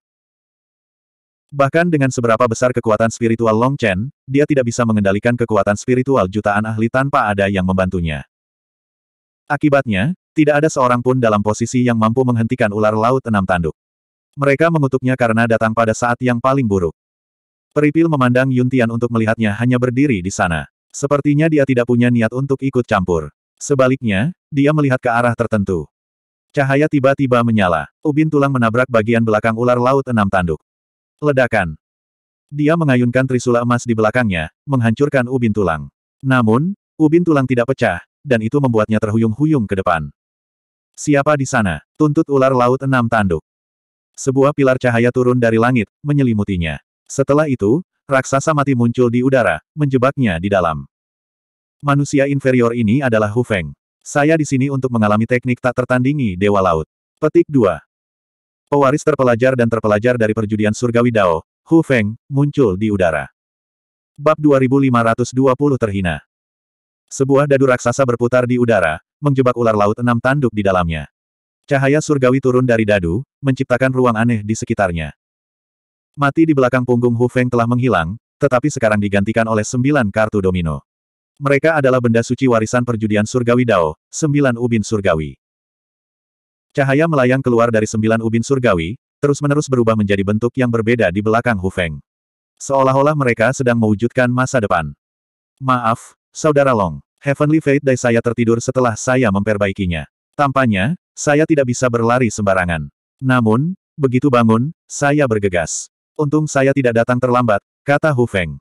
Bahkan dengan seberapa besar kekuatan spiritual Long Chen, dia tidak bisa mengendalikan kekuatan spiritual jutaan ahli tanpa ada yang membantunya. Akibatnya, tidak ada seorang pun dalam posisi yang mampu menghentikan ular laut enam tanduk. Mereka mengutuknya karena datang pada saat yang paling buruk. Peripil memandang Yun Tian untuk melihatnya hanya berdiri di sana. Sepertinya dia tidak punya niat untuk ikut campur. Sebaliknya, dia melihat ke arah tertentu. Cahaya tiba-tiba menyala. Ubin tulang menabrak bagian belakang ular laut enam tanduk. Ledakan. Dia mengayunkan trisula emas di belakangnya, menghancurkan ubin tulang. Namun, ubin tulang tidak pecah, dan itu membuatnya terhuyung-huyung ke depan. Siapa di sana? Tuntut ular laut enam tanduk. Sebuah pilar cahaya turun dari langit, menyelimutinya. Setelah itu, raksasa mati muncul di udara, menjebaknya di dalam. Manusia inferior ini adalah Hu Feng. Saya di sini untuk mengalami teknik tak tertandingi Dewa Laut. Petik 2. Pewaris terpelajar dan terpelajar dari perjudian surgawi Dao, Hu Feng, muncul di udara. Bab 2520 terhina. Sebuah dadu raksasa berputar di udara, menjebak ular laut enam tanduk di dalamnya. Cahaya surgawi turun dari dadu, menciptakan ruang aneh di sekitarnya. Mati di belakang punggung Hu Feng telah menghilang, tetapi sekarang digantikan oleh sembilan kartu domino. Mereka adalah benda suci warisan perjudian surgawi Dao, sembilan ubin surgawi. Cahaya melayang keluar dari sembilan ubin surgawi, terus-menerus berubah menjadi bentuk yang berbeda di belakang Hu Feng. Seolah-olah mereka sedang mewujudkan masa depan. Maaf, Saudara Long, Heavenly Fate Day saya tertidur setelah saya memperbaikinya. Tampaknya, saya tidak bisa berlari sembarangan. Namun, begitu bangun, saya bergegas. Untung saya tidak datang terlambat, kata Hu Feng.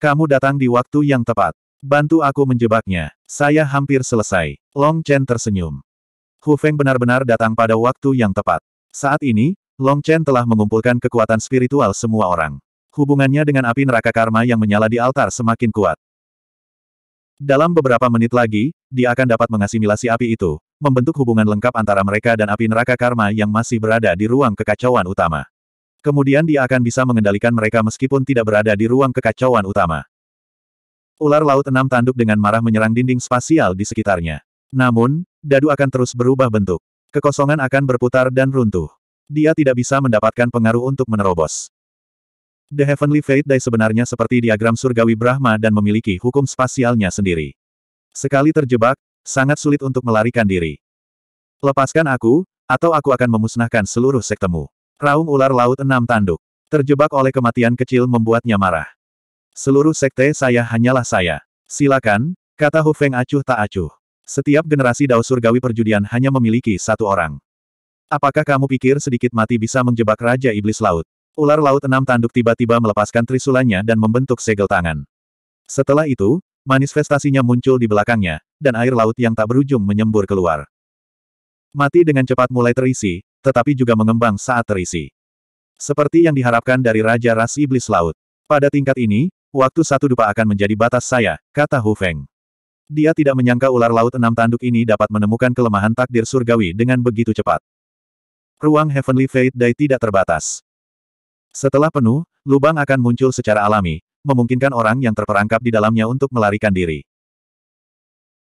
Kamu datang di waktu yang tepat. Bantu aku menjebaknya. Saya hampir selesai. Long Chen tersenyum. Hu Feng benar-benar datang pada waktu yang tepat. Saat ini, Long Chen telah mengumpulkan kekuatan spiritual semua orang. Hubungannya dengan api neraka karma yang menyala di altar semakin kuat. Dalam beberapa menit lagi, dia akan dapat mengasimilasi api itu, membentuk hubungan lengkap antara mereka dan api neraka karma yang masih berada di ruang kekacauan utama. Kemudian dia akan bisa mengendalikan mereka meskipun tidak berada di ruang kekacauan utama. Ular laut enam tanduk dengan marah menyerang dinding spasial di sekitarnya. Namun, dadu akan terus berubah bentuk. Kekosongan akan berputar dan runtuh. Dia tidak bisa mendapatkan pengaruh untuk menerobos. The Heavenly Fate Day sebenarnya seperti diagram surgawi Brahma dan memiliki hukum spasialnya sendiri. Sekali terjebak, sangat sulit untuk melarikan diri. Lepaskan aku, atau aku akan memusnahkan seluruh sektemu. Raung ular laut enam tanduk. Terjebak oleh kematian kecil membuatnya marah. Seluruh sekte saya hanyalah saya. Silakan, kata Hu Feng acuh tak acuh. Setiap generasi dao surgawi perjudian hanya memiliki satu orang. Apakah kamu pikir sedikit mati bisa menjebak Raja Iblis Laut? Ular laut enam tanduk tiba-tiba melepaskan trisulanya dan membentuk segel tangan. Setelah itu, manifestasinya muncul di belakangnya, dan air laut yang tak berujung menyembur keluar. Mati dengan cepat mulai terisi, tetapi juga mengembang saat terisi. Seperti yang diharapkan dari Raja Ras Iblis Laut. Pada tingkat ini, waktu satu dupa akan menjadi batas saya, kata Hu Feng. Dia tidak menyangka ular laut enam tanduk ini dapat menemukan kelemahan takdir surgawi dengan begitu cepat. Ruang Heavenly Fate Day tidak terbatas. Setelah penuh, lubang akan muncul secara alami, memungkinkan orang yang terperangkap di dalamnya untuk melarikan diri.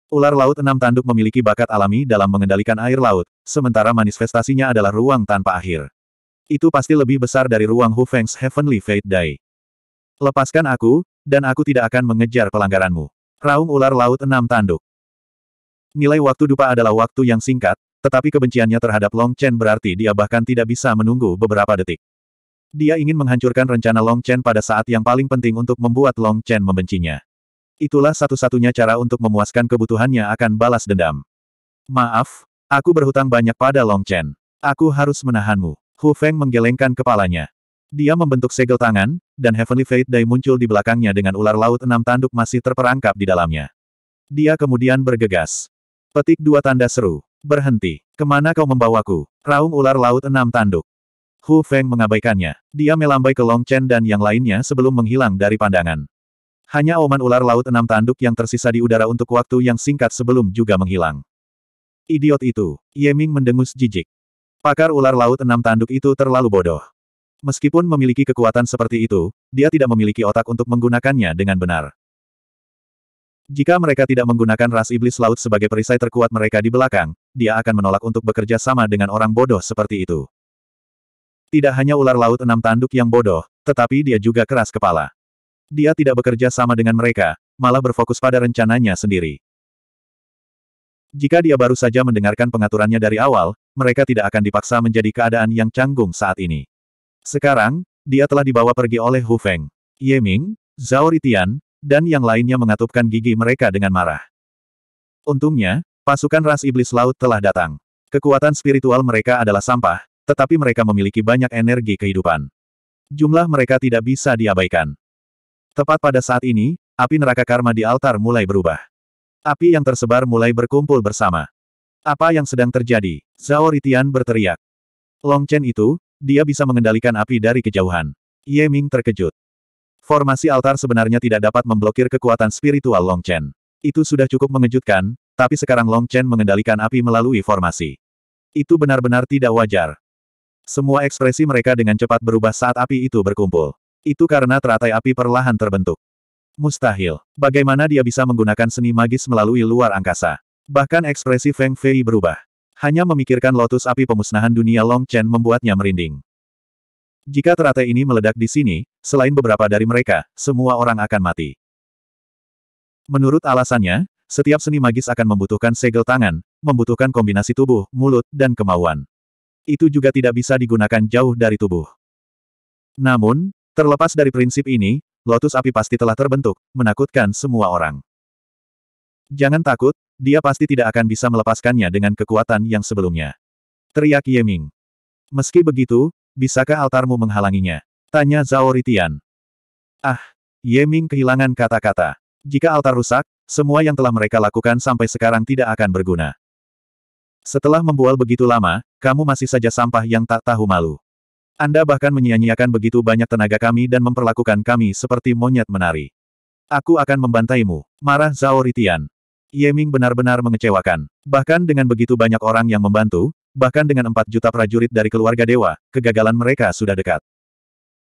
Ular laut enam tanduk memiliki bakat alami dalam mengendalikan air laut, sementara manifestasinya adalah ruang tanpa akhir. Itu pasti lebih besar dari ruang Hu Feng's Heavenly Fate Dai. Lepaskan aku, dan aku tidak akan mengejar pelanggaranmu. Raung ular laut enam tanduk. Nilai waktu dupa adalah waktu yang singkat, tetapi kebenciannya terhadap Long Chen berarti dia bahkan tidak bisa menunggu beberapa detik. Dia ingin menghancurkan rencana Long Chen pada saat yang paling penting untuk membuat Long Chen membencinya. Itulah satu-satunya cara untuk memuaskan kebutuhannya akan balas dendam. Maaf, aku berhutang banyak pada Long Chen. Aku harus menahanmu. Hu Feng menggelengkan kepalanya. Dia membentuk segel tangan, dan Heavenly Fate Dai muncul di belakangnya dengan ular laut enam tanduk masih terperangkap di dalamnya. Dia kemudian bergegas. Petik dua tanda seru. Berhenti. Kemana kau membawaku? Raung ular laut enam tanduk. Hu Feng mengabaikannya. Dia melambai ke Long Chen dan yang lainnya sebelum menghilang dari pandangan. Hanya oman ular laut enam tanduk yang tersisa di udara untuk waktu yang singkat sebelum juga menghilang. Idiot itu, Yeming mendengus jijik. Pakar ular laut enam tanduk itu terlalu bodoh. Meskipun memiliki kekuatan seperti itu, dia tidak memiliki otak untuk menggunakannya dengan benar. Jika mereka tidak menggunakan ras iblis laut sebagai perisai terkuat mereka di belakang, dia akan menolak untuk bekerja sama dengan orang bodoh seperti itu. Tidak hanya ular laut enam tanduk yang bodoh, tetapi dia juga keras kepala. Dia tidak bekerja sama dengan mereka, malah berfokus pada rencananya sendiri. Jika dia baru saja mendengarkan pengaturannya dari awal, mereka tidak akan dipaksa menjadi keadaan yang canggung saat ini. Sekarang, dia telah dibawa pergi oleh Hu Feng, Ye Ming, Zhao Ritian, dan yang lainnya mengatupkan gigi mereka dengan marah. Untungnya, pasukan ras iblis laut telah datang. Kekuatan spiritual mereka adalah sampah, tetapi mereka memiliki banyak energi kehidupan. Jumlah mereka tidak bisa diabaikan. Tepat pada saat ini, api neraka karma di altar mulai berubah. Api yang tersebar mulai berkumpul bersama. Apa yang sedang terjadi? Zhao Ritian berteriak. Long Chen itu, dia bisa mengendalikan api dari kejauhan. Ye Ming terkejut. Formasi altar sebenarnya tidak dapat memblokir kekuatan spiritual Long Chen. Itu sudah cukup mengejutkan, tapi sekarang Long Chen mengendalikan api melalui formasi. Itu benar-benar tidak wajar. Semua ekspresi mereka dengan cepat berubah saat api itu berkumpul. Itu karena teratai api perlahan terbentuk. Mustahil. Bagaimana dia bisa menggunakan seni magis melalui luar angkasa? Bahkan ekspresi Feng Fei berubah. Hanya memikirkan lotus api pemusnahan dunia Long Chen membuatnya merinding. Jika teratai ini meledak di sini, selain beberapa dari mereka, semua orang akan mati. Menurut alasannya, setiap seni magis akan membutuhkan segel tangan, membutuhkan kombinasi tubuh, mulut, dan kemauan. Itu juga tidak bisa digunakan jauh dari tubuh. Namun, Terlepas dari prinsip ini, lotus api pasti telah terbentuk, menakutkan semua orang. Jangan takut, dia pasti tidak akan bisa melepaskannya dengan kekuatan yang sebelumnya. Teriak Ming. Meski begitu, bisakah altarmu menghalanginya? Tanya Zhao Ritian. Ah, Ming kehilangan kata-kata. Jika altar rusak, semua yang telah mereka lakukan sampai sekarang tidak akan berguna. Setelah membual begitu lama, kamu masih saja sampah yang tak tahu malu. Anda bahkan menyia-nyiakan begitu banyak tenaga kami dan memperlakukan kami seperti monyet menari. Aku akan membantaimu. Marah Zhao Ritian. Yeming benar-benar mengecewakan. Bahkan dengan begitu banyak orang yang membantu, bahkan dengan 4 juta prajurit dari keluarga dewa, kegagalan mereka sudah dekat.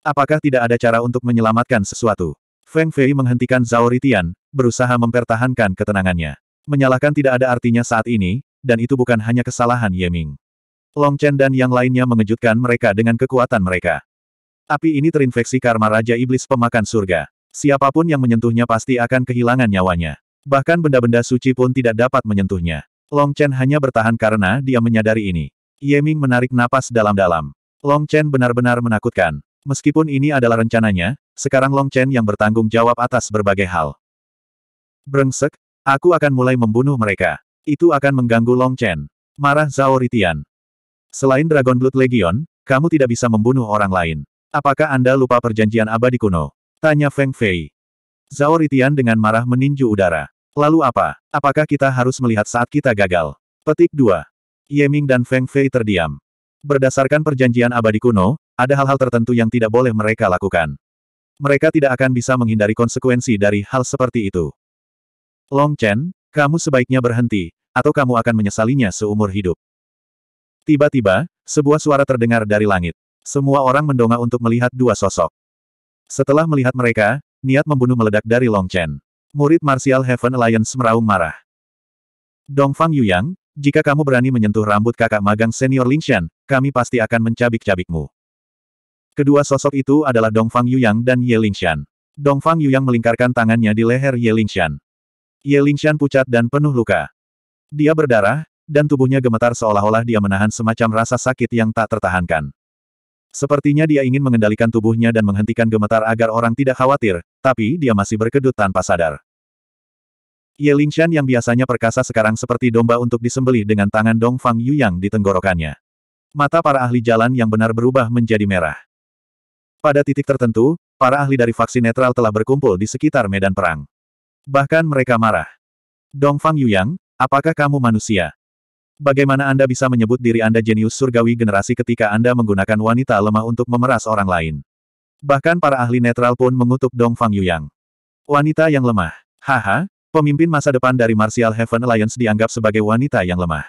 Apakah tidak ada cara untuk menyelamatkan sesuatu? Feng Fei menghentikan Zhao Ritian, berusaha mempertahankan ketenangannya. Menyalahkan tidak ada artinya saat ini, dan itu bukan hanya kesalahan Yeming. Long Chen dan yang lainnya mengejutkan mereka dengan kekuatan mereka. Api ini terinfeksi karma Raja Iblis Pemakan Surga. Siapapun yang menyentuhnya pasti akan kehilangan nyawanya. Bahkan benda-benda suci pun tidak dapat menyentuhnya. Long Chen hanya bertahan karena dia menyadari ini. Ye Ming menarik napas dalam-dalam. Long Chen benar-benar menakutkan. Meskipun ini adalah rencananya, sekarang Long Chen yang bertanggung jawab atas berbagai hal. Brengsek, aku akan mulai membunuh mereka. Itu akan mengganggu Long Chen. Marah Zhao Ritian. Selain Dragon Blood Legion, kamu tidak bisa membunuh orang lain. Apakah Anda lupa perjanjian abadi kuno? Tanya Feng Fei. Zhao Ritian dengan marah meninju udara. Lalu apa? Apakah kita harus melihat saat kita gagal? Petik 2. Ming dan Feng Fei terdiam. Berdasarkan perjanjian abadi kuno, ada hal-hal tertentu yang tidak boleh mereka lakukan. Mereka tidak akan bisa menghindari konsekuensi dari hal seperti itu. Long Chen, kamu sebaiknya berhenti, atau kamu akan menyesalinya seumur hidup. Tiba-tiba, sebuah suara terdengar dari langit. Semua orang mendongak untuk melihat dua sosok. Setelah melihat mereka, niat membunuh meledak dari Long Chen. Murid Martial Heaven Alliance meraung marah. Dongfang Yuyang, jika kamu berani menyentuh rambut kakak magang senior Ling Shan, kami pasti akan mencabik-cabikmu. Kedua sosok itu adalah Dongfang Yuyang dan Ye Lingshan. Dongfang Yuyang melingkarkan tangannya di leher Ye Shan. Ye Shan pucat dan penuh luka. Dia berdarah, dan tubuhnya gemetar seolah-olah dia menahan semacam rasa sakit yang tak tertahankan. Sepertinya dia ingin mengendalikan tubuhnya dan menghentikan gemetar agar orang tidak khawatir, tapi dia masih berkedut tanpa sadar. Ye Lingshan yang biasanya perkasa sekarang seperti domba untuk disembelih dengan tangan Dong Fang Yuyang di tenggorokannya. Mata para ahli jalan yang benar berubah menjadi merah. Pada titik tertentu, para ahli dari vaksin netral telah berkumpul di sekitar medan perang. Bahkan mereka marah. Dong Fang Yuyang, apakah kamu manusia? Bagaimana Anda bisa menyebut diri Anda jenius surgawi generasi ketika Anda menggunakan wanita lemah untuk memeras orang lain? Bahkan para ahli netral pun mengutuk Dong Fang Yuyang. Wanita yang lemah. Haha, pemimpin masa depan dari Martial Heaven Alliance dianggap sebagai wanita yang lemah.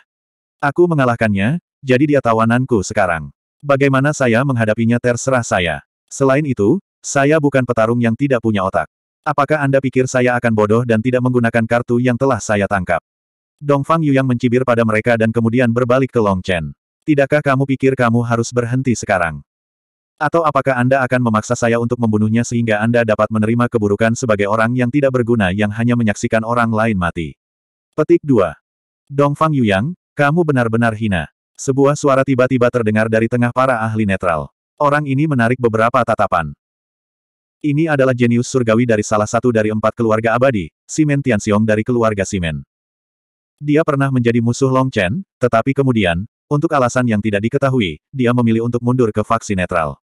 Aku mengalahkannya, jadi dia tawananku sekarang. Bagaimana saya menghadapinya terserah saya. Selain itu, saya bukan petarung yang tidak punya otak. Apakah Anda pikir saya akan bodoh dan tidak menggunakan kartu yang telah saya tangkap? Dongfang yang mencibir pada mereka dan kemudian berbalik ke Long Chen. Tidakkah kamu pikir kamu harus berhenti sekarang? Atau apakah Anda akan memaksa saya untuk membunuhnya sehingga Anda dapat menerima keburukan sebagai orang yang tidak berguna yang hanya menyaksikan orang lain mati? Petik 2. Dongfang Yuyang, kamu benar-benar hina. Sebuah suara tiba-tiba terdengar dari tengah para ahli netral. Orang ini menarik beberapa tatapan. Ini adalah jenius surgawi dari salah satu dari empat keluarga abadi, Simen Tianxiong dari keluarga Simen. Dia pernah menjadi musuh Long Chen, tetapi kemudian, untuk alasan yang tidak diketahui, dia memilih untuk mundur ke faksi netral.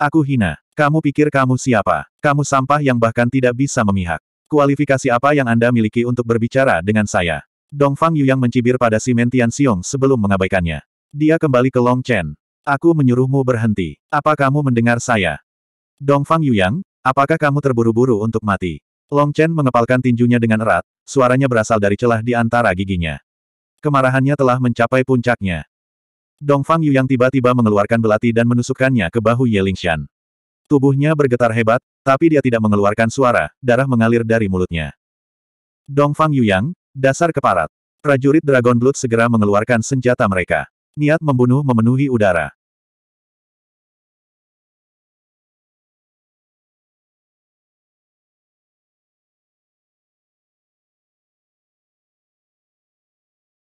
Aku hina. Kamu pikir kamu siapa? Kamu sampah yang bahkan tidak bisa memihak. Kualifikasi apa yang Anda miliki untuk berbicara dengan saya? Dong Fang Yu yang mencibir pada si Mentian Xiong sebelum mengabaikannya. Dia kembali ke Long Chen. Aku menyuruhmu berhenti. Apa kamu mendengar saya? Dong Fang Yu yang? apakah kamu terburu-buru untuk mati? Long Chen mengepalkan tinjunya dengan erat, suaranya berasal dari celah di antara giginya. Kemarahannya telah mencapai puncaknya. Dong Fang Yu yang tiba-tiba mengeluarkan belati dan menusukkannya ke bahu Ye Shan. Tubuhnya bergetar hebat, tapi dia tidak mengeluarkan suara, darah mengalir dari mulutnya. Dong Fang Yu yang, dasar keparat. Prajurit Dragon Blood segera mengeluarkan senjata mereka. Niat membunuh memenuhi udara.